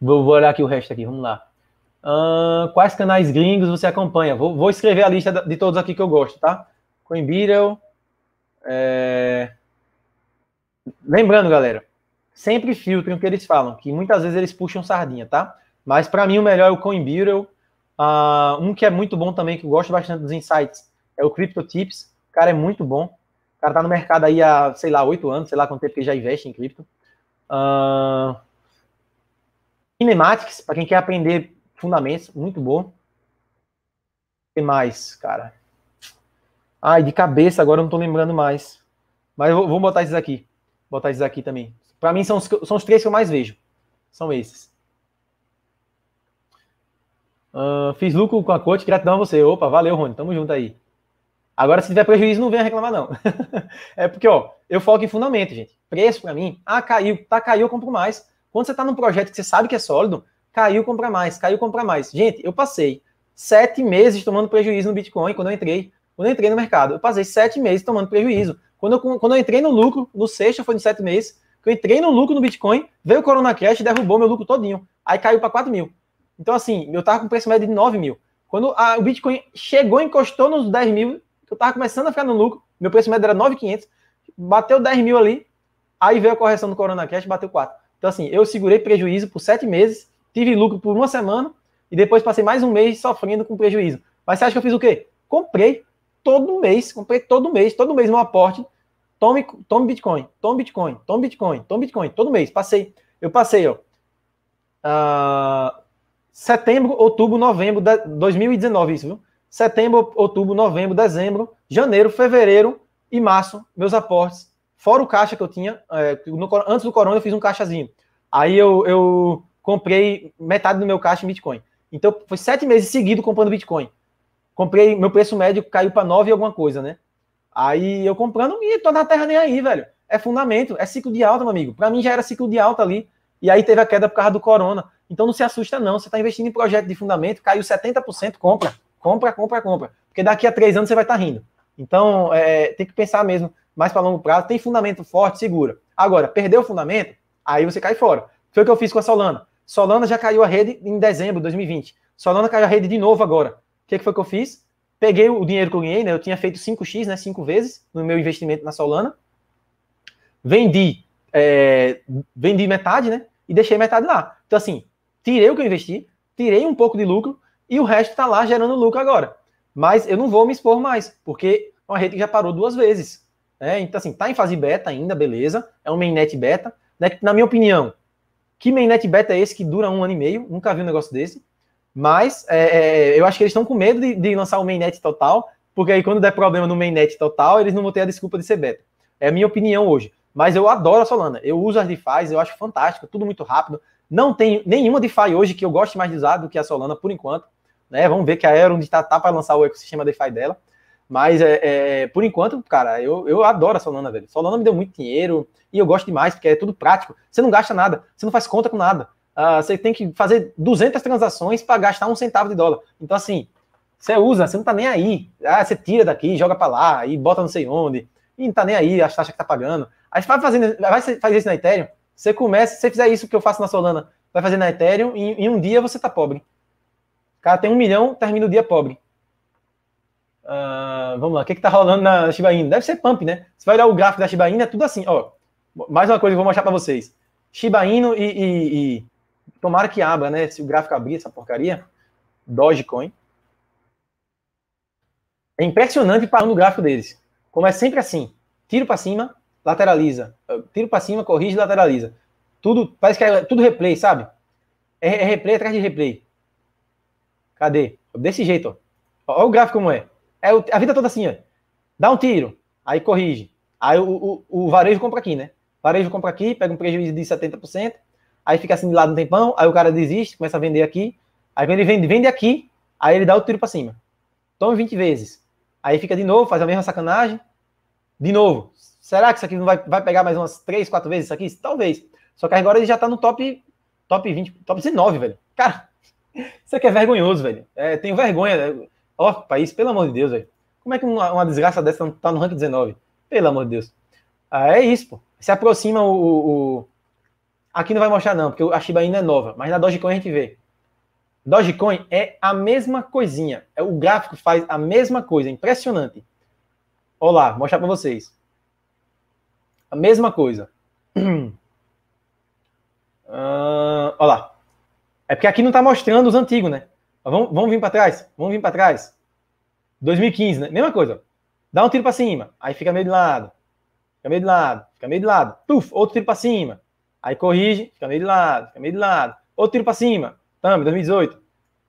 Speaker 1: Vou, vou olhar aqui o resto aqui, vamos lá. Uh, quais canais gringos você acompanha? Vou, vou escrever a lista de todos aqui que eu gosto, tá? Coinbeetle, é... Lembrando, galera, sempre filtrem o que eles falam, que muitas vezes eles puxam sardinha, tá? Mas para mim o melhor é o CoinBureau. Uh, um que é muito bom também, que eu gosto bastante dos insights, é o CryptoTips. O cara é muito bom. O cara tá no mercado aí há, sei lá, oito anos, sei lá quanto tempo que já investe em cripto. Uh... Kinematics, para quem quer aprender fundamentos, muito bom. O que mais, cara? Ai, de cabeça agora eu não tô lembrando mais. Mas vou, vou botar esses aqui. Botar esses aqui também. Para mim são os, são os três que eu mais vejo. São esses. Uh, fiz lucro com a coach, gratidão a você. Opa, valeu, Rony. Tamo junto aí. Agora, se tiver prejuízo, não venha reclamar, não. *laughs* é porque, ó, eu foco em fundamento, gente. Preço, para mim, ah, caiu, tá, caiu, eu compro mais. Quando você tá num projeto que você sabe que é sólido, caiu, compra mais, caiu, compra mais. Gente, eu passei sete meses tomando prejuízo no Bitcoin quando eu entrei. Quando eu entrei no mercado, eu passei sete meses tomando prejuízo. Quando eu, quando eu entrei no lucro, no sexto foi de sete meses, que eu entrei no lucro no Bitcoin, veio o Corona Crash, derrubou meu lucro todinho. Aí caiu para 4 mil. Então, assim, eu tava com preço médio de 9 mil. Quando a, o Bitcoin chegou, encostou nos 10 mil, eu tava começando a ficar no lucro, meu preço médio era 9,500, bateu 10 mil ali, aí veio a correção do Corona Cash, bateu 4. Então, assim, eu segurei prejuízo por sete meses, tive lucro por uma semana, e depois passei mais um mês sofrendo com prejuízo. Mas você acha que eu fiz o quê? Comprei todo mês, comprei todo mês, todo mês meu aporte. Tome, tome Bitcoin, tome Bitcoin, tome Bitcoin, tome Bitcoin, todo mês. Passei, eu passei, ó. Uh, setembro, outubro, novembro de 2019, isso, viu? Setembro, outubro, novembro, dezembro, janeiro, fevereiro e março, meus aportes. Fora o caixa que eu tinha, é, no, antes do corona eu fiz um caixazinho. Aí eu, eu comprei metade do meu caixa em Bitcoin. Então, foi sete meses seguidos comprando Bitcoin. Comprei, meu preço médio caiu para 9 e alguma coisa, né? Aí eu comprando e tô na terra nem aí, velho. É fundamento, é ciclo de alta, meu amigo. Para mim já era ciclo de alta ali. E aí teve a queda por causa do corona. Então não se assusta, não. Você está investindo em projeto de fundamento, caiu 70%, compra, compra, compra, compra. Porque daqui a três anos você vai estar tá rindo. Então é, tem que pensar mesmo, mais para longo prazo, tem fundamento forte, segura. Agora, perdeu o fundamento, aí você cai fora. Foi o que eu fiz com a Solana. Solana já caiu a rede em dezembro de 2020. Solana caiu a rede de novo agora que, que foi que eu fiz? Peguei o dinheiro que eu ganhei, né? Eu tinha feito 5x, né? 5 vezes no meu investimento na Solana. Vendi, é, vendi metade, né? E deixei metade lá. Então, assim, tirei o que eu investi, tirei um pouco de lucro e o resto está lá gerando lucro agora. Mas eu não vou me expor mais, porque é uma rede que já parou duas vezes. Né? Então, assim, tá em fase beta ainda, beleza. É um mainnet beta. Né? Na minha opinião, que mainnet beta é esse que dura um ano e meio? Nunca vi um negócio desse. Mas é, é, eu acho que eles estão com medo de, de, lançar o mainnet total, porque aí quando der problema no mainnet total, eles não vão ter a desculpa de ser beta. É a minha opinião hoje. Mas eu adoro a Solana. Eu uso as DeFi, eu acho fantástico, tudo muito rápido. Não tem nenhuma DeFi hoje que eu goste mais de usar do que a Solana, por enquanto. Né? Vamos ver que a Aeron está tá para lançar o ecossistema DeFi dela. Mas, é, é, por enquanto, cara, eu, eu adoro a Solana, velho. Solana me deu muito dinheiro e eu gosto demais, porque é tudo prático. Você não gasta nada, você não faz conta com nada. Ah, você tem que fazer 200 transações para gastar um centavo de dólar. Então, assim, você usa, você não tá nem aí. Ah, você tira daqui, joga para lá e bota não sei onde. E não tá nem aí as taxas que tá pagando. Aí você vai fazendo, vai fazer isso na Ethereum, você começa, se você fizer isso que eu faço na Solana, vai fazer na Ethereum e em um dia você tá pobre. O cara tem um milhão, termina o dia pobre. Uh, vamos lá, o que que tá rolando na Shiba Inu? Deve ser pump, né? Você vai olhar o gráfico da Shiba Inu, é tudo assim, ó. Mais uma coisa que eu vou mostrar para vocês. Shiba Inu e, e, e, Tomara que abra, né? Se o gráfico abrir essa porcaria. Dogecoin. É impressionante parando o gráfico deles. Como é sempre assim. Tiro para cima, lateraliza. Eh, tiro para cima, corrige, lateraliza. Tudo, parece que é tudo replay, sabe? É, é replay atrás de replay. Cadê? Desse jeito, ó. Olha o gráfico como é. É a vida toda assim, ó. Dá um tiro, aí corrige. Aí o, o, o varejo compra aqui, né? Varejo compra aqui, pega um prejuízo de 70%, aí fica assim de lado um tempão, aí o cara desiste, começa a vender aqui, aí ele vende, vende aqui, aí ele dá o tiro para cima. Toma 20 vezes. Aí fica de novo, faz a mesma sacanagem. De novo. Será que isso aqui não vai, vai pegar mais umas 3, 4 vezes isso aqui? Talvez. Só que agora ele já tá no top top 20, top 19, velho. Cara, *laughs* isso aqui é vergonhoso, velho. É, tenho vergonha. Ó, país, pelo amor de Deus, velho. Como é que uma, uma, desgraça dessa não tá no ranking 19? Pelo amor de Deus. Ah, é isso, pô. Se aproxima o, o, Aqui não vai mostrar não, porque a Shiba ainda é nova, mas na Dogecoin a gente vê. Dogecoin é a mesma coisinha. É, o gráfico faz a mesma coisa, é impressionante. Olá, vou mostrar para vocês. A mesma coisa. Uh, *clears throat* olha lá. É porque aqui não está mostrando os antigos, né? Vamos, vamos vir para trás. Vamos vir para trás. 2015, né? Mesma coisa. Dá um tiro para cima. Aí fica meio de lado. Fica meio de lado. Fica meio de lado. Puf, outro tiro para cima. Aí corrige, fica meio de lado, fica meio de lado. Outro tiro para cima, também, 2018.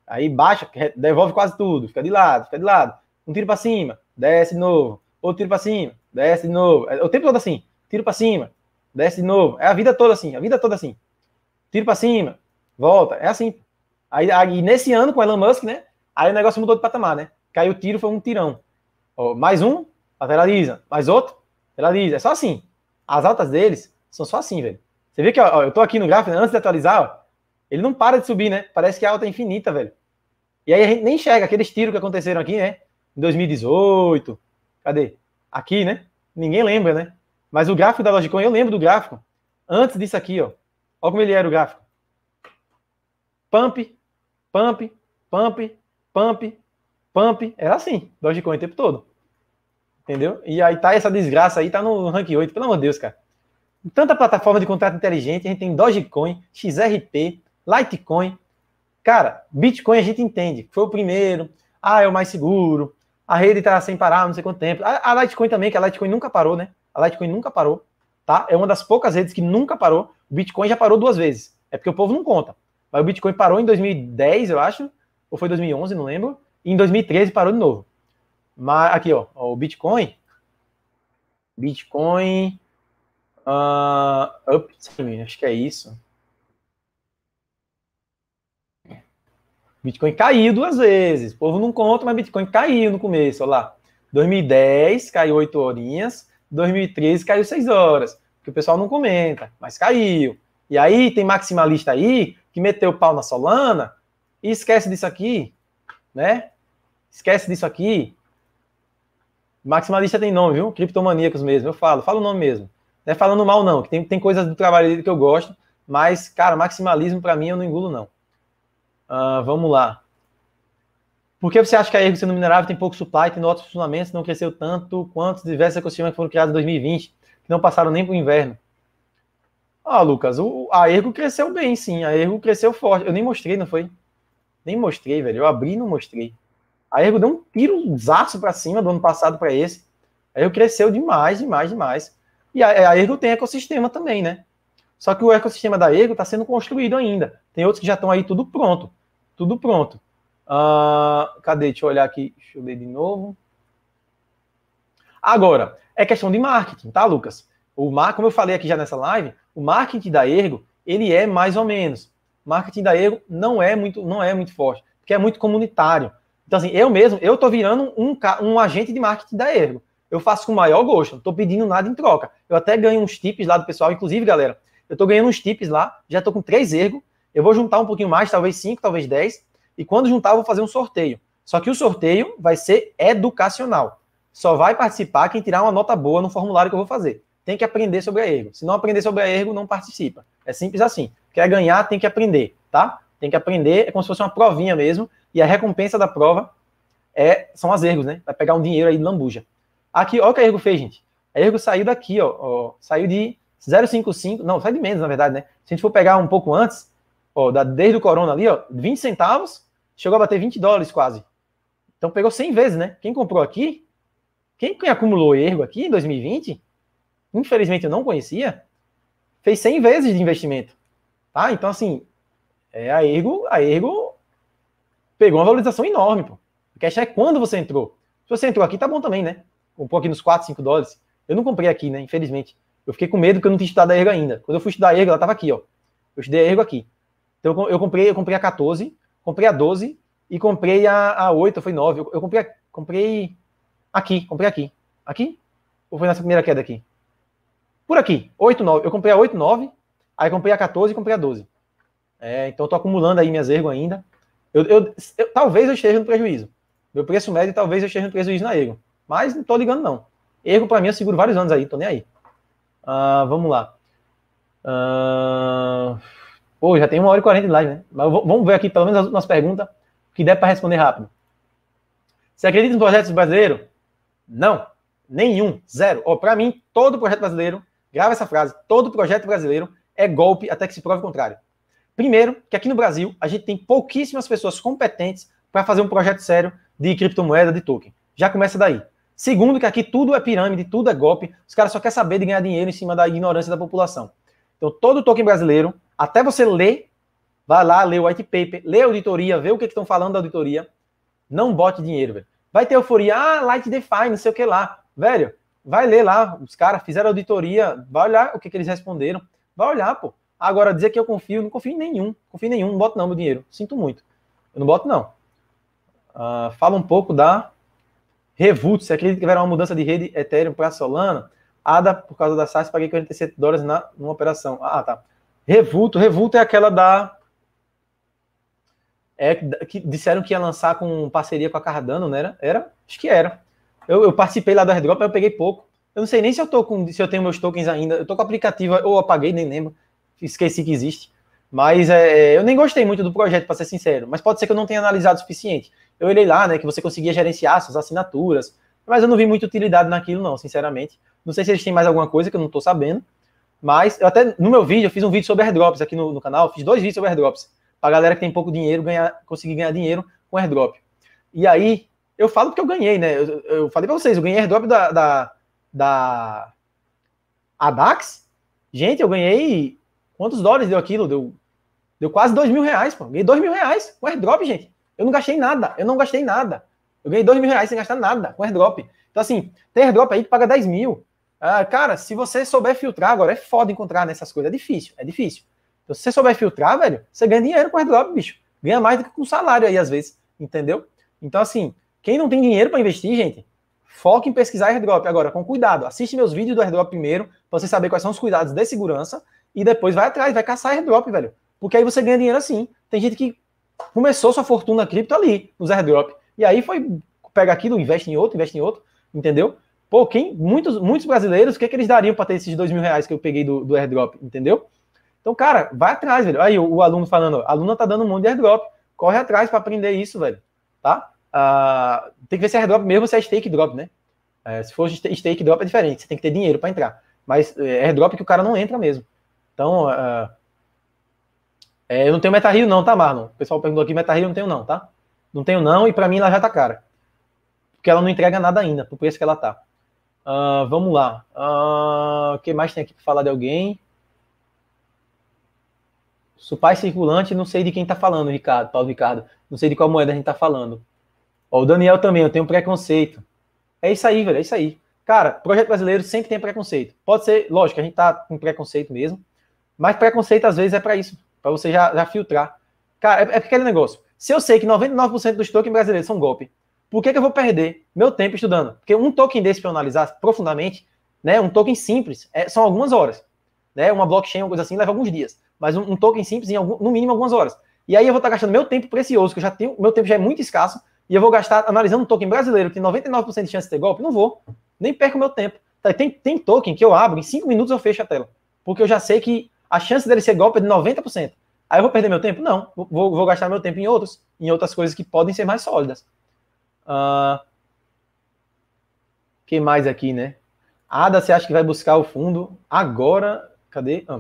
Speaker 1: Aí baixa, devolve quase tudo, fica de lado, fica de lado. Um tiro para cima, desce de novo. Outro tiro para cima, desce de novo. É, o tempo todo assim, tiro para cima, desce de novo. É a vida toda assim, a vida toda assim. Tiro para cima, volta, é assim. Aí, aí nesse ano com Elon Musk, né? Aí o negócio mudou de patamar, né? Caiu o tiro, foi um tirão. Ó, mais um, lateraliza. Mais outro, lateraliza. É só assim. As altas deles são só assim, velho. Você vê que ó, eu estou aqui no gráfico, né? antes de atualizar, ó, ele não para de subir, né? Parece que a alta é infinita, velho. E aí a gente nem enxerga aqueles tiros que aconteceram aqui, né? Em 2018. Cadê? Aqui, né? Ninguém lembra, né? Mas o gráfico da Logicon, eu lembro do gráfico. Antes disso aqui, ó. Olha como ele era o gráfico. Pump, pump, pump, pump, pump. Era assim, Dogecoin o tempo todo. Entendeu? E aí tá essa desgraça aí, tá no rank 8. Pelo amor de Deus, cara tanta plataforma de contrato inteligente, a gente tem Dogecoin, XRP, Litecoin. Cara, Bitcoin a gente entende, foi o primeiro, ah, é o mais seguro, a rede está sem parar, não sei quanto tempo. A, Litecoin também, que a Litecoin nunca parou, né? A Litecoin nunca parou, tá? É uma das poucas redes que nunca parou. O Bitcoin já parou duas vezes. É porque o povo não conta. Mas o Bitcoin parou em 2010, eu acho, ou foi 2011, não lembro. E em 2013 parou de novo. Mas aqui, ó, ó o Bitcoin Bitcoin Uh, acho que é isso. Bitcoin caiu duas vezes. O povo não conta, mas Bitcoin caiu no começo, olha lá. 2010 caiu 8 horinhas, 2013 caiu 6 horas, que o pessoal não comenta, mas caiu. E aí tem maximalista aí que meteu o pau na Solana e esquece disso aqui, né? Esquece disso aqui. Maximalista tem nome, viu? Criptomaníacos mesmo, eu falo, falo o nome mesmo. Não é falando mal, não, que tem, tem coisas do trabalho dele que eu gosto, mas, cara, maximalismo para mim eu não engulo, não. Uh, vamos lá. Por que você acha que a ergo sendo minerável tem pouco supply, tem altos funcionamentos, não cresceu tanto quanto diversos ecossistemas que foram criados em 2020, que não passaram nem pro o inverno? Ah, Lucas, o, a ergo cresceu bem, sim. A ergo cresceu forte. Eu nem mostrei, não foi? Nem mostrei, velho. Eu abri e não mostrei. A ergo deu um tiro zaço para cima do ano passado para esse. A ergo cresceu demais, demais, demais. E a, a Ergo tem ecossistema também, né? Só que o ecossistema da Ergo está sendo construído ainda. Tem outros que já estão aí tudo pronto. Tudo pronto. Uh, cadê? Deixa eu olhar aqui. Deixa eu ver de novo. Agora, é questão de marketing, tá, Lucas? O mar, como eu falei aqui já nessa live, o marketing da Ergo, ele é mais ou menos. O marketing da Ergo não é muito, não é muito forte, porque é muito comunitário. Então, assim, eu mesmo, eu tô virando um, um agente de marketing da Ergo eu faço com o maior gosto. Não estou pedindo nada em troca. Eu até ganho uns tips lá do pessoal. Inclusive, galera, eu estou ganhando uns tips lá. Já estou com três ergo. Eu vou juntar um pouquinho mais, talvez cinco, talvez dez. E quando juntar, eu vou fazer um sorteio. Só que o sorteio vai ser educacional. Só vai participar quem tirar uma nota boa no formulário que eu vou fazer. Tem que aprender sobre a ergo. Se não aprender sobre a ergo, não participa. É simples assim. Quer ganhar, tem que aprender, tá? Tem que aprender. É como se fosse uma provinha mesmo. E a recompensa da prova é, são as ergos, né? Vai pegar um dinheiro aí de lambuja. Aqui, olha o que a Ergo fez, gente. A Ergo saiu daqui, ó, ó saiu de 0,55, não, sai de menos, na verdade, né? Se a gente for pegar um pouco antes, ó, da, desde o corona ali, ó, 20 centavos, chegou a bater 20 dólares quase. Então pegou 100 vezes, né? Quem comprou aqui, quem acumulou ergo aqui em 2020, infelizmente eu não conhecia, fez 100 vezes de investimento. Tá? Então, assim, é, a ergo, a ergo pegou uma valorização enorme, pô. O cash é quando você entrou. Se você entrou aqui, tá bom também, né? comprou aqui nos 4, 5 dólares. Eu não comprei aqui, né? Infelizmente. Eu fiquei com medo que eu não tinha estudado a ergo ainda. Quando eu fui estudar a ergo, ela tava aqui, ó. Eu estudei a ergo aqui. Então eu comprei, eu comprei a 14, comprei a 12 e comprei a, a 8, foi 9. Eu, eu comprei, comprei aqui, comprei aqui. Aqui? Ou foi nessa primeira queda aqui? Por aqui, 8, 9. Eu comprei a 8, 9, aí comprei a 14 e comprei a 12. É, então eu tô acumulando aí minhas ergo ainda. Eu, eu, eu, talvez eu esteja no prejuízo. Meu preço médio talvez eu esteja no prejuízo na ergo. Mas não tô ligando, não. Ergo, para mim, eu seguro vários anos aí, tô nem aí. Uh, vamos lá. Uh... Pô, já tem uma hora e quarenta de live, né? Mas vamos ver aqui, pelo menos, as, nossas perguntas, que der para responder rápido. Você acredita em projetos brasileiro? Não. Nenhum. Zero. Oh, para mim, todo projeto brasileiro, grava essa frase, todo projeto brasileiro é golpe até que se prove o contrário. Primeiro, que aqui no Brasil, a gente tem pouquíssimas pessoas competentes para fazer um projeto sério de criptomoeda, de token. Já começa daí. Segundo, que aqui tudo é pirâmide, tudo é golpe. Os caras só querem saber de ganhar dinheiro em cima da ignorância da população. Então, todo token brasileiro, até você ler, vai lá, lê o white paper, lê a auditoria, vê o que estão falando da auditoria. Não bote dinheiro, velho. Vai ter euforia, ah, Light DeFi, não sei o que lá. Velho, vai ler lá, os caras fizeram auditoria, vai olhar o que, que eles responderam. Vai olhar, pô. Agora, dizer que eu confio, não confio em nenhum. Confio em nenhum, não boto não meu dinheiro. Sinto muito. Eu não boto não. Uh, fala um pouco da Revuto, você acredita que haverá uma mudança de rede Ethereum para Solana? ADA, por causa da SaaS, paguei 47 dólares na, numa operação. Ah, tá. Revuto, Revuto é aquela da. É, que disseram que ia lançar com parceria com a Cardano, não era? Era? Acho que era. Eu, eu participei lá da Redrop, mas eu peguei pouco. Eu não sei nem se eu tô com, se eu tenho meus tokens ainda. Eu tô com o aplicativo, ou apaguei, nem lembro. Esqueci que existe. Mas é, eu nem gostei muito do projeto, para ser sincero. Mas pode ser que eu não tenha analisado o suficiente eu olhei lá, né, que você conseguia gerenciar suas assinaturas, mas eu não vi muita utilidade naquilo, não, sinceramente. Não sei se eles têm mais alguma coisa que eu não estou sabendo, mas eu até no meu vídeo, eu fiz um vídeo sobre airdrops aqui no, no canal, fiz dois vídeos sobre airdrops, para galera que tem pouco dinheiro ganhar, conseguir ganhar dinheiro com airdrop. E aí, eu falo que eu ganhei, né? Eu, eu falei para vocês, eu ganhei airdrop da, da, da ADAX. Gente, eu ganhei. Quantos dólares deu aquilo? Deu, deu quase dois mil reais, pô. Ganhei dois mil reais com airdrop, gente. Eu não gastei nada, eu não gastei nada. Eu ganhei 2 mil reais sem gastar nada com airdrop. Então, assim, tem airdrop aí que paga 10 mil. Ah, cara, se você souber filtrar, agora é foda encontrar nessas coisas, é difícil, é difícil. Então, se você souber filtrar, velho, você ganha dinheiro com airdrop, bicho. Ganha mais do que com salário aí, às vezes, entendeu? Então, assim, quem não tem dinheiro para investir, gente, foca em pesquisar airdrop. Agora, com cuidado, assiste meus vídeos do airdrop primeiro, para você saber quais são os cuidados de segurança, e depois vai atrás, vai caçar airdrop, velho. Porque aí você ganha dinheiro assim. Tem gente que começou sua fortuna cripto ali, nos airdrop. E aí foi, pega aquilo, investe em outro, investe em outro, entendeu? Pô, quem, muitos, muitos brasileiros, o que, é que eles dariam para ter esses dois mil reais que eu peguei do, do airdrop, entendeu? Então, cara, vai atrás, velho. Aí o, o aluno falando, a aluna tá dando um monte de airdrop, corre atrás para aprender isso, velho, tá? Ah, tem que ver se é airdrop mesmo se é stake drop, né? É, se for stake drop é diferente, você tem que ter dinheiro para entrar. Mas é airdrop que o cara não entra mesmo. Então, ah, é, eu não tenho MetaRio não, tá, Marlon? O pessoal perguntou aqui, MetaRio eu não tenho não, tá? Não tenho não, e para mim ela já tá cara. Porque ela não entrega nada ainda, por preço que ela tá. Uh, vamos lá. Ah, o que mais tem aqui para falar de alguém? Supai circulante, não sei de quem tá falando, Ricardo, Paulo Ricardo. Não sei de qual moeda a gente tá falando. Ó, o Daniel também, eu tenho preconceito. É isso aí, velho, é isso aí. Cara, projeto brasileiro sempre tem preconceito. Pode ser, lógico, a gente tá com preconceito mesmo, mas preconceito às vezes é para isso para você já, já, filtrar. Cara, é, é, é aquele negócio. Se eu sei que 99% dos tokens brasileiros são golpe, por que, que eu vou perder meu tempo estudando? Porque um token desse para eu analisar profundamente, né, um token simples, é, são algumas horas. Né, uma blockchain, uma coisa assim, leva alguns dias. Mas um, um token simples, algum, no mínimo, algumas horas. E aí eu vou estar tá gastando meu tempo precioso, que eu já tenho, meu tempo já é muito escasso, e eu vou gastar analisando um token brasileiro que tem 99% de chance de ter golpe? Não vou. Nem perco meu tempo. Tá, tem, tem token que eu abro, em 5 minutos eu fecho a tela. Porque eu já sei que a chance dele ser golpe é de 90%. Aí eu vou perder meu tempo? Não. Vou, vou gastar meu tempo em outros, em outras coisas que podem ser mais sólidas. Uh, ah, quem mais aqui, né? Ada, você acha que vai buscar o fundo agora? Cadê? Ah.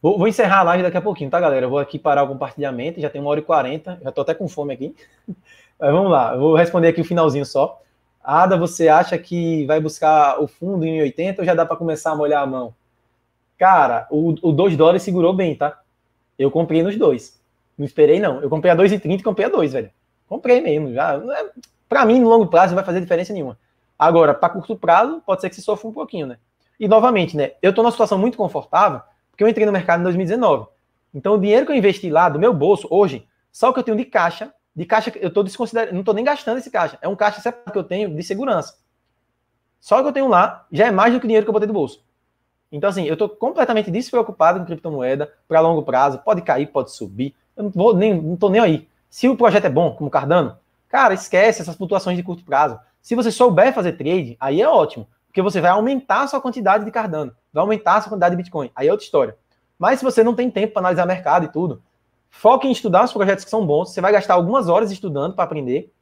Speaker 1: Vou, vou, encerrar a live daqui a pouquinho, tá, galera? Eu vou aqui parar o compartilhamento, já tem uma hora e quarenta, já tô até com fome aqui. *laughs* Mas vamos lá, eu vou responder aqui o finalzinho só. Ada, você acha que vai buscar o fundo em 80 ou já dá para começar a molhar a mão? Cara, o, o 2 dólares segurou bem, tá? Eu comprei nos dois. Não esperei, não. Eu comprei a 2,30 e comprei a 2, velho. Comprei mesmo. Já, é, pra mim, no longo prazo, não vai fazer diferença nenhuma. Agora, para curto prazo, pode ser que se sofra um pouquinho, né? E novamente, né? Eu tô numa situação muito confortável, porque eu entrei no mercado em 2019. Então, o dinheiro que eu investi lá do meu bolso hoje, só o que eu tenho de caixa, de caixa eu tô desconsiderando, não tô nem gastando esse caixa. É um caixa separado que eu tenho de segurança. Só o que eu tenho lá já é mais do que o dinheiro que eu botei do bolso. Então, assim, eu estou completamente despreocupado com criptomoeda para longo prazo. Pode cair, pode subir. Eu não vou nem, não nem aí. Se o projeto é bom, como Cardano, cara, esquece essas flutuações de curto prazo. Se você souber fazer trade, aí é ótimo, porque você vai aumentar a sua quantidade de Cardano, vai aumentar a sua quantidade de Bitcoin. Aí é outra história. Mas se você não tem tempo para analisar mercado e tudo, foque em estudar os projetos que são bons. Você vai gastar algumas horas estudando para aprender.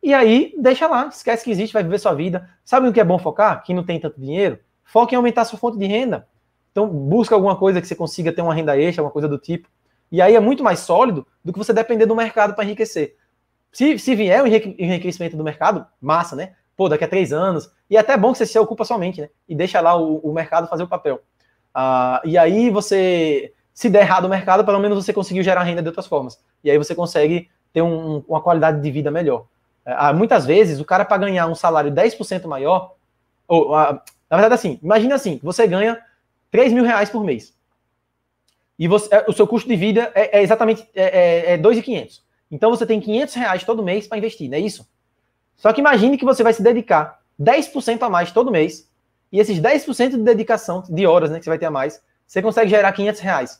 Speaker 1: E aí, deixa lá, esquece que existe, vai viver sua vida. Sabe o que é bom focar? Quem não tem tanto dinheiro? Foque em aumentar sua fonte de renda. Então, busca alguma coisa que você consiga ter uma renda extra, alguma coisa do tipo. E aí é muito mais sólido do que você depender do mercado para enriquecer. Se, se vier o enriquecimento do mercado, massa, né? Pô, daqui a três anos. E é até bom que você se ocupa somente, né? E deixa lá o, o mercado fazer o papel. Ah, e aí você, se der errado o mercado, pelo menos você conseguiu gerar renda de outras formas. E aí você consegue ter um, uma qualidade de vida melhor. É, ah, muitas vezes, o cara para ganhar um salário 10% maior, ou ah, na verdade, assim, imagina assim, você ganha 3 mil reais por mês. E você, é, o seu custo de vida é, é exatamente é, é, 2,500. É então você tem 500 reais todo mês para investir, não é isso? Só que imagine que você vai se dedicar 10% a mais todo mês. E esses 10% de dedicação, de horas né, que você vai ter a mais, você consegue gerar 500 reais.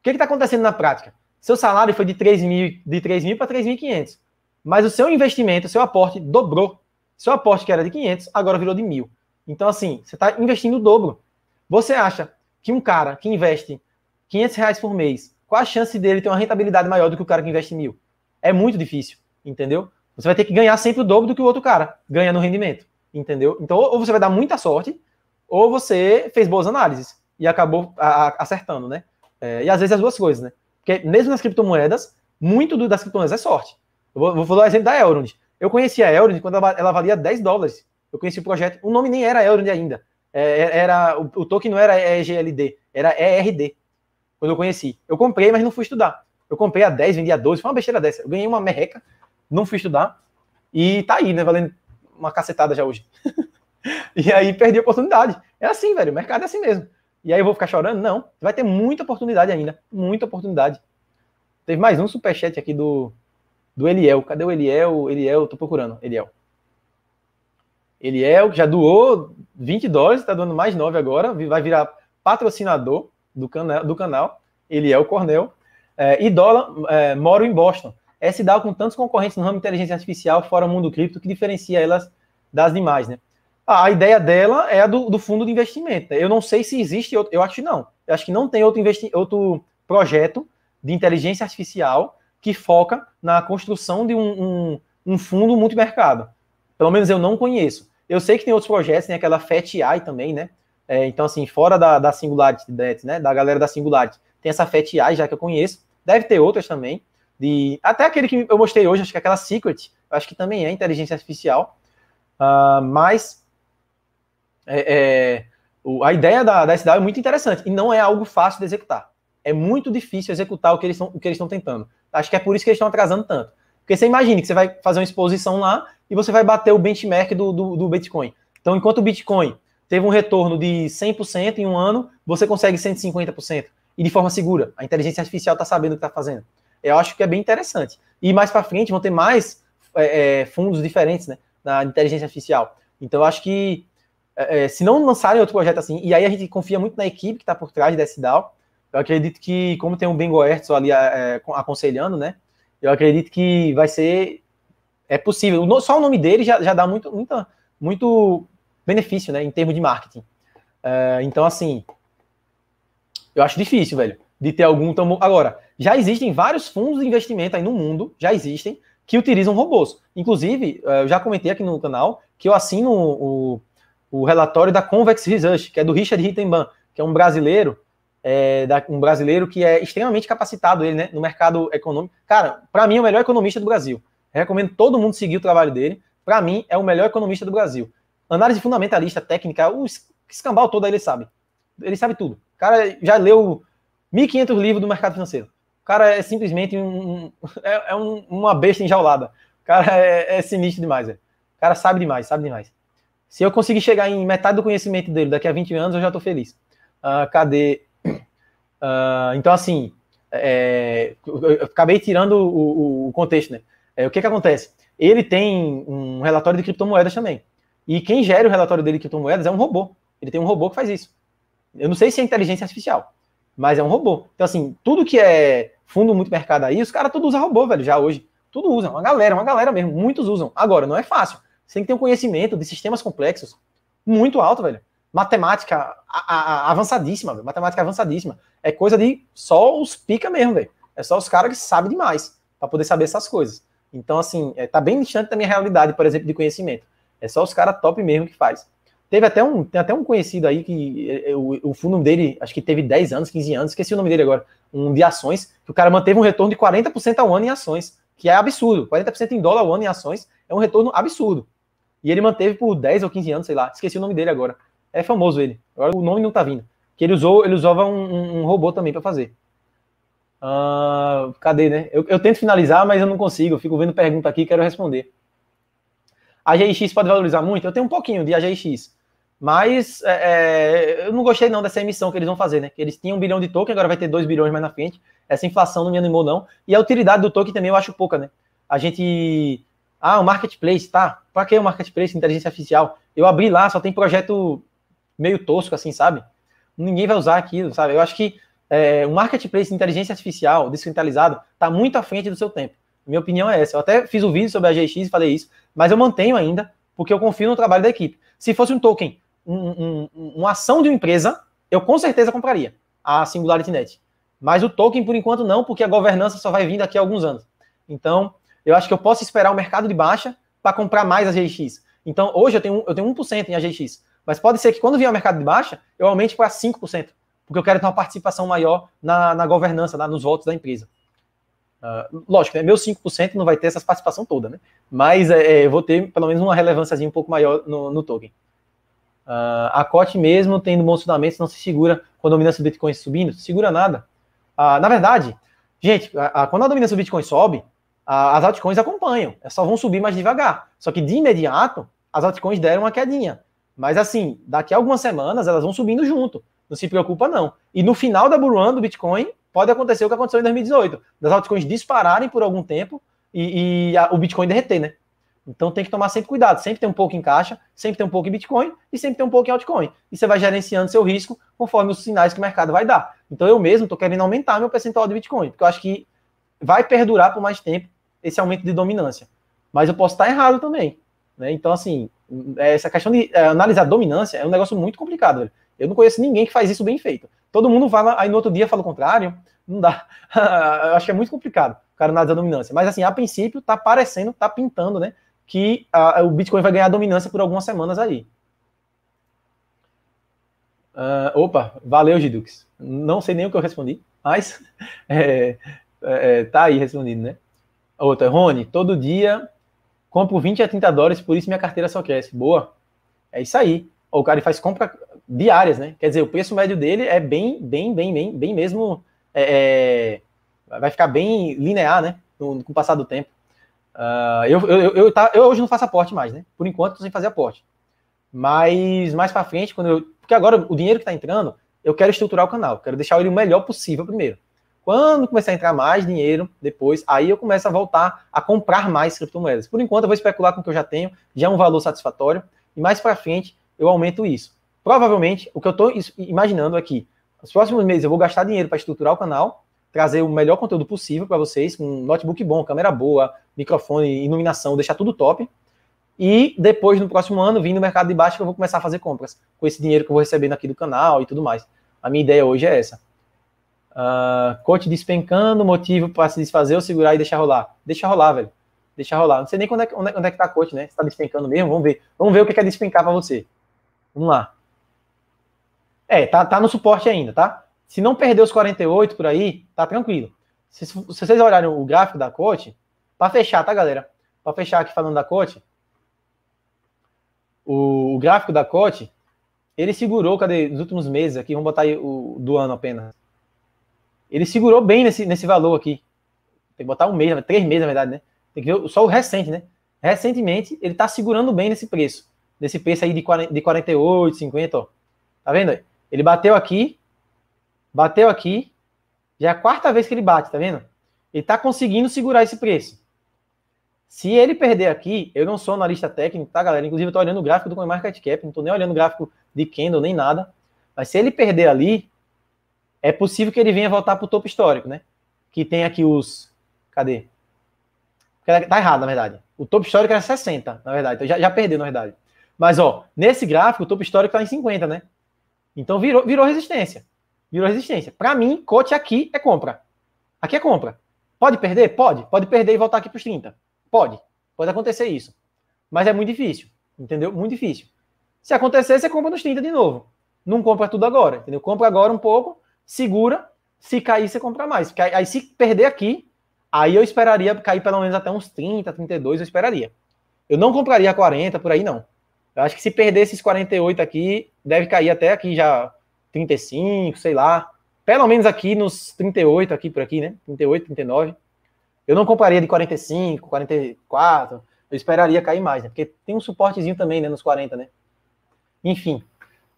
Speaker 1: O que é está acontecendo na prática? Seu salário foi de 3 mil, de 3 mil para 3.500. Mas o seu investimento, seu aporte dobrou. Seu aporte que era de 500, agora virou de mil. Então, assim, você está investindo o dobro. Você acha que um cara que investe 500 reais por mês, qual a chance dele ter uma rentabilidade maior do que o cara que investe mil? É muito difícil, entendeu? Você vai ter que ganhar sempre o dobro do que o outro cara ganha no rendimento, entendeu? Então, ou você vai dar muita sorte, ou você fez boas análises e acabou acertando, né? É, e às vezes as duas coisas, né? Porque mesmo nas criptomoedas, muito das criptomoedas é sorte. Eu vou, vou falar o exemplo da Elrond. Eu conheci a Elrond quando ela, ela valia 10 dólares eu conheci o projeto, o nome nem era Elrond ainda, é, é, era, o, token não era EGLD, era ERD, quando eu conheci. Eu comprei, mas não fui estudar. Eu comprei a 10, vendi a 12, foi uma besteira dessa. Eu ganhei uma merreca, não fui estudar, e tá aí, né, valendo uma cacetada já hoje. *laughs* e aí perdi a oportunidade. É assim, velho, o mercado é assim mesmo. E aí eu vou ficar chorando? Não, vai ter muita oportunidade ainda, muita oportunidade. Teve mais um superchat aqui do, do Eliel. Cadê o Eliel? Eliel, tô procurando, Eliel. Ele é o que já doou 20 dólares, está doando mais 9 agora, vai virar patrocinador do, cana do canal. Ele é o Cornel. É, e dólar, é, moro em Boston. É dá com tantos concorrentes no ramo de inteligência artificial, fora o mundo cripto, que diferencia elas das demais, né? a ideia dela é a do, do fundo de investimento. Né? Eu não sei se existe, outro, eu acho que não. Eu acho que não tem outro, outro projeto de inteligência artificial que foca na construção de um, um, um fundo multimercado. Pelo menos eu não conheço. Eu sei que tem outros projetos, tem aquela FETI também, né? É, então, assim, fora da, da Singularity, né? Da galera da Singularity, tem essa FETI já que eu conheço. Deve ter outras também. De, até aquele que eu mostrei hoje, acho que é aquela Secret, acho que também é inteligência artificial. Uh, mas é, é, o, a ideia da, da SDAO é muito interessante e não é algo fácil de executar. É muito difícil executar o que eles estão tentando. Acho que é por isso que eles estão atrasando tanto. Porque você imagina que você vai fazer uma exposição lá e você vai bater o benchmark do, do, do Bitcoin. Então, enquanto o Bitcoin teve um retorno de 100% em um ano, você consegue 150% e de forma segura. A inteligência artificial está sabendo o que está fazendo. Eu acho que é bem interessante. E mais para frente vão ter mais é, é fundos diferentes né, na inteligência artificial. Então, eu acho que é, é, se não lançarem outro projeto assim, e aí a gente confia muito na equipe que está por trás dessa DAO, eu acredito que, como tem o Ben Goertz ali é, é aconselhando, né? eu acredito que vai ser. É possível. Só o nome dele já, já dá muito, muito muito benefício, né? Em termos de marketing. Uh, então, assim. Eu acho difícil, velho, de ter algum. Tamo... Agora, já existem vários fundos de investimento aí no mundo, já existem, que utilizam robôs. Inclusive, é, eu já comentei aqui no canal que eu assino o, o relatório da Convex Research, que é do Richard Rittenban, que é um brasileiro é, da, um brasileiro que é extremamente capacitado ele, né, no mercado econômico. Cara, para mim é o melhor economista do Brasil. recomendo todo mundo seguir o trabalho dele. Para mim é o melhor economista do Brasil. Análise fundamentalista, técnica, o escambau todo ele sabe. Ele sabe tudo. O cara já leu 1.500 livros do mercado financeiro. O cara é simplesmente um, *laughs* é, é um, uma besta enjaulada. O cara é, é sinistro demais. Véio. O cara sabe demais, sabe demais. Se eu conseguir chegar em metade do conhecimento dele daqui a 20 anos, eu já estou feliz. Uh, cadê Uh, então, assim, é, eu acabei tirando o, o contexto, né? É, o que que acontece? Ele tem um relatório de criptomoedas também. E quem gera o relatório dele de criptomoedas é um robô. Ele tem um robô que faz isso. Eu não sei se é inteligência artificial, mas é um robô. Então, assim, tudo que é fundo muito mercado aí, os caras tudo usam robô, velho, já hoje. Tudo usa Uma galera, uma galera mesmo. Muitos usam. Agora, não é fácil. Você tem que ter um conhecimento de sistemas complexos muito alto, velho matemática a, a, avançadíssima, véio. matemática avançadíssima. É coisa de só os pica mesmo, velho. É só os caras que sabem demais para poder saber essas coisas. Então, assim, é, tá bem distante da minha realidade, por exemplo, de conhecimento. É só os caras top mesmo que faz. Teve até um, tem até um conhecido aí que é, é, o, o fundo dele, acho que teve 10 anos, 15 anos, esqueci o nome dele agora, um de ações, que o cara manteve um retorno de 40% ao ano em ações, que é absurdo. 40% em dólar ao ano em ações é um retorno absurdo. E ele manteve por 10 ou 15 anos, sei lá, esqueci o nome dele agora. É famoso ele. Agora o nome não tá vindo. Que ele usou, ele usava um, um robô também para fazer. Uh, cadê, né? Eu, eu, tento finalizar, mas eu não consigo. Eu fico vendo pergunta aqui, quero responder. A GX pode valorizar muito? Eu tenho um pouquinho de AGX. Mas é, é, eu não gostei não dessa emissão que eles vão fazer, né? Que eles tinham um bilhão de token, agora vai ter dois bilhões mais na frente. Essa inflação não me animou, não. E a utilidade do token também eu acho pouca, né? A gente. Ah, o marketplace, tá? Para que o marketplace, inteligência artificial? Eu abri lá, só tem projeto meio tosco, assim, sabe? Ninguém vai usar aquilo, sabe? Eu acho que é, o marketplace de inteligência artificial descentralizado está muito à frente do seu tempo. Minha opinião é essa. Eu até fiz um vídeo sobre a GX e falei isso, mas eu mantenho ainda, porque eu confio no trabalho da equipe. Se fosse um token, um, um, uma ação de uma empresa, eu com certeza compraria a Singularity Net. Mas o token, por enquanto, não, porque a governança só vai vir daqui a alguns anos. Então, eu acho que eu posso esperar o mercado de baixa para comprar mais a GX. Então, hoje eu tenho, eu tenho 1% em AGX. Mas pode ser que quando vier o mercado de baixa, eu aumente para 5%, porque eu quero ter uma participação maior na, na governança, na, nos votos da empresa. Uh, lógico, né, meu 5% não vai ter essa participação toda, né? Mas é, é, eu vou ter pelo menos uma relevância um pouco maior no, no token. Uh, a COT mesmo tendo bons fundamentos não se segura com a dominância do Bitcoin subindo, segura nada. Uh, na verdade, gente, a, a, quando a dominância do Bitcoin sobe, a, as altcoins acompanham, só vão subir mais devagar. Só que de imediato, as altcoins deram uma quedinha. Mas assim, daqui a algumas semanas elas vão subindo junto. Não se preocupa, não. E no final da Bull do Bitcoin, pode acontecer o que aconteceu em 2018. Das altcoins dispararem por algum tempo e, e a, o Bitcoin derreter, né? Então tem que tomar sempre cuidado. Sempre tem um pouco em caixa, sempre tem um pouco em Bitcoin e sempre tem um pouco em altcoin. E você vai gerenciando seu risco conforme os sinais que o mercado vai dar. Então eu mesmo estou querendo aumentar meu percentual de Bitcoin, porque eu acho que vai perdurar por mais tempo esse aumento de dominância. Mas eu posso estar errado também. Né? Então, assim, é, essa questão de é, analisar dominância é um negócio muito complicado. Velho. Eu não conheço ninguém que faz isso bem feito. Todo mundo fala, aí no outro dia fala o contrário, não dá. *laughs* Eu acho que é muito complicado o cara analisar dominância. Mas, assim, a princípio, tá parecendo, tá pintando, né? Que a, o Bitcoin vai ganhar dominância por algumas semanas aí. Uh, opa, valeu, Gidux. Não sei nem o que eu respondi, mas *laughs* é, é, é, tá aí respondido, né? Outra, Rony, todo dia compro 20 a 30 dólares, por isso minha carteira só cresce. Boa. É isso aí. O cara faz compra diárias, né? Quer dizer, o preço médio dele é bem, bem, bem, bem, bem mesmo. É, é, vai ficar bem linear, né? com o passar do tempo. Uh, eu, eu, eu, tá, eu hoje não faço aporte mais, né? Por enquanto, tô sem fazer aporte. Mas mais para frente, quando eu. Porque agora o dinheiro que está entrando, eu quero estruturar o canal, quero deixar ele o melhor possível primeiro. Quando começar a entrar mais dinheiro depois, aí eu começo a voltar a comprar mais criptomoedas. Por enquanto, eu vou especular com o que eu já tenho, já é um valor satisfatório, e mais para frente eu aumento isso. Provavelmente, o que eu estou imaginando aqui, é nos próximos meses eu vou gastar dinheiro para estruturar o canal, trazer o melhor conteúdo possível para vocês, com um notebook bom, câmera boa, microfone, iluminação, deixar tudo top. E depois, no próximo ano, vim no mercado de baixo eu vou começar a fazer compras com esse dinheiro que eu vou recebendo aqui do canal e tudo mais. A minha ideia hoje é essa. Uh, coach despencando, motivo para se desfazer ou segurar e deixar rolar. Deixa rolar, velho. Deixa rolar. Não sei nem quando é, onde é, onde é que tá coach, né? Se tá despencando mesmo, vamos ver. Vamos ver o que é, é despencar para você. Vamos lá. É, tá, tá no suporte ainda, tá? Se não perder os 48 por aí, tá tranquilo. Se, se vocês olharem o gráfico da coach, para fechar, tá, galera? Para fechar aqui falando da coach, o, o gráfico da coach, ele segurou, cadê? Nos últimos meses aqui, vamos botar aí o do ano apenas ele segurou bem nesse, nesse valor aqui. Tem que botar um mês, três meses, na verdade, né? Tem que ver só o recente, né? Recentemente, ele está segurando bem nesse preço. Nesse preço aí de, 40, de 48, 50, ó. Tá vendo aí? Ele bateu aqui, bateu aqui. Já é a quarta vez que ele bate, tá vendo? Ele tá conseguindo segurar esse preço. Se ele perder aqui, eu não sou analista técnico, tá, galera? Inclusive, eu tô olhando o gráfico do CoinMarketCap, não tô nem olhando o gráfico de candle, nem nada. Mas se ele perder ali, é possível que ele venha voltar para o topo histórico, né? Que tem aqui os. Cadê? Tá errado, na verdade. O topo histórico era 60, na verdade. Então já, já perdeu, na verdade. Mas, ó, nesse gráfico, o topo histórico está em 50, né? Então virou, virou resistência. Virou resistência. Para mim, cote aqui é compra. Aqui é compra. Pode perder? Pode. Pode perder e voltar aqui para os 30. Pode. Pode acontecer isso. Mas é muito difícil. Entendeu? Muito difícil. Se acontecer, você compra nos 30 de novo. Não compra tudo agora, entendeu? Compra agora um pouco segura, se cair, você compra mais. Porque aí, aí, se perder aqui, aí eu esperaria cair pelo menos até uns 30, 32, eu esperaria. Eu não compraria 40, por aí não. Eu acho que se perder esses 48 aqui, deve cair até aqui já 35, sei lá. Pelo menos aqui nos 38, aqui por aqui, né? 38, 39. Eu não compraria de 45, 44. Eu esperaria cair mais, né? Porque tem um suportezinho também, né? Nos 40, né? Enfim.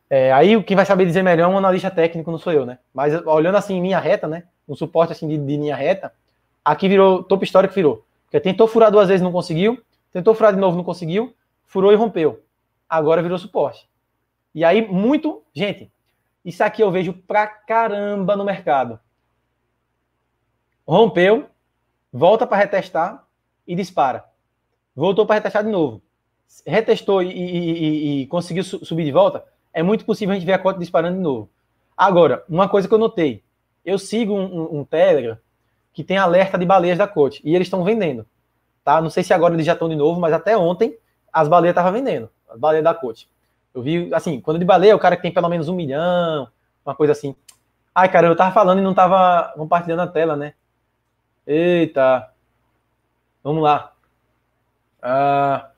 Speaker 1: É, aí o que vai saber dizer melhor é um analista técnico, não sou eu, né? Mas olhando assim em linha reta, né? Um suporte assim de, de linha reta, aqui virou topo histórico, virou. Porque tentou furar duas vezes, não conseguiu. Tentou furar de novo, não conseguiu. Furou e rompeu. Agora virou suporte. E aí, muito. Gente, isso aqui eu vejo pra caramba no mercado. Rompeu, volta para retestar e dispara. Voltou para retestar de novo. Retestou e, e, e, e conseguiu su subir de volta é muito possível a gente ver a cota disparando de novo. Agora, uma coisa que eu notei, eu sigo um, um, um Telegram que tem alerta de baleias da Cote e eles estão vendendo, tá? Não sei se agora eles já estão de novo, mas até ontem as baleias estavam vendendo, as baleias da Cote. Eu vi, assim, quando é de baleia, o cara que tem pelo menos um milhão, uma coisa assim. Ai, cara, eu tava falando e não tava compartilhando a tela, né? Eita. Vamos lá. Ah,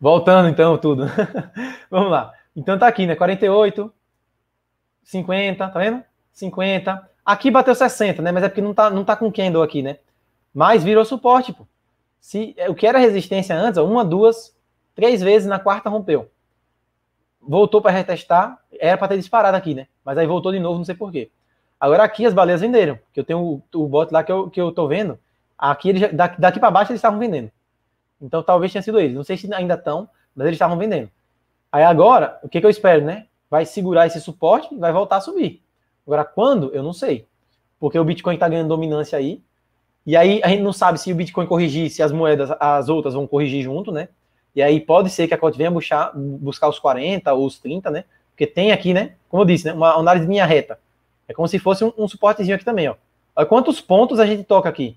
Speaker 1: voltando então tudo. *laughs* Vamos lá. Então tá aqui, né? 48, 50, tá vendo? 50. Aqui bateu 60, né? Mas é porque não tá, não tá com candle aqui, né? Mas virou suporte, pô. Se, é, o que era resistência antes, ó, uma, duas, três vezes, na quarta rompeu. Voltou para retestar, era para ter disparado aqui, né? Mas aí voltou de novo, não sei porquê. Agora aqui as baleias venderam, que eu tenho o, o bot lá que eu, que eu tô vendo. Aqui, ele, daqui, daqui para baixo eles estavam vendendo. Então talvez tenha sido eles. Não sei se ainda estão, mas eles estavam vendendo. Aí agora, o que, que eu espero, né? Vai segurar esse suporte e vai voltar a subir. Agora, quando? Eu não sei. Porque o Bitcoin está ganhando dominância aí. E aí a gente não sabe se o Bitcoin corrigir, se as moedas, as outras vão corrigir junto, né? E aí pode ser que a Cote venha buscar, buscar os 40 ou os 30, né? Porque tem aqui, né? Como eu disse, né? uma análise de linha reta. É como se fosse um, um suportezinho aqui também, ó. Olha quantos pontos a gente toca aqui.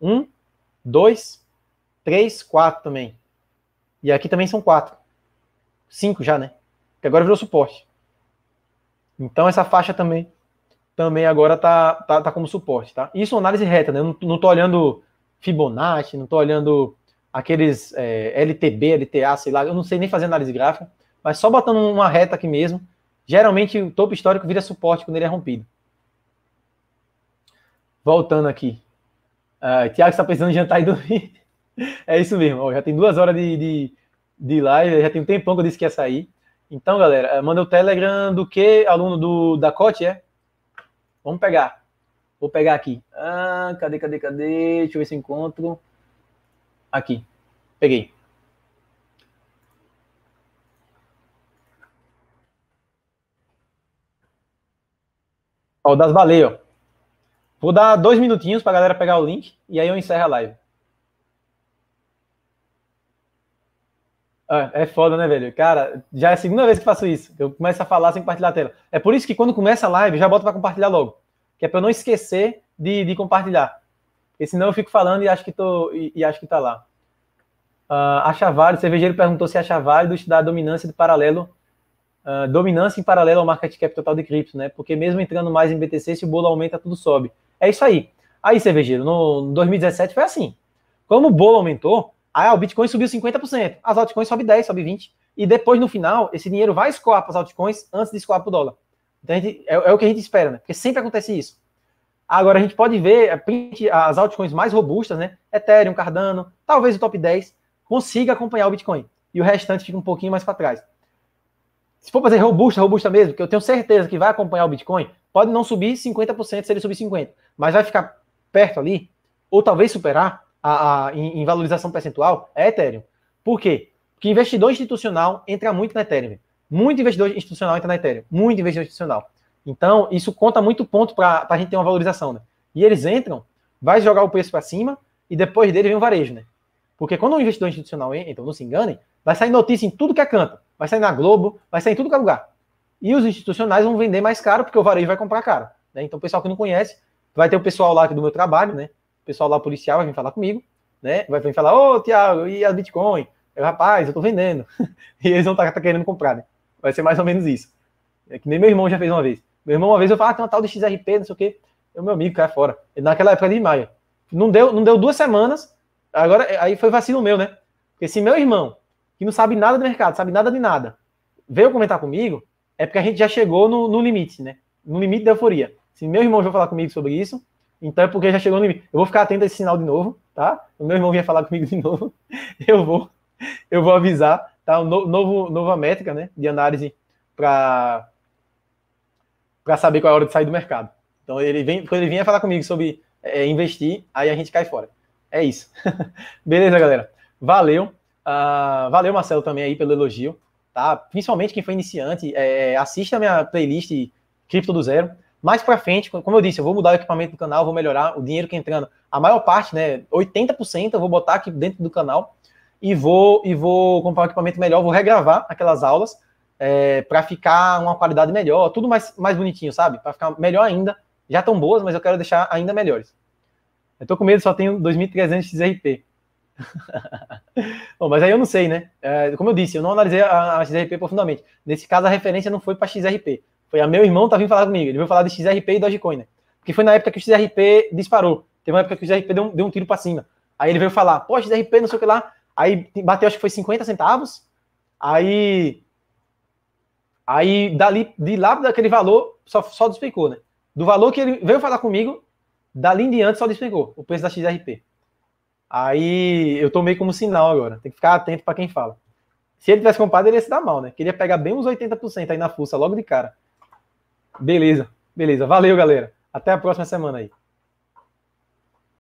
Speaker 1: Um, dois, três, quatro também. E aqui também são quatro. 5 já, né? Que agora virou suporte. Então essa faixa também também agora tá, tá, tá como suporte, tá? Isso é análise reta, né? Eu não, não tô olhando Fibonacci, não tô olhando aqueles é, LTB, LTA, sei lá, eu não sei nem fazer análise gráfica, mas só botando uma reta aqui mesmo, geralmente o topo histórico vira suporte quando ele é rompido. Voltando aqui. Uh, ah, Tiago está precisando jantar e dormir. *laughs* é isso mesmo, ó, já tem duas horas de, de, de live, já tem um tempão que eu disse que ia sair. Então, galera, eh, manda o Telegram do que? Aluno do da cote é? Vamos pegar. Vou pegar aqui. Ah, cadê, cadê, cadê? Deixa eu ver se encontro. Aqui. Peguei. Ó, das baleias, ó. Vou dar dois minutinhos pra galera pegar o link e aí eu encerro a live. Ah, é foda, né, velho? Cara, já é a segunda vez que faço isso. Eu começo a falar sem compartilhar a tela. É por isso que quando começa a live, já boto para compartilhar logo. Que é para eu não esquecer de, de, compartilhar. Porque senão eu fico falando e acho que, tô, e, e acho que tá lá. Uh, acha válido, cervejeiro perguntou se acha válido estudar a dominância do paralelo. Uh, dominância em paralelo ao market cap total de cripto, né? Porque mesmo entrando mais em BTC, se o bolo aumenta, tudo sobe. É isso aí. Aí, cervejeiro, no 2017 foi assim. Como o bolo aumentou, ah, o Bitcoin subiu 50%, as altcoins sobe 10, sobe 20, e depois no final esse dinheiro vai escoar para as altcoins antes de escoar para o dólar. Então gente, é, é, o que a gente espera, né? Porque sempre acontece isso. Agora a gente pode ver é, as altcoins mais robustas, né? Ethereum, Cardano, talvez o top 10 consiga acompanhar o Bitcoin e o restante fica um pouquinho mais para trás. Se for fazer robusta, robusta mesmo, que eu tenho certeza que vai acompanhar o Bitcoin, pode não subir 50% se ele subir 50, mas vai ficar perto ali ou talvez superar a, a, em, em, valorização percentual é Ethereum. Por quê? Porque investidor institucional entra muito na Ethereum. Muito investidor institucional entra na Ethereum. Muito investidor institucional. Então, isso conta muito ponto para a gente ter uma valorização. Né? E eles entram, vai jogar o preço para cima e depois dele vem o varejo. Né? Porque quando um investidor institucional entra, então não se enganem, vai sair notícia em tudo que é canto. Vai sair na Globo, vai sair em tudo que é lugar. E os institucionais vão vender mais caro porque o varejo vai comprar caro. Né? Então, o pessoal que não conhece, vai ter o pessoal lá do meu trabalho, né? pessoal lá policial vai vir falar comigo, né? Vai vir falar, ô, oh, Tiago, e a Bitcoin? Eu, rapaz, eu tô vendendo. *laughs* e eles não tá, tá querendo comprar, né? Vai ser mais ou menos isso. É que nem meu irmão já fez uma vez. Meu irmão, uma vez, eu falo ah, tem uma tal de XRP, não sei o quê. o meu amigo, cai fora. E naquela época de maio. Não deu, não deu duas semanas, agora, é, aí foi vacilo meu, né? Porque se meu irmão, que não sabe nada do mercado, sabe nada de nada, veio comentar comigo, é porque a gente já chegou no, no limite, né? No limite da euforia. Se meu irmão já falar comigo sobre isso, então é porque já chegou no limite. Eu vou ficar atento a esse sinal de novo, tá? O meu irmão vinha falar comigo de novo. *laughs* Eu vou, eu vou avisar, tá? No, novo, nova métrica, né? De análise para para saber qual é a hora de sair do mercado. Então ele vem, quando ele vinha falar comigo sobre é, investir, aí a gente cai fora. É isso. *laughs* Beleza, galera. Valeu. Uh, valeu, Marcelo, também aí pelo elogio, tá? Principalmente quem foi iniciante, é, assista a minha playlist Cripto do Zero. Mais para frente, como eu disse, eu vou mudar o equipamento do canal, vou melhorar o dinheiro que é entrando. A maior parte, né, 80% eu vou botar aqui dentro do canal e vou e vou comprar um equipamento melhor, vou regravar aquelas aulas é, eh, para ficar uma qualidade melhor, tudo mais mais bonitinho, sabe? Para ficar melhor ainda. Já tão boas, mas eu quero deixar ainda melhores. Eu tô com medo, só tenho 2.300 XRP. *laughs* Bom, mas aí eu não sei, né? É, como eu disse, eu não analisei a, a XRP profundamente. Nesse caso, a referência não foi para XRP, foi a meu irmão tá vindo falar comigo. Ele veio falar de XRP e Dogecoin, né? Porque foi na época que o XRP disparou. Teve uma época que o XRP deu um, deu um tiro para cima. Aí ele veio falar, pô, XRP, não sei o que lá. Aí bateu, acho que foi 50 centavos. Aí. Aí, dali, de lá daquele valor, só, só desplicou, né? Do valor que ele veio falar comigo, dali em diante só desplicou o preço da XRP. Aí eu tomei como sinal agora. Tem que ficar atento para quem fala. Se ele tivesse comprado, ele ia se dar mal, né? Queria pegar bem uns 80% aí na força logo de cara. Beleza, beleza. Valeu, galera. Até a próxima semana aí.